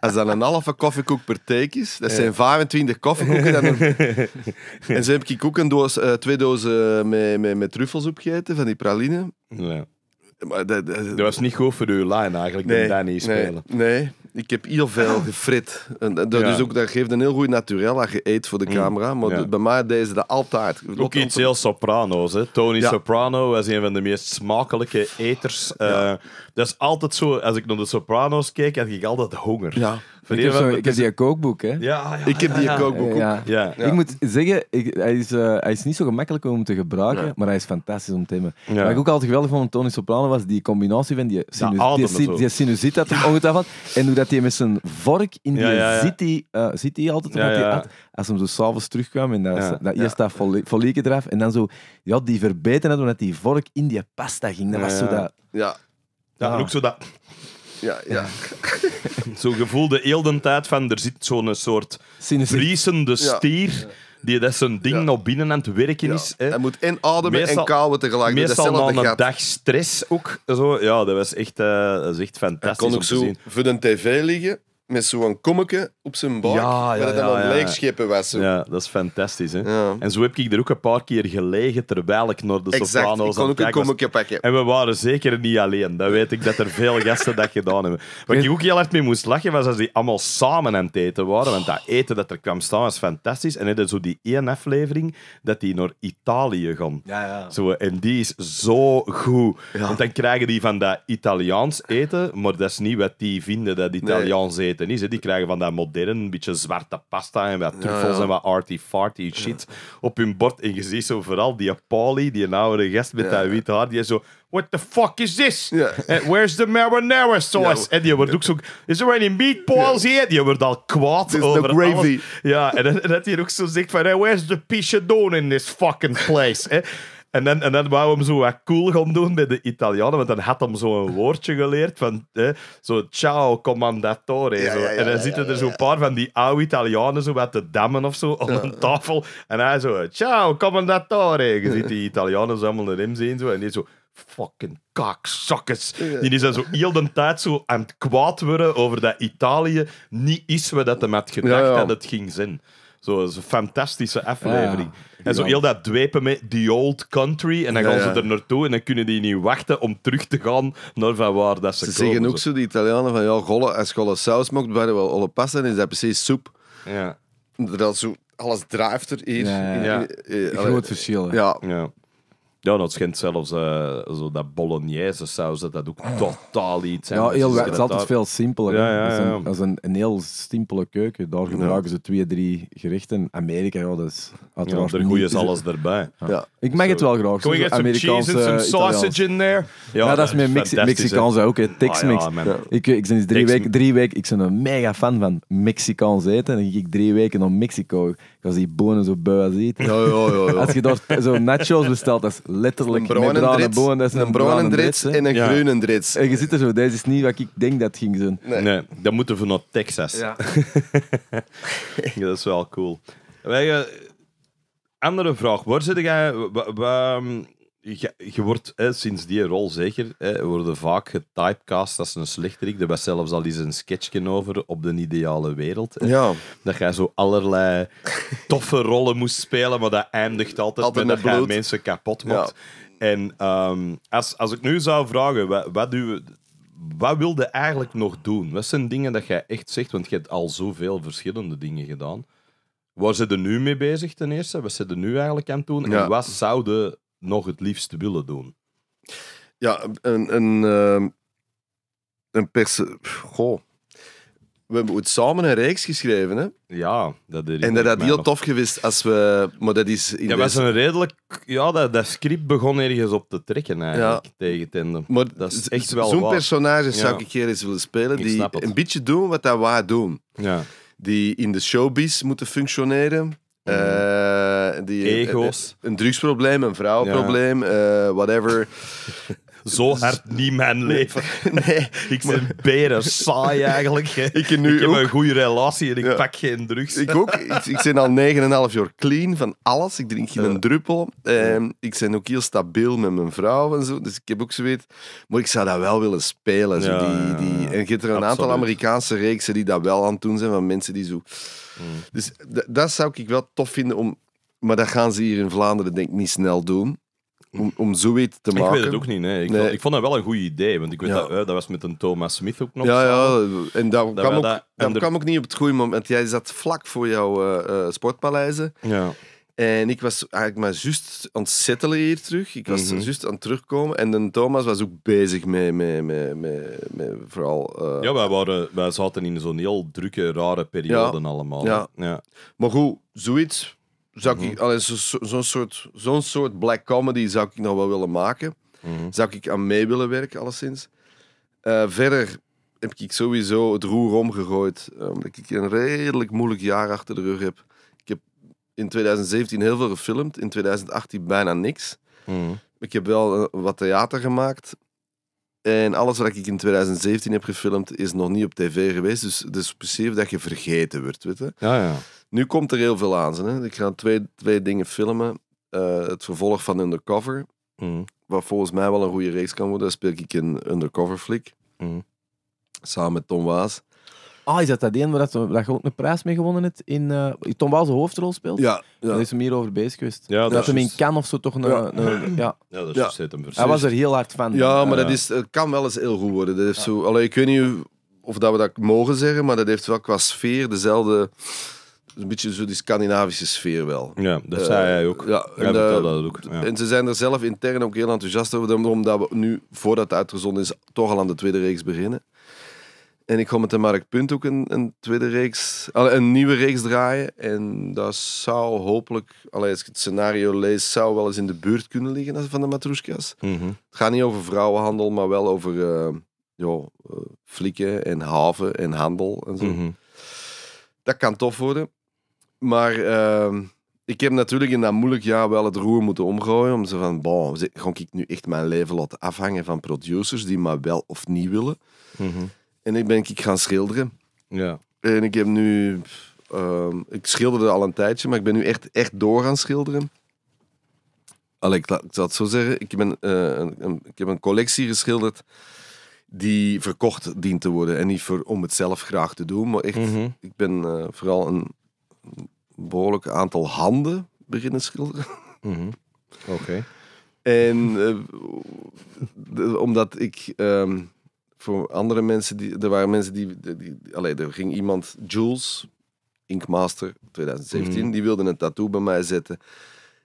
Als dat een halve koffiekoek per take is, dat zijn 25 koffiekoeken. Dan [laughs] En ze heb ik ook eh, twee dozen met, met, met truffelsoep gegeten, van die praline. Ja. Maar dat, was niet goed voor uw line eigenlijk, nee, daar niet spelen. Nee, ik heb heel veel gefrit. En dat, ook, geeft een heel goed naturel geëet eet voor de mm. camera. Maar bij mij deden ze dat altijd. Ook iets heel soprano's. Hè? Tony Soprano was een van de meest smakelijke eters. Uh, dat is altijd zo, als ik naar de soprano's keek heb ik altijd honger. Ik heb, die kookboek, hè? Ja, ik heb die kookboek. Ja. Ik moet zeggen, ik, hij, is, eh, hij is niet zo gemakkelijk om te gebruiken, maar hij is fantastisch om te hebben. Wat ik ook altijd geweldig vond van Tony was die combinatie van die, sinus, die, si, die sinusiet dat ongetwijfeld en hoe dat hij met zijn vork in die zit die zit hij altijd ja, ja. Had, als hem zo s'avonds terugkwam en dat, ja, dat eerst dat volleke eraf en dan zo ja, die verbeterheid omdat die vork in die pasta ging. Dat was zo dat... Ja, dat ah. ook zo dat... Ja, ja. [laughs] Zo'n gevoel de heel tijd van er zit zo'n soort vriesende stier die dat zijn ding ja. nog binnen aan het werken is. Hij moet inademen meestal, en kauwen tegelijk. Meestal na een dag stress ook. Zo. Ja, dat was echt, eh, echt fantastisch Hij kon ook zo voor de tv liggen met zo'n kommetje op zijn buik, ja, dat ja, dan ja. leegschepen was. Zo. Ja, dat is fantastisch. Hè? En zo heb ik er ook een paar keer gelegen terwijl ik naar de exact, Soprano's ik kon ook een kommetje pakken. En we waren zeker niet alleen. Dat weet ik dat er veel gasten dat gedaan hebben. Wat ik ook heel erg mee moest lachen, was als die allemaal samen aan het eten waren. Want dat eten dat er kwam staan was fantastisch. En hadden zo die één aflevering dat die naar Italië gaan. Zo, en die is zo goed. Want dan krijgen die van dat Italiaans eten, maar dat is niet wat die vinden dat Italiaans eten eten Die krijgen van dat moderne een beetje zwarte pasta en wat truffels en wat arty-farty shit op hun bord. En je ziet zo vooral die Pauli, die oude gast met dat witte haar, die is zo... What the fuck is this? Eh, where's the marinara sauce? En die wordt ook zo... Is there any meatballs here? Die wordt al kwaad over the gravy. Ja, en, dat hij ook zo zegt van... where's the pichadon in this fucking place? Eh, en dan, en dan wou hem zo wat cool gaan doen bij de Italianen, want dan had hem zo een woordje geleerd van hè, zo ciao commandatore. en dan zitten er zo'n paar van die oude Italianen zo wat te dammen of zo op een tafel. En hij zo ciao commandatore. Je ziet die Italianen zo allemaal hem zien zo, en die zo fucking kakzakkers. Die zijn zo heel de tijd zo aan het kwaad worden over dat Italië niet is wat dat hem had gedacht dat het ging Zo een fantastische aflevering. En zo heel dat dwepen met the old country. En dan gaan ze er naartoe en dan kunnen die niet wachten om terug te gaan naar van waar dat ze, komen. Ze zeggen ook zo, die Italianen, van ja, golle, als je saus maakt, waar wel alle passen dan is dat precies soep. Ja. Dat zo, alles drijft er hier. Ja, ja. groot verschil. ja. Ja, dat zelfs uh, zo dat bolognese saus, dat dat ook ah. totaal iets Ja, heel, het is altijd veel simpeler. Ja, ja, dat is, een, een, heel simpele keuken. Daar gebruiken ze twee, drie gerechten. Amerika, ja, dat is uiteraard ja, Er goeie is alles erbij. Ja. Ik mag het wel graag. Zo, we Amerikaanse, some cheese and some sausage in there? Ja, dat is met Mexicaanse ook, een Tex-Mex. Ah, ik, ik ben drie weken, drie weken... Ik ben een mega fan van Mexicaans eten. En ging ik drie weken naar Mexico. Ik was die bonen zo bui als Als je daar zo nachos bestelt, dat letterlijk een bruine boon. Dat is een, een bruine en een ja. groene drits. En je zit er zo, deze is niet wat ik denk dat ging zijn. Nee, nee dat moeten we naar Texas. [laughs] Ja. dat is wel cool. Wij, eh, andere vraag. Waar zit jij... Wa, je, je wordt hè, sinds die rol zeker, hè, worden vaak getypecast als een slechterik. Er was zelfs al eens een sketchje over op de ideale wereld. Hè. Ja. Dat jij zo allerlei [laughs] toffe rollen moest spelen, maar dat eindigt altijd, met, dat je mensen kapot maakt. Ja. En ehm, als, als ik nu zou vragen, wat, wat, u, wat wilde eigenlijk nog doen? Wat zijn dingen dat jij echt zegt? Want je hebt al zoveel verschillende dingen gedaan. Waar zitten er nu mee bezig ten eerste? Wat zitten er nu eigenlijk aan het doen? En ja. wat zouden nog het liefst willen doen? Ja, een, een, ehm, een pers... Goh. We hebben het samen een reeks geschreven, hè? Ja, dat En dat had heel tof geweest als we... Maar dat is... In ja, was een redelijk... Ja, dat, dat script begon ergens op te trekken, eigenlijk, tegen Tende. Maar dat is echt wel Zo'n personage zou ik hier eens willen spelen, die een beetje doen wat dat wij doen. Ja. Die in de showbiz moeten functioneren. Mm die, eh, Ego's. Eh, een, drugsprobleem, een vrouwenprobleem, eh, whatever. [laughs] Zo hard niet mijn leven. [laughs] nee. ik ben beter saai eigenlijk. [laughs] Ik, nu heb ook. een goede relatie en ik pak geen drugs. Ik ook. Ik, ben al 9,5 jaar clean van alles. Ik drink geen druppel. Ehm, ik ben ook heel stabiel met mijn vrouw en zo. Dus ik heb ook zoiets. Maar ik zou dat wel willen spelen. Zo die, die, En je hebt er een aantal Amerikaanse reeksen die dat wel aan het doen zijn van mensen die zo. Mm. Dus dat zou ik wel tof vinden om maar dat gaan ze hier in Vlaanderen denk ik niet snel doen. Om, om zoiets te maken. Ik weet het ook niet. Nee. Ik, Vond, ik vond dat wel een goed idee. Want ik weet dat, dat was met een Thomas Smith ook nog. Ja, ja en dat, kwam, ook, ook niet op het goede moment. Jij zat vlak voor jouw uh, sportpaleizen. Ja. En ik was eigenlijk maar juist aan het hier terug. Ik was mhm. juist aan het terugkomen. En dan Thomas was ook bezig met, met, met, met, vooral... Eh, ja, wij, waren, wij zaten in zo'n heel drukke, rare periode allemaal. Ja. ja. Maar goed, zoiets zou ik, mm zo'n soort, zo'n soort black comedy zou ik nog wel willen maken. Mhm. Zou ik aan mee willen werken, alleszins. Uh, verder heb ik sowieso het roer omgegooid, eh, omdat ik een redelijk moeilijk jaar achter de rug heb. Ik heb in 2017 heel veel gefilmd, in 2018 bijna niks. Mm Ik heb wel eh, wat theater gemaakt. En alles wat ik in 2017 heb gefilmd is nog niet op tv geweest. Dus het is precies dat je vergeten wordt. Weet je? Ja, ja. Nu komt er heel veel aan. Hè? Ik ga twee, twee dingen filmen. Eh, het vervolg van Undercover. Mm. Wat volgens mij wel een goede reeks kan worden. Daar speel ik in Undercover Flick. Mm. Samen met Tom Waas. Ah, is dat dat een waar, dat, dat je ook een prijs mee gewonnen hebt? In, eh, Tom Waas een hoofdrol speelt? Ja. ja. Daar is hem hier over bezig geweest. Ja, dat, dat hem in kan dus- of zo toch... Een, ja. [clears throat] dat is ja. Hij was er heel hard van. Ja, maar dat, is, het kan wel eens heel goed worden. Dat heeft zo, allee, ik weet niet of dat we dat mogen zeggen, maar dat heeft wel qua sfeer dezelfde een beetje zo die Scandinavische sfeer wel. Ja, dat zei eh, hij ook. Ja, hij en, eh, dat ook. En ze zijn er zelf intern ook heel enthousiast over, omdat we nu, voordat het uitgezonden is, toch al aan de tweede reeks beginnen. En ik ga met de Mark Punt ook een, een, tweede reeks, een nieuwe reeks draaien. En dat zou hopelijk, als ik het scenario lees, zou wel eens in de buurt kunnen liggen van de Matroeskas. Mhm. Het gaat niet over vrouwenhandel, maar wel over uh, eh, jo, flikken en haven en handel en zo. Mhm. Dat kan tof worden. Maar ehm, ik heb natuurlijk in dat moeilijk jaar wel het roer moeten omgooien. Om ze van, bon, ga ik nu echt mijn leven laten afhangen van producers die maar wel of niet willen. Mhm. En ik ben ik gaan schilderen. Ja. En ik heb nu... Ehm, ik schilderde al een tijdje, maar ik ben nu echt, echt door gaan schilderen. Allee, ik, zal het zo zeggen. Ik, ben, eh, een, ik heb een collectie geschilderd die verkocht dient te worden. En niet voor, om het zelf graag te doen, maar echt... Mhm. Ik ben eh, vooral een behoorlijk aantal handen beginnen schilderen. Mhm. Oké. En eh, omdat ik ehm, voor andere mensen, die, er waren mensen die, die, er ging iemand, Jules, Inkmaster 2017, mhm. die wilde een tattoo bij mij zetten.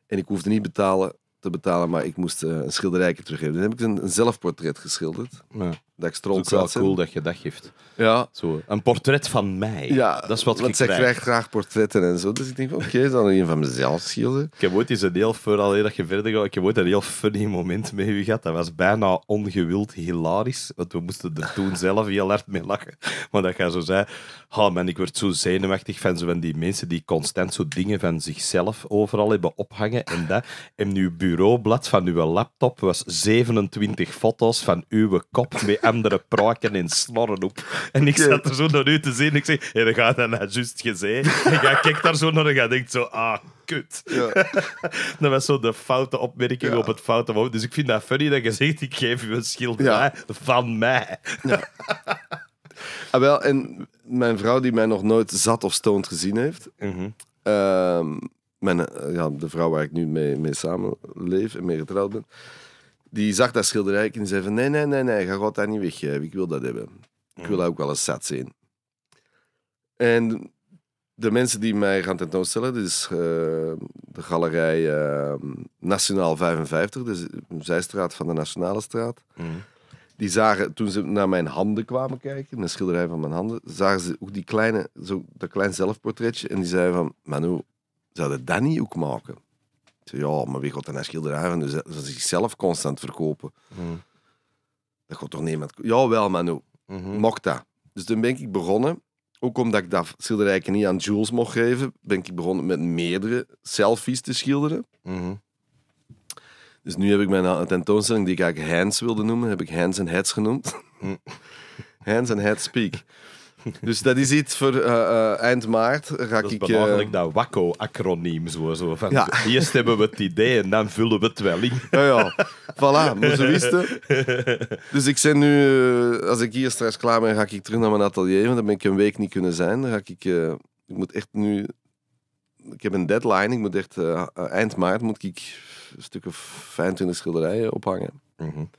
En ik hoefde niet betalen, te betalen, maar ik moest eh, een schilderijke teruggeven. Dan heb ik een, een zelfportret geschilderd. Ja dat ik is ook wel cool dat je dat geeft. Ja. Zo, een portret van mij. Ja, dat is wat want zij krijgt graag portretten en zo. Dus ik denk, oké, okay, dan een van mezelf schilderen. Ik heb ooit eens een heel, dat je verder gaat, ik heb ooit een heel funny moment met u gehad. Dat was bijna ongewild hilarisch, want we moesten er toen zelf heel hard mee lachen. Maar dat ga zo zei, oh man, ik word zo zenuwachtig van, zo van die mensen die constant zo dingen van zichzelf overal hebben ophangen en dat. En uw bureaublad van uw laptop was 27 foto's van uw kop mee andere praken en snorren op. En ik zat er zo naar u te zien. Ik zeg, hey, dan gaat dat nou juist gezegd. En jij [laughs] kijkt daar zo naar en je denkt zo, ah, kut. Ja. [laughs] dat was zo de foute opmerking op het foute moment. Dus ik vind dat funny dat je zegt, ik geef u een schilderij van mij. Ja. [laughs] Ah, wel, en mijn vrouw die mij nog nooit zat of stoned gezien heeft... Mhm. Ehm, mijn, eh, ja, de vrouw waar ik nu mee, mee samenleef en mee getrouwd ben, die zag dat schilderij en die zei van nee, nee, nee, nee, ga God dat niet weggeven. Eh, ik wil dat hebben. Ik wil daar mhm. ook wel eens zat zien. En de mensen die mij gaan tentoonstellen, dat is eh, de galerij ehm, Nationaal 55, de dus, eh, zijstraat van de Nationale Straat. Mhm. Die zagen, toen ze naar mijn handen kwamen kijken, een schilderij van mijn handen, zagen ze ook die kleine, zo, dat klein zelfportretje. En die zeiden van, Manu, zou je dat niet ook maken? ja, maar wie gaat er een schilderij van dus ze zichzelf constant verkopen? Hmm. Dat gaat toch niemand... Ja, wel, manu mhm. Mocht dat. Dus toen ben ik begonnen, ook omdat ik dat schilderij niet aan Jules mocht geven, ben ik begonnen met meerdere selfies te schilderen. Mhm. Dus nu heb ik mijn tentoonstelling, die ik eigenlijk Hands wilde noemen, heb ik Hands and Heads genoemd. Hands and Heads Speak. [laughs] Dus dat is iets voor eh, eh, eind maart. Ga dat is ik, uh, dat WACO-acroniem. Zo, zo, van [laughs] Eerst hebben we het idee en dan vullen we het wel in. Ja, ja. Voilà, [laughs] maar wisten. Dus ik zit nu, als ik hier straks klaar ben, ga ik terug naar mijn atelier. Want dan ben ik een week niet kunnen zijn. Dan ga ik, ik moet echt nu. Ik heb een deadline. Ik moet echt eind maart moet ik een stuk of 25 schilderijen ophangen. Mm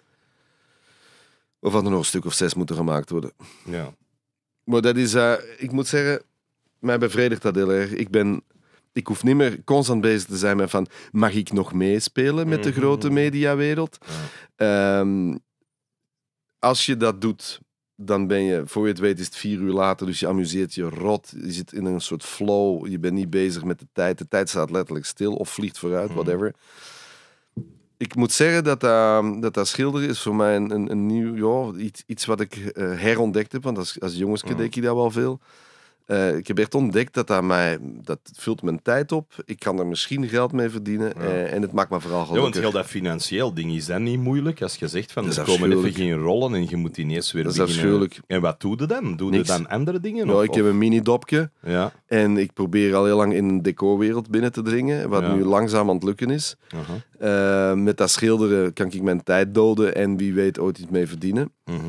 Of er nog een stuk of zes moeten gemaakt worden. Ja. Maar dat is, eh, ik moet zeggen, mij bevredigt dat heel erg. Ik ben ik hoef niet meer constant bezig te zijn met van mag ik nog meespelen met de mhm. grote mediawereld? Ehm, als je dat doet, dan ben je, voor je het weet is het vier uur later, dus je amuseert je rot, je zit in een soort flow, je bent niet bezig met de tijd, de tijd staat letterlijk stil of vliegt vooruit, mhm. whatever ik moet zeggen dat dat, dat, dat schilderen is voor mij een, een, nieuw, ja, iets, wat ik uh, herontdekt heb. Want als, als jongenske mm. deed ik dat wel veel. Eh, ik heb echt ontdekt dat dat mij, dat vult mijn tijd op. Ik kan er misschien geld mee verdienen eh, en het maakt me vooral gelukkig. Ja, want heel dat financieel ding, is dan niet moeilijk? Als je zegt van, er komen even geen rollen en je moet die ineens weer dat is En wat doe je dan? Doe Niks. je dan andere dingen? Nou, ik heb een mini-dopje ja. en ik probeer al heel lang in een decorwereld binnen te dringen, wat nu langzaam aan het lukken is. Eh, met dat schilderen kan ik mijn tijd doden en wie weet ooit iets mee verdienen. Mhm.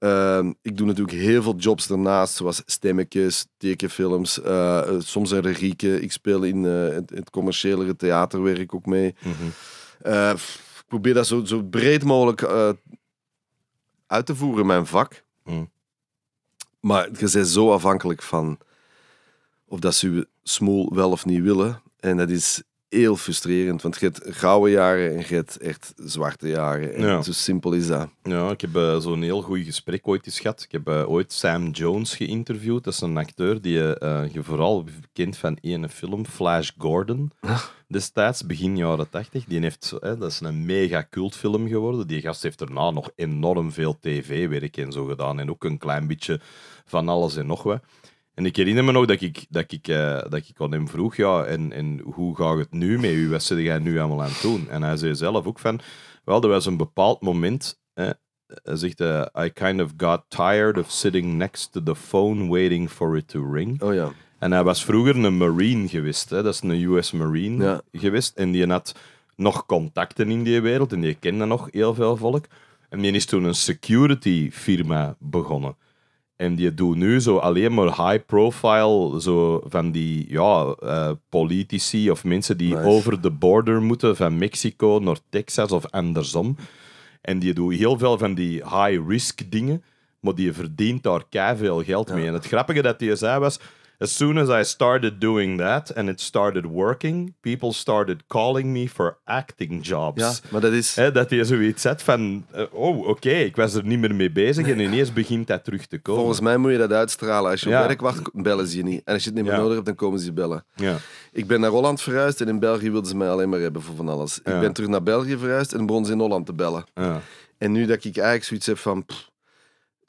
Ehm, ik doe natuurlijk heel veel jobs daarnaast, zoals stemmetjes, tekenfilms, eh, eh, soms een regieke. Ik speel in eh, het, theater commerciële ik ook mee. Mhm. ik probeer dat zo, zo breed mogelijk uit te voeren, mijn vak. Mhm. Maar je bent zo afhankelijk van of dat ze je smoel wel of niet willen. En dat is heel frustrerend, want je hebt gouden jaren en je hebt echt zwarte jaren. En ja. Zo simpel is dat. Ja, ik heb eh, zo'n heel goed gesprek ooit eens gehad. Ik heb eh, ooit Sam Jones geïnterviewd. Dat is een acteur die eh, je vooral kent van ene film, Flash Gordon. Ah. Destijds, begin jaren 80. Die heeft, dat is een mega cultfilm geworden. Die gast heeft daarna nog enorm veel tv-werk en zo gedaan. En ook een klein beetje van alles en nog wat. En ik herinner me nog dat ik, dat ik, eh, dat ik aan hem vroeg, ja, en, en hoe gaat het nu met u? Wat zit jij nu allemaal aan het doen? En hij zei zelf ook van, wel, er was een bepaald moment, hè, hij zegt, eh, I kind of got tired of sitting next to the phone waiting for it to ring. Oh ja. En hij was vroeger een marine geweest, hè, dat is een US marine geweest, en die had nog contacten in die wereld, en die kende nog heel veel volk. En die is toen een security firma begonnen. En die doet nu zo alleen maar high profile, zo van die ja, eh, politici of mensen die over de border moeten van Mexico naar Texas of andersom. En die doet heel veel van die high risk dingen, maar die verdient daar keihard veel geld mee. En het grappige dat hij zei was As soon as I started doing that and it started working, people started calling me for acting jobs. Ja, maar dat is... Hè, dat je zoiets zet van, eh, oh oké, ik was er niet meer mee bezig en ineens begint dat terug te komen. Volgens mij moet je dat uitstralen. Als je op werk wacht, bellen ze je niet. En als je het niet meer nodig hebt, dan komen ze je bellen. Ja. Ik ben naar Holland verhuisd en in België wilden ze mij alleen maar hebben voor van alles. Ik ben terug naar België verhuisd en begon ze in Holland te bellen. En nu dat ik eigenlijk zoiets heb van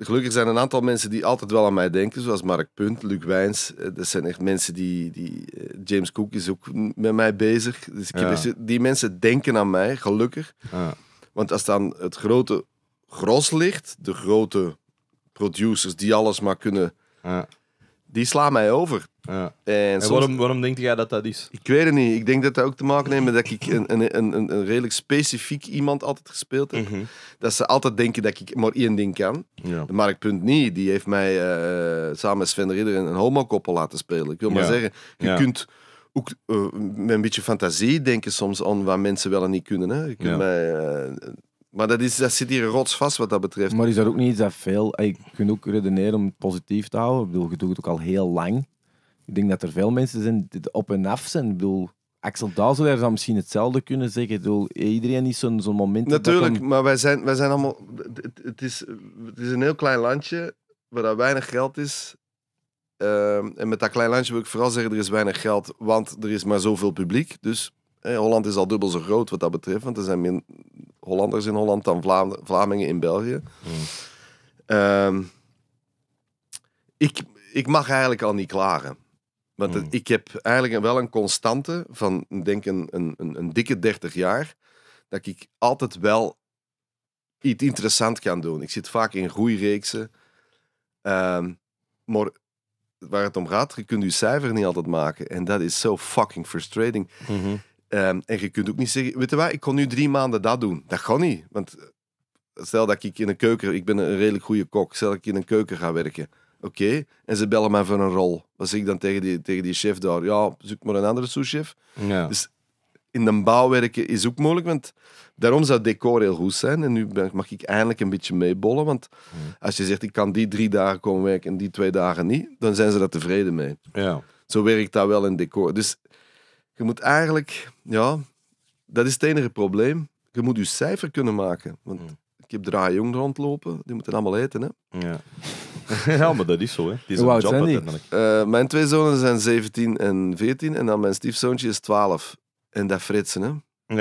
gelukkig zijn een aantal mensen die altijd wel aan mij denken, zoals Mark Punt, Luc Wijns. Eh, dat zijn echt mensen die, die eh, James Cook is ook met mij bezig. Dus ik heb, die mensen denken aan mij, gelukkig. Ja. Want als dan het grote gros ligt, de grote producers die alles maar kunnen, ja. die slaan mij over. Ja. En, waarom, waarom denk jij dat dat is? Ik weet het niet. Ik denk dat dat ook te maken heeft met dat ik een, een, een, een redelijk specifiek iemand altijd gespeeld heb. Mhm. Dat ze altijd denken dat ik maar één ding kan. Ja. Maar ik punt niet. Die heeft mij eh, samen met Sven Ridder een, homokoppel laten spelen. Ik wil maar zeggen, je kunt ook eh, met een beetje fantasie denken soms aan wat mensen wel en niet kunnen. Hè. Eh, maar dat, is, dat zit hier rotsvast wat dat betreft. Maar is dat ook niet iets dat veel... Je kunt ook redeneren om het positief te houden. Ik bedoel, je doet het ook al heel lang. Ik denk dat er veel mensen zijn die op en af zijn. Ik bedoel, Axel Dazelaar zou misschien hetzelfde kunnen zeggen. Ik bedoel, iedereen is zo'n zo moment... Natuurlijk, maar wij zijn, wij zijn allemaal... Het, is, het is een heel klein landje waar dat weinig geld is. Ehm, en met dat klein landje wil ik vooral zeggen, er is weinig geld, want er is maar zoveel publiek. Dus Holland is al dubbel zo groot wat dat betreft, want er zijn meer Hollanders in Holland dan Vlamingen in België. Hmm. Ehm, ik, ik mag eigenlijk al niet klagen. Want hmm. ik heb eigenlijk wel een constante van, denk een, een, een, dikke 30 jaar, dat ik altijd wel iets interessant kan doen. Ik zit vaak in groeireeksen. reeksen ehm, maar waar het om gaat, je kunt je cijfer niet altijd maken. En dat is zo so fucking frustrating. Mhm. Ehm, en je kunt ook niet zeggen, weet je wat, ik kon nu drie maanden dat doen. Dat kan niet. Want stel dat ik in een keuken, ik ben een redelijk goede kok, stel dat ik in een keuken ga werken. Oké. En ze bellen mij voor een rol. Wat zeg ik dan tegen die, tegen die chef daar? Ja, zoek maar een andere souschef. Ja. Dus in de bouw werken is ook moeilijk, want daarom zou decor heel goed zijn. En nu mag ik eindelijk een beetje meebollen, want als je zegt ik kan die drie dagen komen werken en die twee dagen niet, dan zijn ze daar tevreden mee. Ja. Zo werkt dat wel in decor. Dus je moet eigenlijk, ja, dat is het enige probleem. Je moet je cijfer kunnen maken, want ik heb jong rondlopen, die moeten allemaal eten. Hè? Ja. [laughs] ja, maar dat is zo. Hè. is Hoe oud zijn die? Eh, mijn twee zonen zijn 17 en 14 en dan mijn stiefzoontje is 12. En dat fritsen, hè.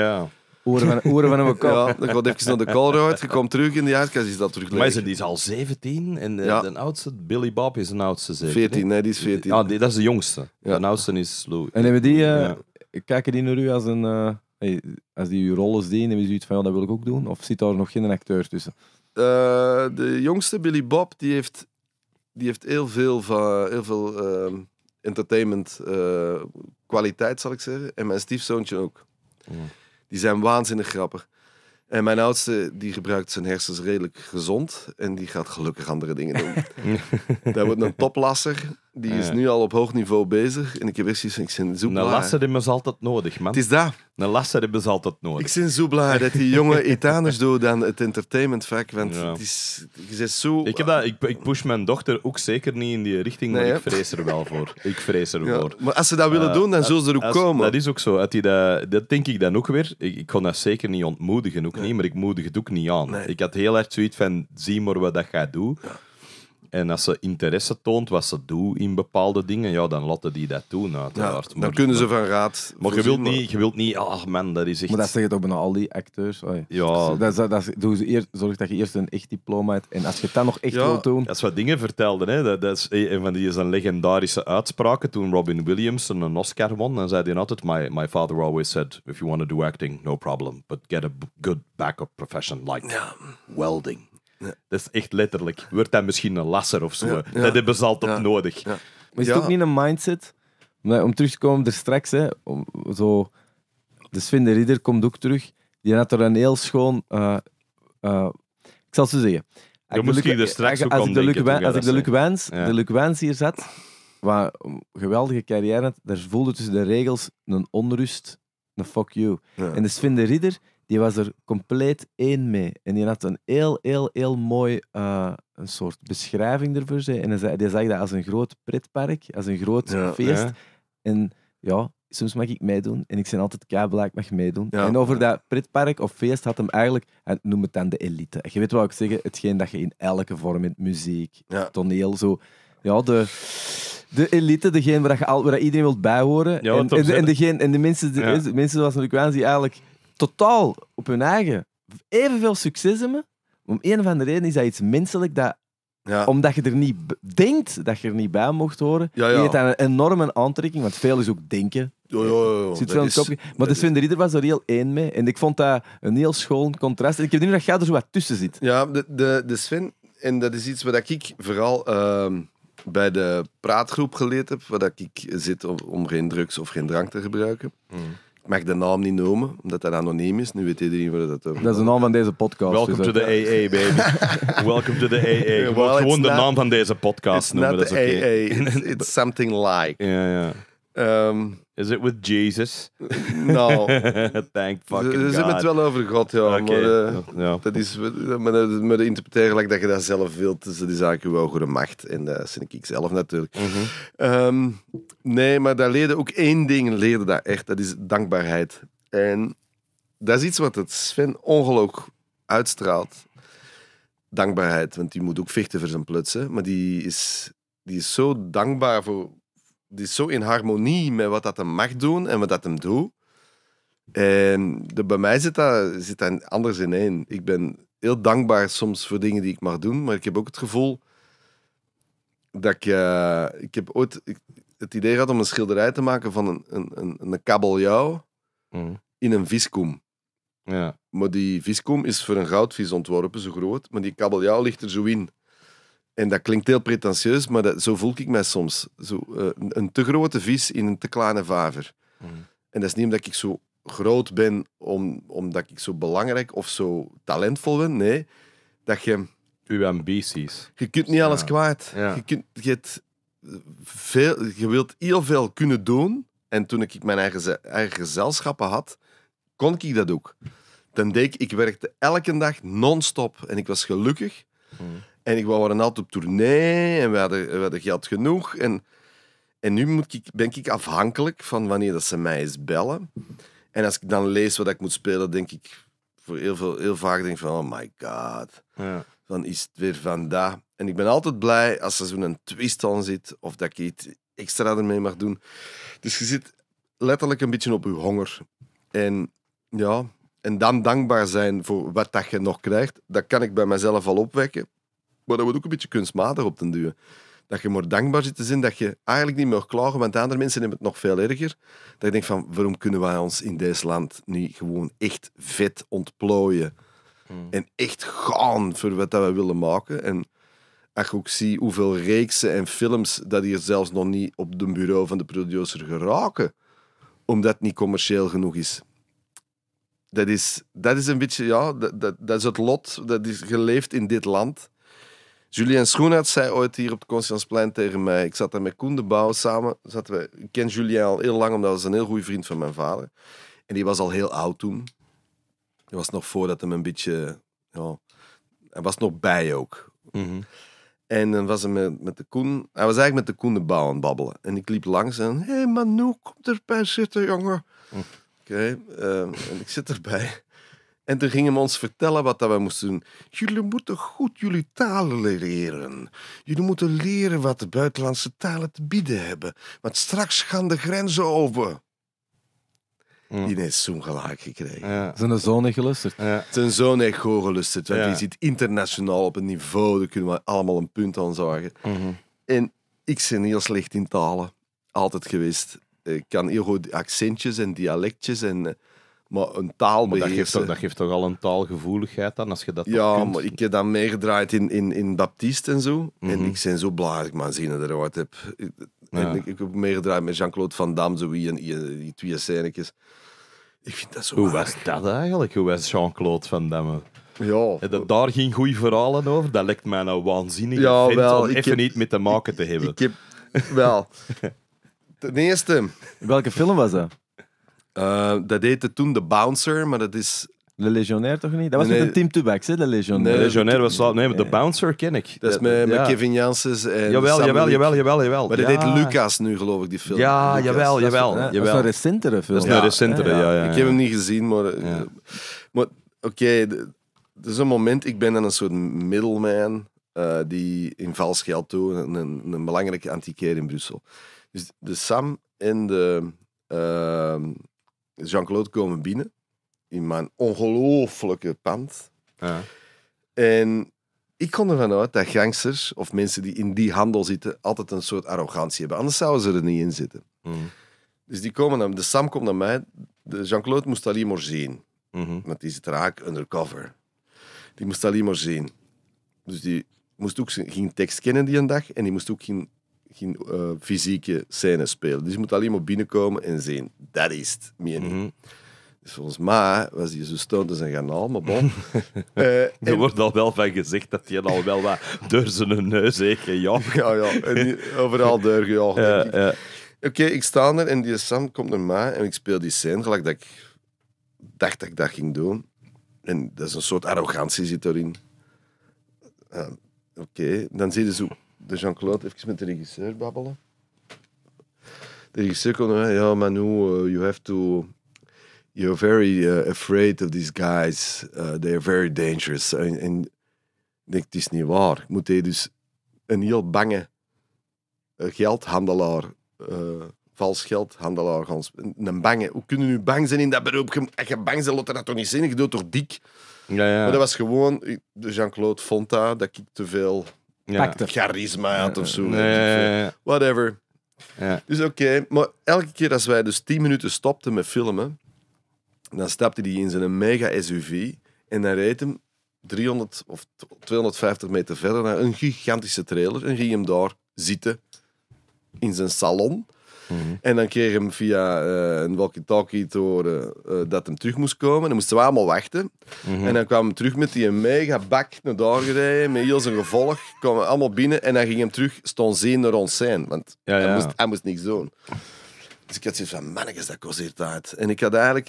Ja. oeren van, oeren van een [laughs] kop. Ja, dan gaat even naar de uit. je komt terug in de jaarkast, is dat terug Maar ze die is al 17 en eh, de, oudste, Billy Bob, is een oudste zeg. 14, nee, die is 14. Ah, die, dat is de jongste. Ja. De oudste is Lou. En hebben die, eh, kijken die naar u als een... als die uw rollen zien, hebben ze zoiets van, ja, dat wil ik ook doen? Of zit daar nog geen acteur tussen? de jongste, Billy Bob, die heeft die heeft heel veel, van, heel veel ehm, entertainment eh, kwaliteit, zal ik zeggen. En mijn stiefzoontje ook. Mm. Die zijn waanzinnig grappig. En mijn oudste, die gebruikt zijn hersens redelijk gezond. En die gaat gelukkig andere dingen doen. Daar [laughs] wordt een toplasser. Die is nu al op hoog niveau bezig. En ik heb echt zoiets ik ben zo blij. Een lasser hebben ze altijd nodig, man. Het is dat. Een lasser hebben ze altijd nodig. Ik ben zo blij dat die jonge [laughs] Etaners doen dan het entertainmentvak. Want het is, je zo... Ik, heb dat, ik, push mijn dochter ook zeker niet in die richting, nee, maar ik vrees er wel voor. Ik vrees er voor. maar als ze dat willen eh, doen, dan zullen ze er ook komen. Dat is ook zo. Dat, die dat, denk ik dan ook weer. Ik, ik kon dat zeker niet ontmoedigen, ook niet. Maar ik moedig het ook niet aan. Ik had heel erg zoiets van, zie maar wat dat gaat doen. En als ze interesse toont wat ze doet in bepaalde dingen, ja, dan laten die dat doen, uiteraard. dan kunnen ze van raad. Maar je wilt niet, je wilt niet, ach man, dat is echt. Maar dat zeg je toch bijna al die acteurs. Ja. Dat, dat, doe ze eerst, zorg dat je eerst een echt diploma hebt. En als je het dan nog echt wilt doen. Als we wat dingen vertelden, hè? Dat, dat is eh, een van die zijn legendarische uitspraken. Toen Robin Williams een Oscar won, dan zei hij altijd: my, my father always said, if you want to do acting, no problem. But get a good backup profession like ja. welding. Dat is echt letterlijk. Wordt dat misschien een lasser of zo? dat hebben ze altijd nodig. Maar is het ook niet een mindset? Om terug te komen er straks, hè, om, zo, de Sven de Ridder komt ook terug. Die had er een heel schoon. Eh, eh, ik zal het zo zeggen. als, ik de Luc, Wens als ik de hier zat, waar een geweldige carrière had, daar voelde tussen de regels een onrust, een fuck you. En de Sven de Ridder, die was er compleet één mee. En die had een heel, heel, heel mooi eh, een soort beschrijving ervoor. Zei. En hij die zag dat als een groot pretpark, als een groot feest. En ja, soms mag ik meedoen. En ik ben altijd kabelaar, ik mag meedoen. En over dat pretpark of feest had hem eigenlijk, noem het dan de elite. Je weet wat ik zeg, hetgeen dat je in elke vorm, in muziek, toneel, zo... Ja, de... De elite, degene waar, je al, waar iedereen wilt bijhoren. Ja, en, en, en, degene, en de mensen, de, ja. mensen zoals Nurkwans, die eigenlijk totaal op hun eigen evenveel succes hebben. Om een van de reden is dat iets menselijk dat Omdat je er niet denkt dat je er niet bij mocht horen. Ja, ja. Je een enorme aantrekking, want veel is ook denken. Jo, Zit wel is, Maar de Sven de was er heel één mee. En ik vond dat een heel schoon contrast. En ik heb nu dat gaat er zo wat tussen zit. Ja, de, de, de Sven, en dat is iets wat ik vooral ehm, bij de praatgroep geleerd heb, waar ik zit om, om, geen drugs of geen drank te gebruiken. Mm. Ik mag de naam niet noemen, omdat dat anoniem is. Nu weet iedereen waar dat over Dat is de naam van deze podcast. Welcome to the AA, baby. [laughs] Welcome to the AA. Je well, gewoon de naam van deze podcast noemen. Dat is It's, something like. Ja, ja. Ehm, is het with Jesus? [laughs] Nou. [laughs] Thank fucking God. Ze hebben het wel over God, ja. Maar, eh, ja. Dat is, maar, eh, maar interpreteren like dat je dat zelf wilt, dus dat is eigenlijk wel goede macht. En dat vind ik zelf natuurlijk. Mhm. Ehm, nee, maar daar leerde ook één ding, leerde daar echt. Dat is dankbaarheid. En dat is iets wat het Sven ongeluk uitstraalt. Dankbaarheid, want die moet ook vechten voor zijn plutsen. Maar die is, die is zo dankbaar voor die is zo in harmonie met wat dat hem mag doen en wat dat hem doet. En de, bij mij zit dat, zit dat anders in één. Ik ben heel dankbaar soms voor dingen die ik mag doen, maar ik heb ook het gevoel dat ik... Eh, ik heb ooit het idee gehad om een schilderij te maken van een, een, een, een kabeljauw mm. in een viskoem. Ja. Maar die viskoem is voor een goudvis ontworpen, zo groot, maar die kabeljauw ligt er zo in. En dat klinkt heel pretentieus, maar dat, zo voel ik mij soms. Zo, eh, een te grote vis in een te kleine vaver. Mm. En dat is niet omdat ik zo groot ben, om, omdat ik zo belangrijk of zo talentvol ben. Nee, dat je... Uw ambities. Je kunt niet alles ja. kwaad. Je, kunt, je, het veel, je wilt heel veel kunnen doen. En toen ik mijn eigen, eigen gezelschappen had, kon ik dat ook. Dan deed ik, ik werkte elke dag non-stop. En ik was gelukkig. Mm. En ik wou een altijd op tournee en we hadden, we hadden geld genoeg. En, en nu moet ik, ben ik afhankelijk van wanneer dat ze mij eens bellen. En als ik dan lees wat ik moet spelen, denk ik voor heel, veel, heel vaak denk van, oh my god. Ja. Dan is het weer vandaag. En ik ben altijd blij als er zo'n twist aan zit of dat ik iets extra ermee mag doen. Dus je zit letterlijk een beetje op je honger. En ja, en dan dankbaar zijn voor wat dat je nog krijgt, dat kan ik bij mezelf al opwekken. Maar dat wordt ook een beetje kunstmatig op den duur. Dat je maar dankbaar zit te zijn dat je eigenlijk niet meer klagen, want andere mensen hebben het nog veel erger. Dat je denkt van, waarom kunnen wij ons in dit land niet gewoon echt vet ontplooien? Hmm. En echt gaan voor wat we willen maken. En als je ook zie hoeveel reeksen en films dat hier zelfs nog niet op de bureau van de producer geraken, omdat het niet commercieel genoeg is dat is, dat is een beetje, ja, dat, dat, is het lot. Dat is geleefd in dit land. Julien Schoenhout zei ooit hier op de Plein tegen mij. Ik zat daar met Koen de samen. Zaten wij, ik ken Julien al heel lang, omdat hij een heel goede vriend van mijn vader. En die was al heel oud toen. Dat was nog voordat hem een beetje... Ja, hij was nog bij ook. Mhm. En dan was hij met, met de Koen... Hij was eigenlijk met de Koen de aan het babbelen. En ik liep langs en... Hé hey Manu, kom erbij zitten, jongen. Hm. Oké, eh, en ik zit erbij. En toen gingen we ons vertellen wat dat we moesten doen. Jullie moeten goed jullie talen leren. Jullie moeten leren wat de buitenlandse talen te bieden hebben. Want straks gaan de grenzen open. Ja. Die heeft zo'n gelijk gekregen. Ja. Zijn zoon heeft gelusterd. Ja. Zijn zoon heeft gewoon gelusterd. Want die zit internationaal op een niveau, daar kunnen we allemaal een punt aan zagen. Mhm. En ik zit heel slecht in talen. Altijd geweest. Ik kan heel goed accentjes en dialectjes en eh, maar een taal dat, geeft toch, dat geeft, toch, al een taalgevoeligheid dan, als je dat Ja, maar ik heb dat meegedraaid in, in, in Baptiste en zo. En mhm. ik ben zo blij dat ik mijn zinnen eruit heb. ik, ik, heb meegedraaid met Jean-Claude Van Damme, zo wie die twee scenetjes. Ik vind dat zo Hoe was dat eigenlijk? Hoe was Jean-Claude Van Damme? Ja. dat, daar ging goede verhalen over. Dat lijkt mij een waanzinnige ja, vent wel, om even heb, niet mee te maken te hebben. Ik heb... Wel... [laughs] Ten eerste... Welke film was dat? Uh, dat heette toen de Bouncer, maar dat is de legionair toch niet? Dat was niet met een Team backs hè? De legionair De Legionnaire was wel. Nee, maar de Bouncer ken ik. Dat is met, ja. Kevin Janssens en. Jawel, jawel, jawel, jawel, jawel. Maar dat ja. heet Lucas nu, geloof ik, die film. Ja, Lucas. jawel, jawel. Dat is een recentere film. Dat is een recentere, ja. ja. Ik heb hem niet gezien, maar. Eh, maar oké, okay, er is een moment, ik ben dan een soort middleman eh, die in vals geld toe een, een, belangrijke antikeer in Brussel. Dus de Sam en de. Ehm, Jean-Claude komen binnen in mijn ongelooflijke pand. Ja. En ik kon ervan uit dat gangsters of mensen die in die handel zitten altijd een soort arrogantie hebben. Anders zouden ze er niet in zitten. Mhm. Dus die komen dan, de Sam komt naar mij. Jean-Claude moest alleen maar zien. Mhm. Want die zit raak undercover. Die moest alleen maar zien. Dus die moest ook, geen tekst kennen die een dag en die moest ook geen geen eh, fysieke scène spelen. Dus je moet alleen maar binnenkomen en zien, dat is het, meer niet. Mm Dus volgens mij was hij zo stoot zijn kanaal, maar bon. uh, [laughs] [laughs] er wordt al wel van gezegd dat hij al wel wat door zijn neus heeft gejaagd. [laughs] ja, ja, en overal doorgejaagd. ja, ja. Oké, ik sta er en die Sam komt naar mij en ik speel die scène gelijk dat ik dacht dat ik dat ging doen. En dat is een soort arrogantie zit erin. Eh, oké, dan zie je zo de Jean-Claude even met de regisseur babbelen. De regisseur kon ja Manu, eh, you have to... You're very eh, afraid of these guys. Eh, they are very dangerous. En, ik denk, het is niet waar. Ik moet hij dus een heel bange geldhandelaar vals geldhandelaar gaan Een bange. Hoe kunnen nu bang zijn in dat beroep? Als je bang bent, laat dat toch niet zinig. Je doet toch dik? Ja, ja. Maar dat was gewoon... Jean-Claude dat dat ik te veel ja. Charisma had of zo. Whatever. Ja. Dus oké, maar elke keer als wij dus 10 minuten stopten met filmen, dan stapte hij in zijn mega SUV en dan reed hem 300 of 250 meter verder naar een gigantische trailer en ging hem daar zitten in zijn salon. Mhm. En dan kreeg hem via eh, een walkie-talkie te horen eh, dat hem terug moest komen. Dan moesten we allemaal wachten. Mhm. En dan kwam hij terug met die mega bak naar daar met heel zijn gevolg. Kwamen allemaal binnen en dan ging hem terug stond zien naar ons zijn. Want Hij, moest, hij moest niks doen. Dus ik had zoiets van, mannetjes, dat kost tijd. En ik had eigenlijk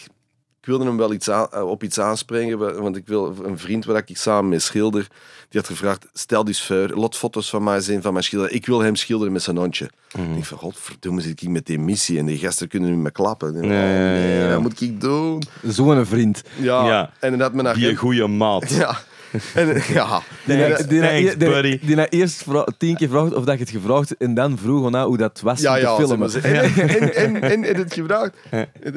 ik wilde hem wel iets eh, op iets aanspringen, want ik wil een vriend waar ik samen mee schilder, die had gevraagd, stel die vuur lot foto's van mij zijn van mijn schilder. Ik wil hem schilderen met zijn hondje. Mhm. Ik van, godverdomme, zit ik met die missie en die gasten kunnen nu me klappen. Oh, nee, wat moet ik doen? Zo'n vriend. Ja, ja, en goede maat. [laughs] [laughs] En, ja. die Die na eerst tien keer vroeg of dat je het gevraagd en dan vroeg na hoe dat was ja, de ja, filmen. in [laughs] en, en, het gevraagd.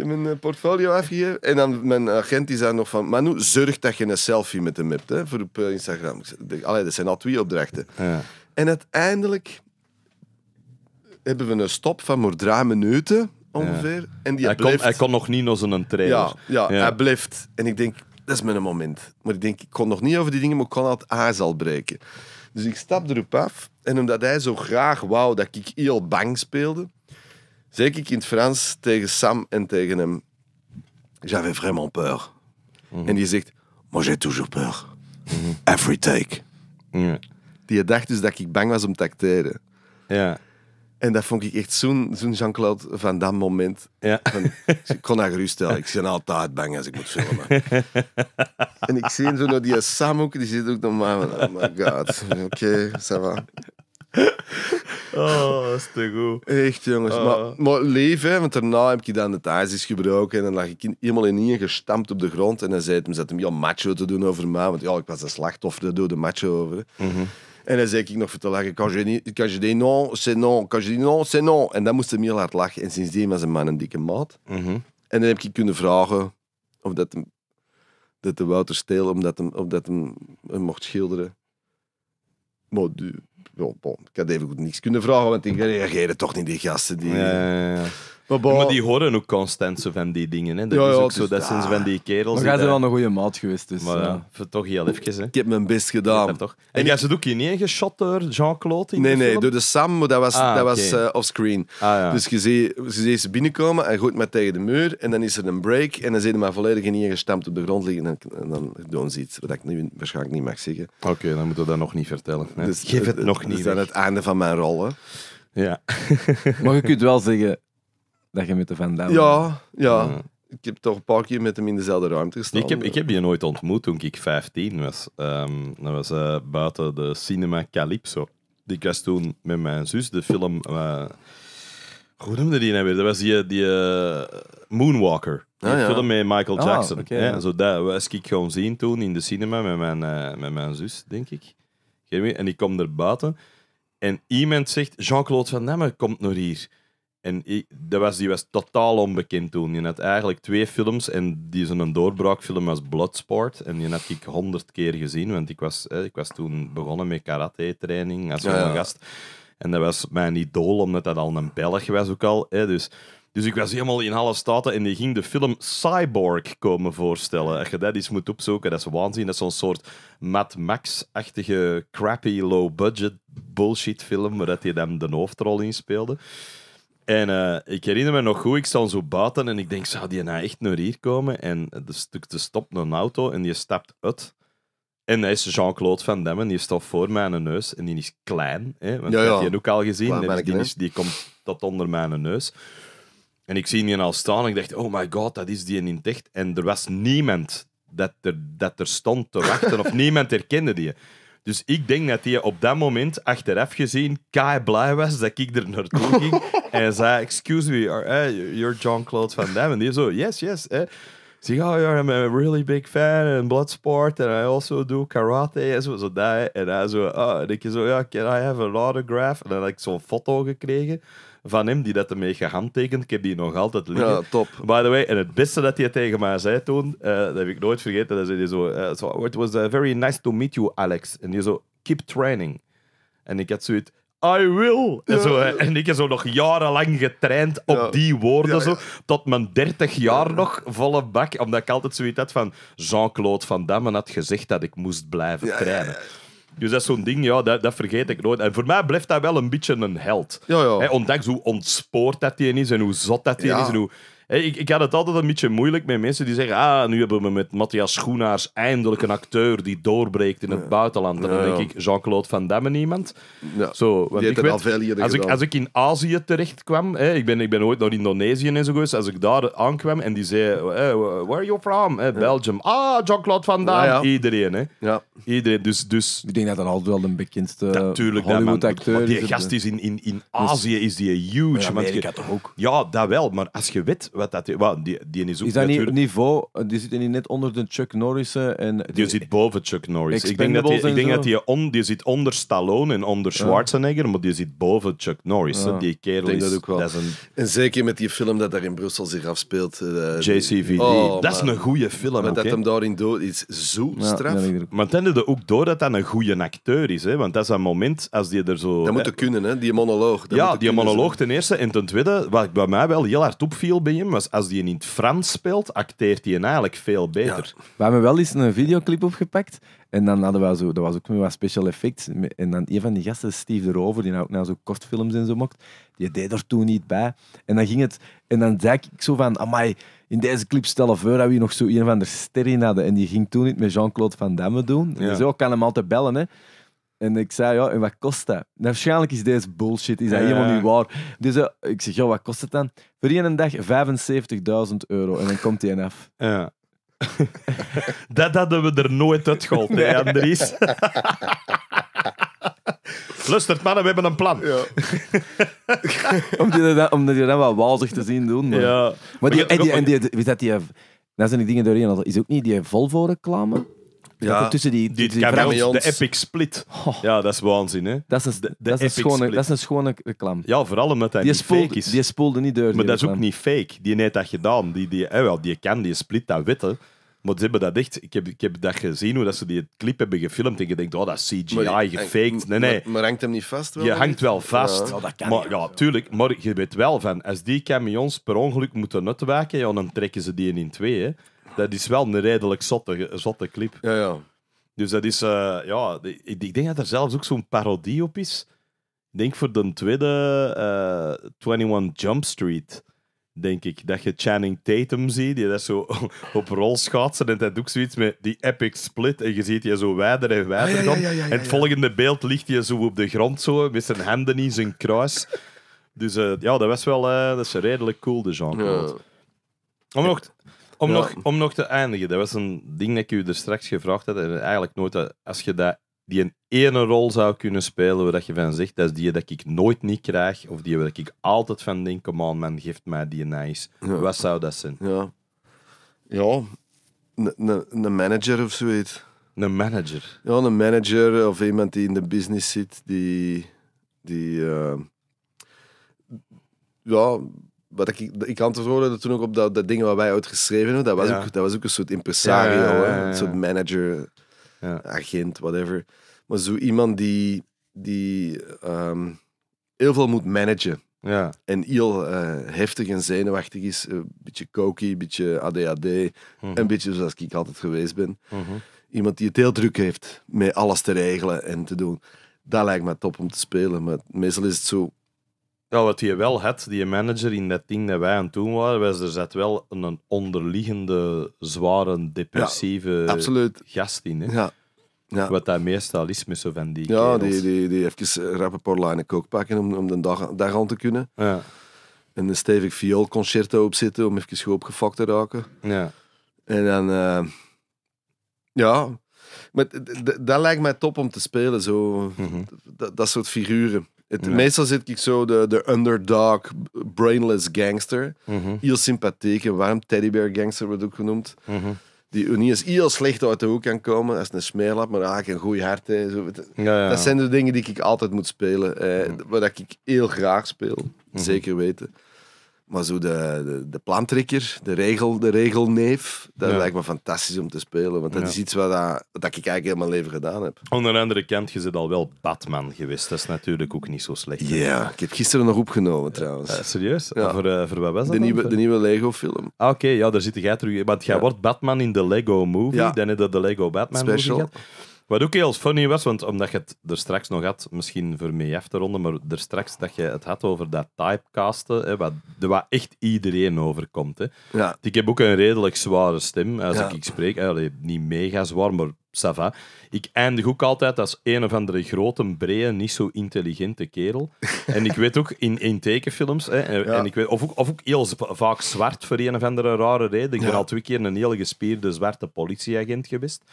Mijn eh, portfolio afgegeven. En dan mijn agent die zei nog van... Manu, zorg dat je een selfie met hem hebt hè, voor op eh, Instagram. Allee, dat zijn al twee opdrachten. Ja. En uiteindelijk hebben we een stop van maar drie minuten ongeveer. En die hij, kon, hij kon nog niet naar een trailer. Ja, ja, ja, hij blijft. En ik denk, dat is mijn moment. Maar ik denk, ik kon nog niet over die dingen, maar ik kon al het zal breken. Dus ik stap erop af. En omdat hij zo graag wou dat ik heel bang speelde, zeg ik in het Frans tegen Sam en tegen hem... J'avais vraiment peur. Mhm. En die zegt, moi j'ai toujours peur. Mhm. Every take. Mm Die dacht dus dat ik bang was om te acteren. Ja. En dat vond ik echt zo'n zo Jean-Claude van dat moment. Ja. ik kon haar geruststellen. Ik ben altijd bang als ik moet filmen. [laughs] en ik zie hem zo naar die Sam ook. Die zit ook nog maar oh my god. Oké, okay, ça va. Oh, dat is te goed. Echt, jongens. Oh. Maar, leven, want daarna heb ik dan de thuis gebroken. En dan lag ik helemaal in ien gestampt op de grond. En dan zei het hem, zat hem ja, macho te doen over mij. Want ja, ik was een slachtoffer, daar doe de macho over. En dan zei ik nog voor te lachen, kan je, die je non, c'est non. kan je non, c'est non. En dan moest ze heel hard lachen. En sindsdien was een man een dikke maat. Mhm. En dan heb ik kunnen vragen of dat, dat de Wouter omdat hem, of dat hem, hem mocht schilderen. Maar ik had even goed niks kunnen vragen, want ik reageerde toch niet, die gasten. Die, ja, ja, ja. Maar, die horen ook constant zo van die dingen. Hè. Dat is ook zo, dat zijn van die kerels. Maar jij bent wel een goede maat geweest, dus... Maar ja, eh, toch heel even, hè. Ik heb mijn best gedaan. Ja, toch. En jij zit ook in niet geschot door Jean-Claude Nee, nee, door de Sam, maar dat was, ah, dat was eh, offscreen. Ah, dus je ziet, ze binnenkomen en gooit met tegen de muur. En dan is er een break en dan zit hij maar volledig in gestampt op de grond liggen. En, dan doen ze iets wat ik nu waarschijnlijk niet mag zeggen. Oké, dan moeten we dat nog niet vertellen. hè. Dus, Geef het eh, nog niet. is dan het einde van mijn rol. Hè. Ja. Maar ik het wel zeggen, dat je met de Van Damme... Ja, ja. Ik heb toch een paar keer met hem in dezelfde ruimte gestaan. Ik heb, ik heb die nooit ontmoet toen ik 15 was. Ehm, dat was eh, buiten de Cinema Calypso. Ik was toen met mijn zus de film... Eh, hoe noemde die nou weer? Dat was die, eh, die Moonwalker. Die ah, film met Michael ah, Jackson. ja. Zo dat was ik gewoon zien toen in de cinema met mijn, met mijn zus, denk ik. En ik kom er buiten en iemand zegt: Jean-Claude Van Damme komt nog hier. En dat was, die was totaal onbekend toen. Je had eigenlijk twee films en die zijn een doorbraakfilm was Bloodsport. En die had ik honderd keer gezien, want ik was, ik was toen begonnen met karate-training als jonge gast. En dat was mijn idool, omdat dat al een Belg was ook al. dus... Dus ik was helemaal in alle staten en die ging de film Cyborg komen voorstellen. Als je dat eens moet opzoeken, dat is waanzin. Dat is zo'n soort Mad Max-achtige, crappy, low-budget bullshit film, waar hij dan de hoofdrol in speelde. En eh, ik herinner me nog goed, ik stond zo buiten en ik denk, zou die nou echt naar hier komen? En er stopt een auto en je stapt uit. En hij is Jean-Claude Van Damme, die staat voor mijn neus en die is klein. Hè, want dat heb je ook al gezien. Die, die, komt tot onder mijn neus. En ik zie die al staan en ik dacht, oh my god, dat is die in het En er was niemand dat er, dat er stond te wachten of [laughs] niemand herkende die. Dus ik denk dat hij op dat moment achteraf gezien kei blij was dat ik er naartoe [laughs] ging. en zei, excuse me, are, eh, you're Jean-Claude Van Damme. En die zo, yes, yes. Eh. Zeg, oh, yeah, I'm a really big fan in Bloodsport and I also do karate. En zo, zo dat. En hij zo, oh, en ik zo, ja, can I have an autograph? En dan heb ik zo'n foto gekregen van hem die dat ermee gehandtekend. Ik heb die nog altijd liggen. Ja, top. By the way, en het beste dat hij tegen mij zei toen, eh, dat heb ik nooit vergeten, dat hij zo, so, eh, oh, it was eh, very nice to meet you, Alex. En die zo, keep training. En ik had zoiets, I will. En, zo, en ik heb zo nog jarenlang getraind op die woorden. zo, tot mijn 30 jaar nog volle bak. Omdat ik altijd zoiets had van Jean-Claude Van Damme had gezegd dat ik moest blijven trainen. Dus dat is zo'n ding, ja, dat, dat vergeet ik nooit. En voor mij blijft dat wel een beetje een held. Ja, ja. ondanks hoe ontspoord dat hij is en hoe zot dat hij is en hoe ik, ik had het altijd een beetje moeilijk met mensen die zeggen: Ah, nu hebben we met Matthias Schoenaars eindelijk een acteur die doorbreekt in het buitenland. En dan denk ik: Jean-Claude Van Damme, niemand. Zo, want ik weet, als, ik, als ik in Azië terecht kwam, ik, ben, ik ben ooit naar Indonesië en zo geweest. Als ik daar aankwam en die zei: eh, eh, Where are you from? Eh, Belgium. Ah, Jean-Claude Van Damme. Iedereen, hè? Ja. Iedereen. Dus, dus... Ik denk dat dat altijd wel de bekendste Natuurlijk, Hollywood-acteur is. Die gast is in, in, in dus Azië is die huge. Ja, Amerika toch ook? Ja, dat wel. Maar als je weet dat... die, die is ook Is dat niet niveau... Die zit niet net onder de Chuck Norris en... Die, zit boven Chuck Norris. Ik denk dat die, ik denk dat on, die zit onder Stallone en onder Schwarzenegger, maar die zit boven Chuck Norris. Die kerel is... Dat ook wel. is een... En zeker met die film dat daar in Brussel zich afspeelt. Eh, JCVD. Oh, dat is een goede film. Maar dat hem daarin dood is zo straf. maar tende de ook door dat dat een goede acteur is. Hè? Want dat is een moment als die er zo... Dat moet kunnen, hè? die monoloog. ja, die monoloog ten eerste. En ten tweede, wat bij mij wel heel hard opviel bij je als hij in het Frans speelt, acteert hij eigenlijk veel beter. We hebben wel eens een videoclip opgepakt. En dan hadden we zo, dat was ook met wat special effects. En dan een van die gasten, Steve de Rover, die nou ook naar zo'n kortfilms en zo mocht, die deed er toen niet bij. En dan ging het, en dan zei ik zo van, amai, in deze clip stel voor dat we hier nog zo een van de sterren hadden. En die ging toen niet met Jean-Claude Van Damme doen. zo oh, kan hem altijd bellen, hè. En ik zei, ja, en wat kost dat? Nou, waarschijnlijk is deze bullshit, is dat ja. helemaal niet waar. Dus ik zeg, ja, wat kost het dan? Voor één dag 75.000 euro. En dan komt hij af. Ja. dat hadden we er nooit uitgehold, nee. hè, Andries? Lustert, mannen, we hebben een plan. Ja. omdat, je dat, wat die wel wazig te zien doen. Ja. Maar die, en die, en die, dat, die, zijn die dingen doorheen. Is ook niet die Volvo-reclame? Ja. Tussen die, die, die de epic split. Oh. Ja, dat is waanzin, hè? Dat is, de, dat, is een schone, dat is een schone reclame. Ja, vooral omdat hij die niet spoelde, fake is. Die spoelde niet deur. Maar dat is ook niet fake. Die heeft dat gedaan. Die, die, eh, wel, die kan die split, dat witte Maar ze hebben dat echt... Ik heb, ik heb dat gezien, hoe dat ze die clip hebben gefilmd. En je denkt, oh, dat is CGI, gefaked. Nee, nee. Maar, hangt hem niet vast? Wel, je hangt wel vast. Ja, oh, dat kan maar, ja tuurlijk. Maar je weet wel van, als die camions per ongeluk moeten uitwijken, ja, dan trekken ze die in twee, hè dat is wel een redelijk zotte, zotte clip. Ja, ja. Dus dat is, eh, ja, ik, denk dat er zelfs ook zo'n parodie op is. Ik denk voor de tweede uh, eh, 21 Jump Street, denk ik, dat je Channing Tatum ziet, die dat zo [laughs] op rol schaatsen en dat doet zoiets met die epic split en je ziet je zo wijder en wijder dan. Ah, en het volgende beeld ligt je zo op de grond zo, met zijn handen in zijn kruis. dus eh, ja, dat was wel dat is redelijk cool, de genre. claude Om nog om, nog, om nog te eindigen, dat was een ding dat ik u er straks gevraagd had. eigenlijk nooit, als je dat, die een ene rol zou kunnen spelen, waar je van zegt, dat is die dat ik nooit niet krijg, of die waar ik altijd van denk, come on man, geeft mij die nice. Wat zou dat zijn? Ja, ja. een manager of zoiets. Een manager? Ja, een manager of iemand die in de business zit, die... die eh, ja, ik, ik antwoordde dat toen ook op dat, dat ding wat wij uitgeschreven hebben. Dat was, ook, dat was ook een soort impresario, een soort manager, agent, whatever. Maar zo iemand die, die ehm, heel veel moet managen. Ja. En heel eh, heftig en zenuwachtig is. Eh, een beetje koky, een beetje ADHD. Mhm. Een beetje zoals ik altijd geweest ben. Mhm. Iemand die het heel druk heeft met alles te regelen en te doen. Dat lijkt me top om te spelen. Maar meestal is het zo ja, wat je wel had, die manager in dat ding dat wij aan het doen waren, was er zat wel een onderliggende, zware, depressieve gast in. Hè? Ja. Ja. Wat daar meestal is met zo van die Ja, die, die, die even eh, rapper een paar lijnen kook pakken om, om de dag, dag aan te kunnen. Ja. En een stevig op zitten om even goed te raken. Ja. En dan... Eh, ja. Maar dat lijkt mij top om te spelen, zo. Mhm. dat soort figuren. Het, Meestal zit ik zo de, de underdog, brainless gangster. Mhm. Heel sympathiek en warm teddybear gangster wordt ook genoemd. Mm -hmm. Die niet eens heel slecht uit de hoek kan komen. als een smeerlap, maar eigenlijk ah, een goed hart. Hè. Zo. Dat zijn de dingen die ik altijd moet spelen. Eh, mhm. wat ik heel graag speel. Mhm. Zeker weten. Maar zo de, de, de plantrekker, de, regel, de regelneef, dat lijkt me fantastisch om te spelen. Want dat is iets wat, dat, wat ik eigenlijk helemaal leven gedaan heb. Onder de andere kant, je zit al wel Batman geweest. Dat is natuurlijk ook niet zo slecht. Ja, ik heb gisteren nog opgenomen trouwens. Eh, serieus? Voor, eh, voor wat was dat? De nieuwe, de nieuwe Lego-film. Ah, oké, ja, daar zit jij terug. Want jij wordt Batman in de Lego-movie. Dan is dat de Lego Batman-movie wat ook heel funny was, want omdat je het er straks nog had, misschien voor mij af te ronden, maar er straks dat je het had over dat typecasten, hè, wat, wat echt iedereen overkomt. Hè. Ja. Ik heb ook een redelijk zware stem als ik spreek. Eh, niet mega zwaar, maar Sava. Ik eindig ook altijd als een of andere grote, brede, niet zo intelligente kerel. [laughs] en ik weet ook in, in tekenfilms, hè, en, ik weet, of, ook, of ook heel vaak zwart voor een of andere rare reden. Ik ben al twee keer een hele gespierde zwarte politieagent geweest.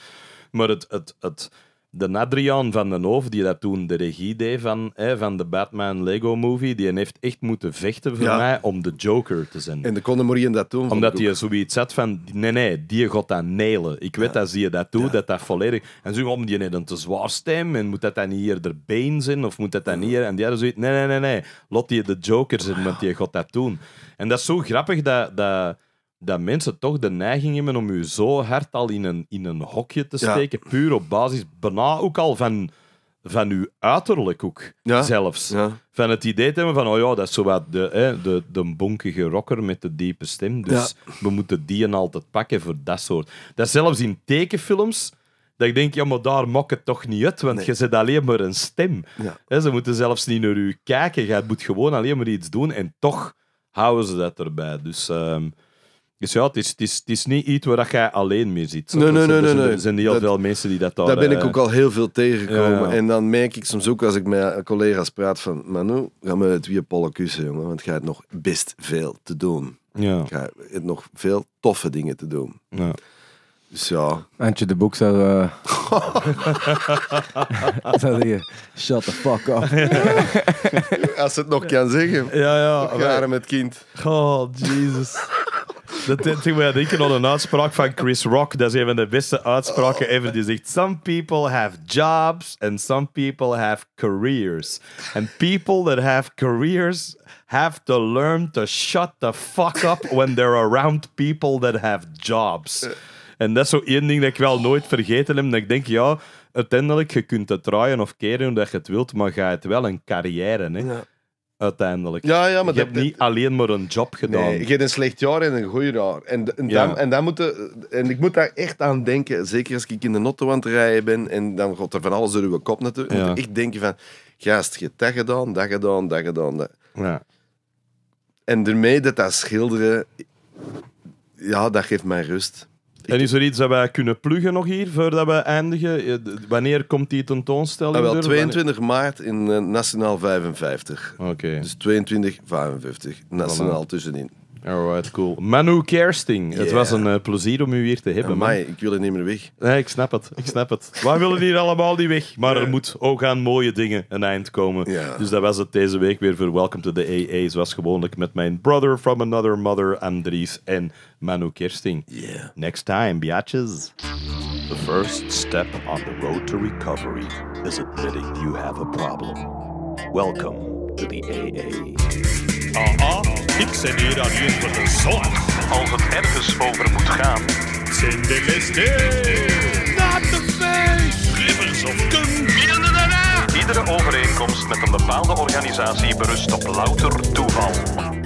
Maar het, het, het, de Nadrian van den Hoof, die dat toen de regie deed van, hè, van de Batman Lego movie, die heeft echt moeten vechten voor mij om de Joker te zijn. En de konden dat doen. Omdat hij zoiets had van, nee, nee, die gaat dat nelen. Ik weet dat zie je dat doet, dat dat volledig... En zo, om die net een te zwaar stem, en moet dat dan hier de been zijn, of moet dat dan hier... En die hadden zoiets, nee, nee, nee, nee, laat die de Joker zijn, want die gaat dat doen. En dat is zo grappig dat... dat dat mensen toch de neiging hebben om u zo hard al in een, in een hokje te steken, puur op basis, bijna ook al van, van uw uiterlijk ook zelfs. Van het idee te hebben van, oh ja, dat is zo wat de, hè, de, de bonkige rocker met de diepe stem, dus we moeten die en altijd pakken voor dat soort. Dat zelfs in tekenfilms... Dat ik denk, ja, maar daar mok het toch niet uit, want je zit alleen maar een stem. Hè, ze moeten zelfs niet naar u kijken. Je moet gewoon alleen maar iets doen en toch houden ze dat erbij. Dus ehm, dus ja, het is, het is, het is niet iets waar jij alleen meer ziet. Nee, nee, nee, nee, Er zijn heel al veel mensen die dat daar... Daar ben ik eh, ook al heel veel tegengekomen. En dan merk ik soms ook als ik met collega's praat van... Manu, ga me het weer pollen kussen, jongen. Want je hebt nog best veel te doen. Ja. ga hebt nog veel toffe dingen te doen. Ja. Dus ja. Antje de boek zou eh, [laughs] zou zeggen, shut the fuck up. als ze het nog kan zeggen. Ja, ja. Jaren met kind. Oh, Jesus. Dat deed ik denken aan een uitspraak van Chris Rock. Dat is een van de beste uitspraken ever. Die zegt: Some people have jobs and some people have careers. And people that have careers have to learn to shut the fuck up when they're around people that have jobs. En dat is zo één ding dat ik wel nooit vergeten heb. Dat ik denk, ja, uiteindelijk, je kunt het draaien of keren hoe dat je het wilt, maar ga het wel een carrière. Hè? uiteindelijk. Ja, ja, maar je hebt niet alleen maar een job gedaan. Nee, je hebt een slecht jaar en een goed jaar. En, en, dan, en, dan moet en ik moet daar echt aan denken, zeker als ik in de auto aan het rijden ben en dan gaat er van alles door uw kop natuurlijk. Moet ik denken van, gast, je hebt dat gedaan, dat gedaan, dat gedaan. Dat. Ja. En daarmee dat dat schilderen, ja, dat geeft mij rust. En is er iets dat wij kunnen pluggen nog hier voordat we eindigen? Eh, wanneer komt die tentoonstelling? Ah, wel, 22 maart in eh, Nationaal 55. Oké. Dus 22, 55. Nationaal voilà. tussenin. Oh, Alright, cool. Manu Kersting, het was een eh, plezier om u hier te hebben. man. ik wil er niet meer weg. Nee, ik snap het. Ik snap het. Wij willen hier allemaal niet weg. Maar er moet ook aan mooie dingen een eind komen. Dus dat was het deze week weer voor Welcome to the AA. Zoals gewoonlijk met mijn brother from another mother, Andries en Manu Kersting. Yeah. Next time, biatches. The first step on the road to recovery is admitting you have a problem. Welcome to the AA. Uh-uh. Ik en hier aan hier voor de zon. Als het ergens over moet gaan. Zijn de LSD. Not the face. Rivers of Kung. Iedere overeenkomst met een bepaalde organisatie berust op louter toeval.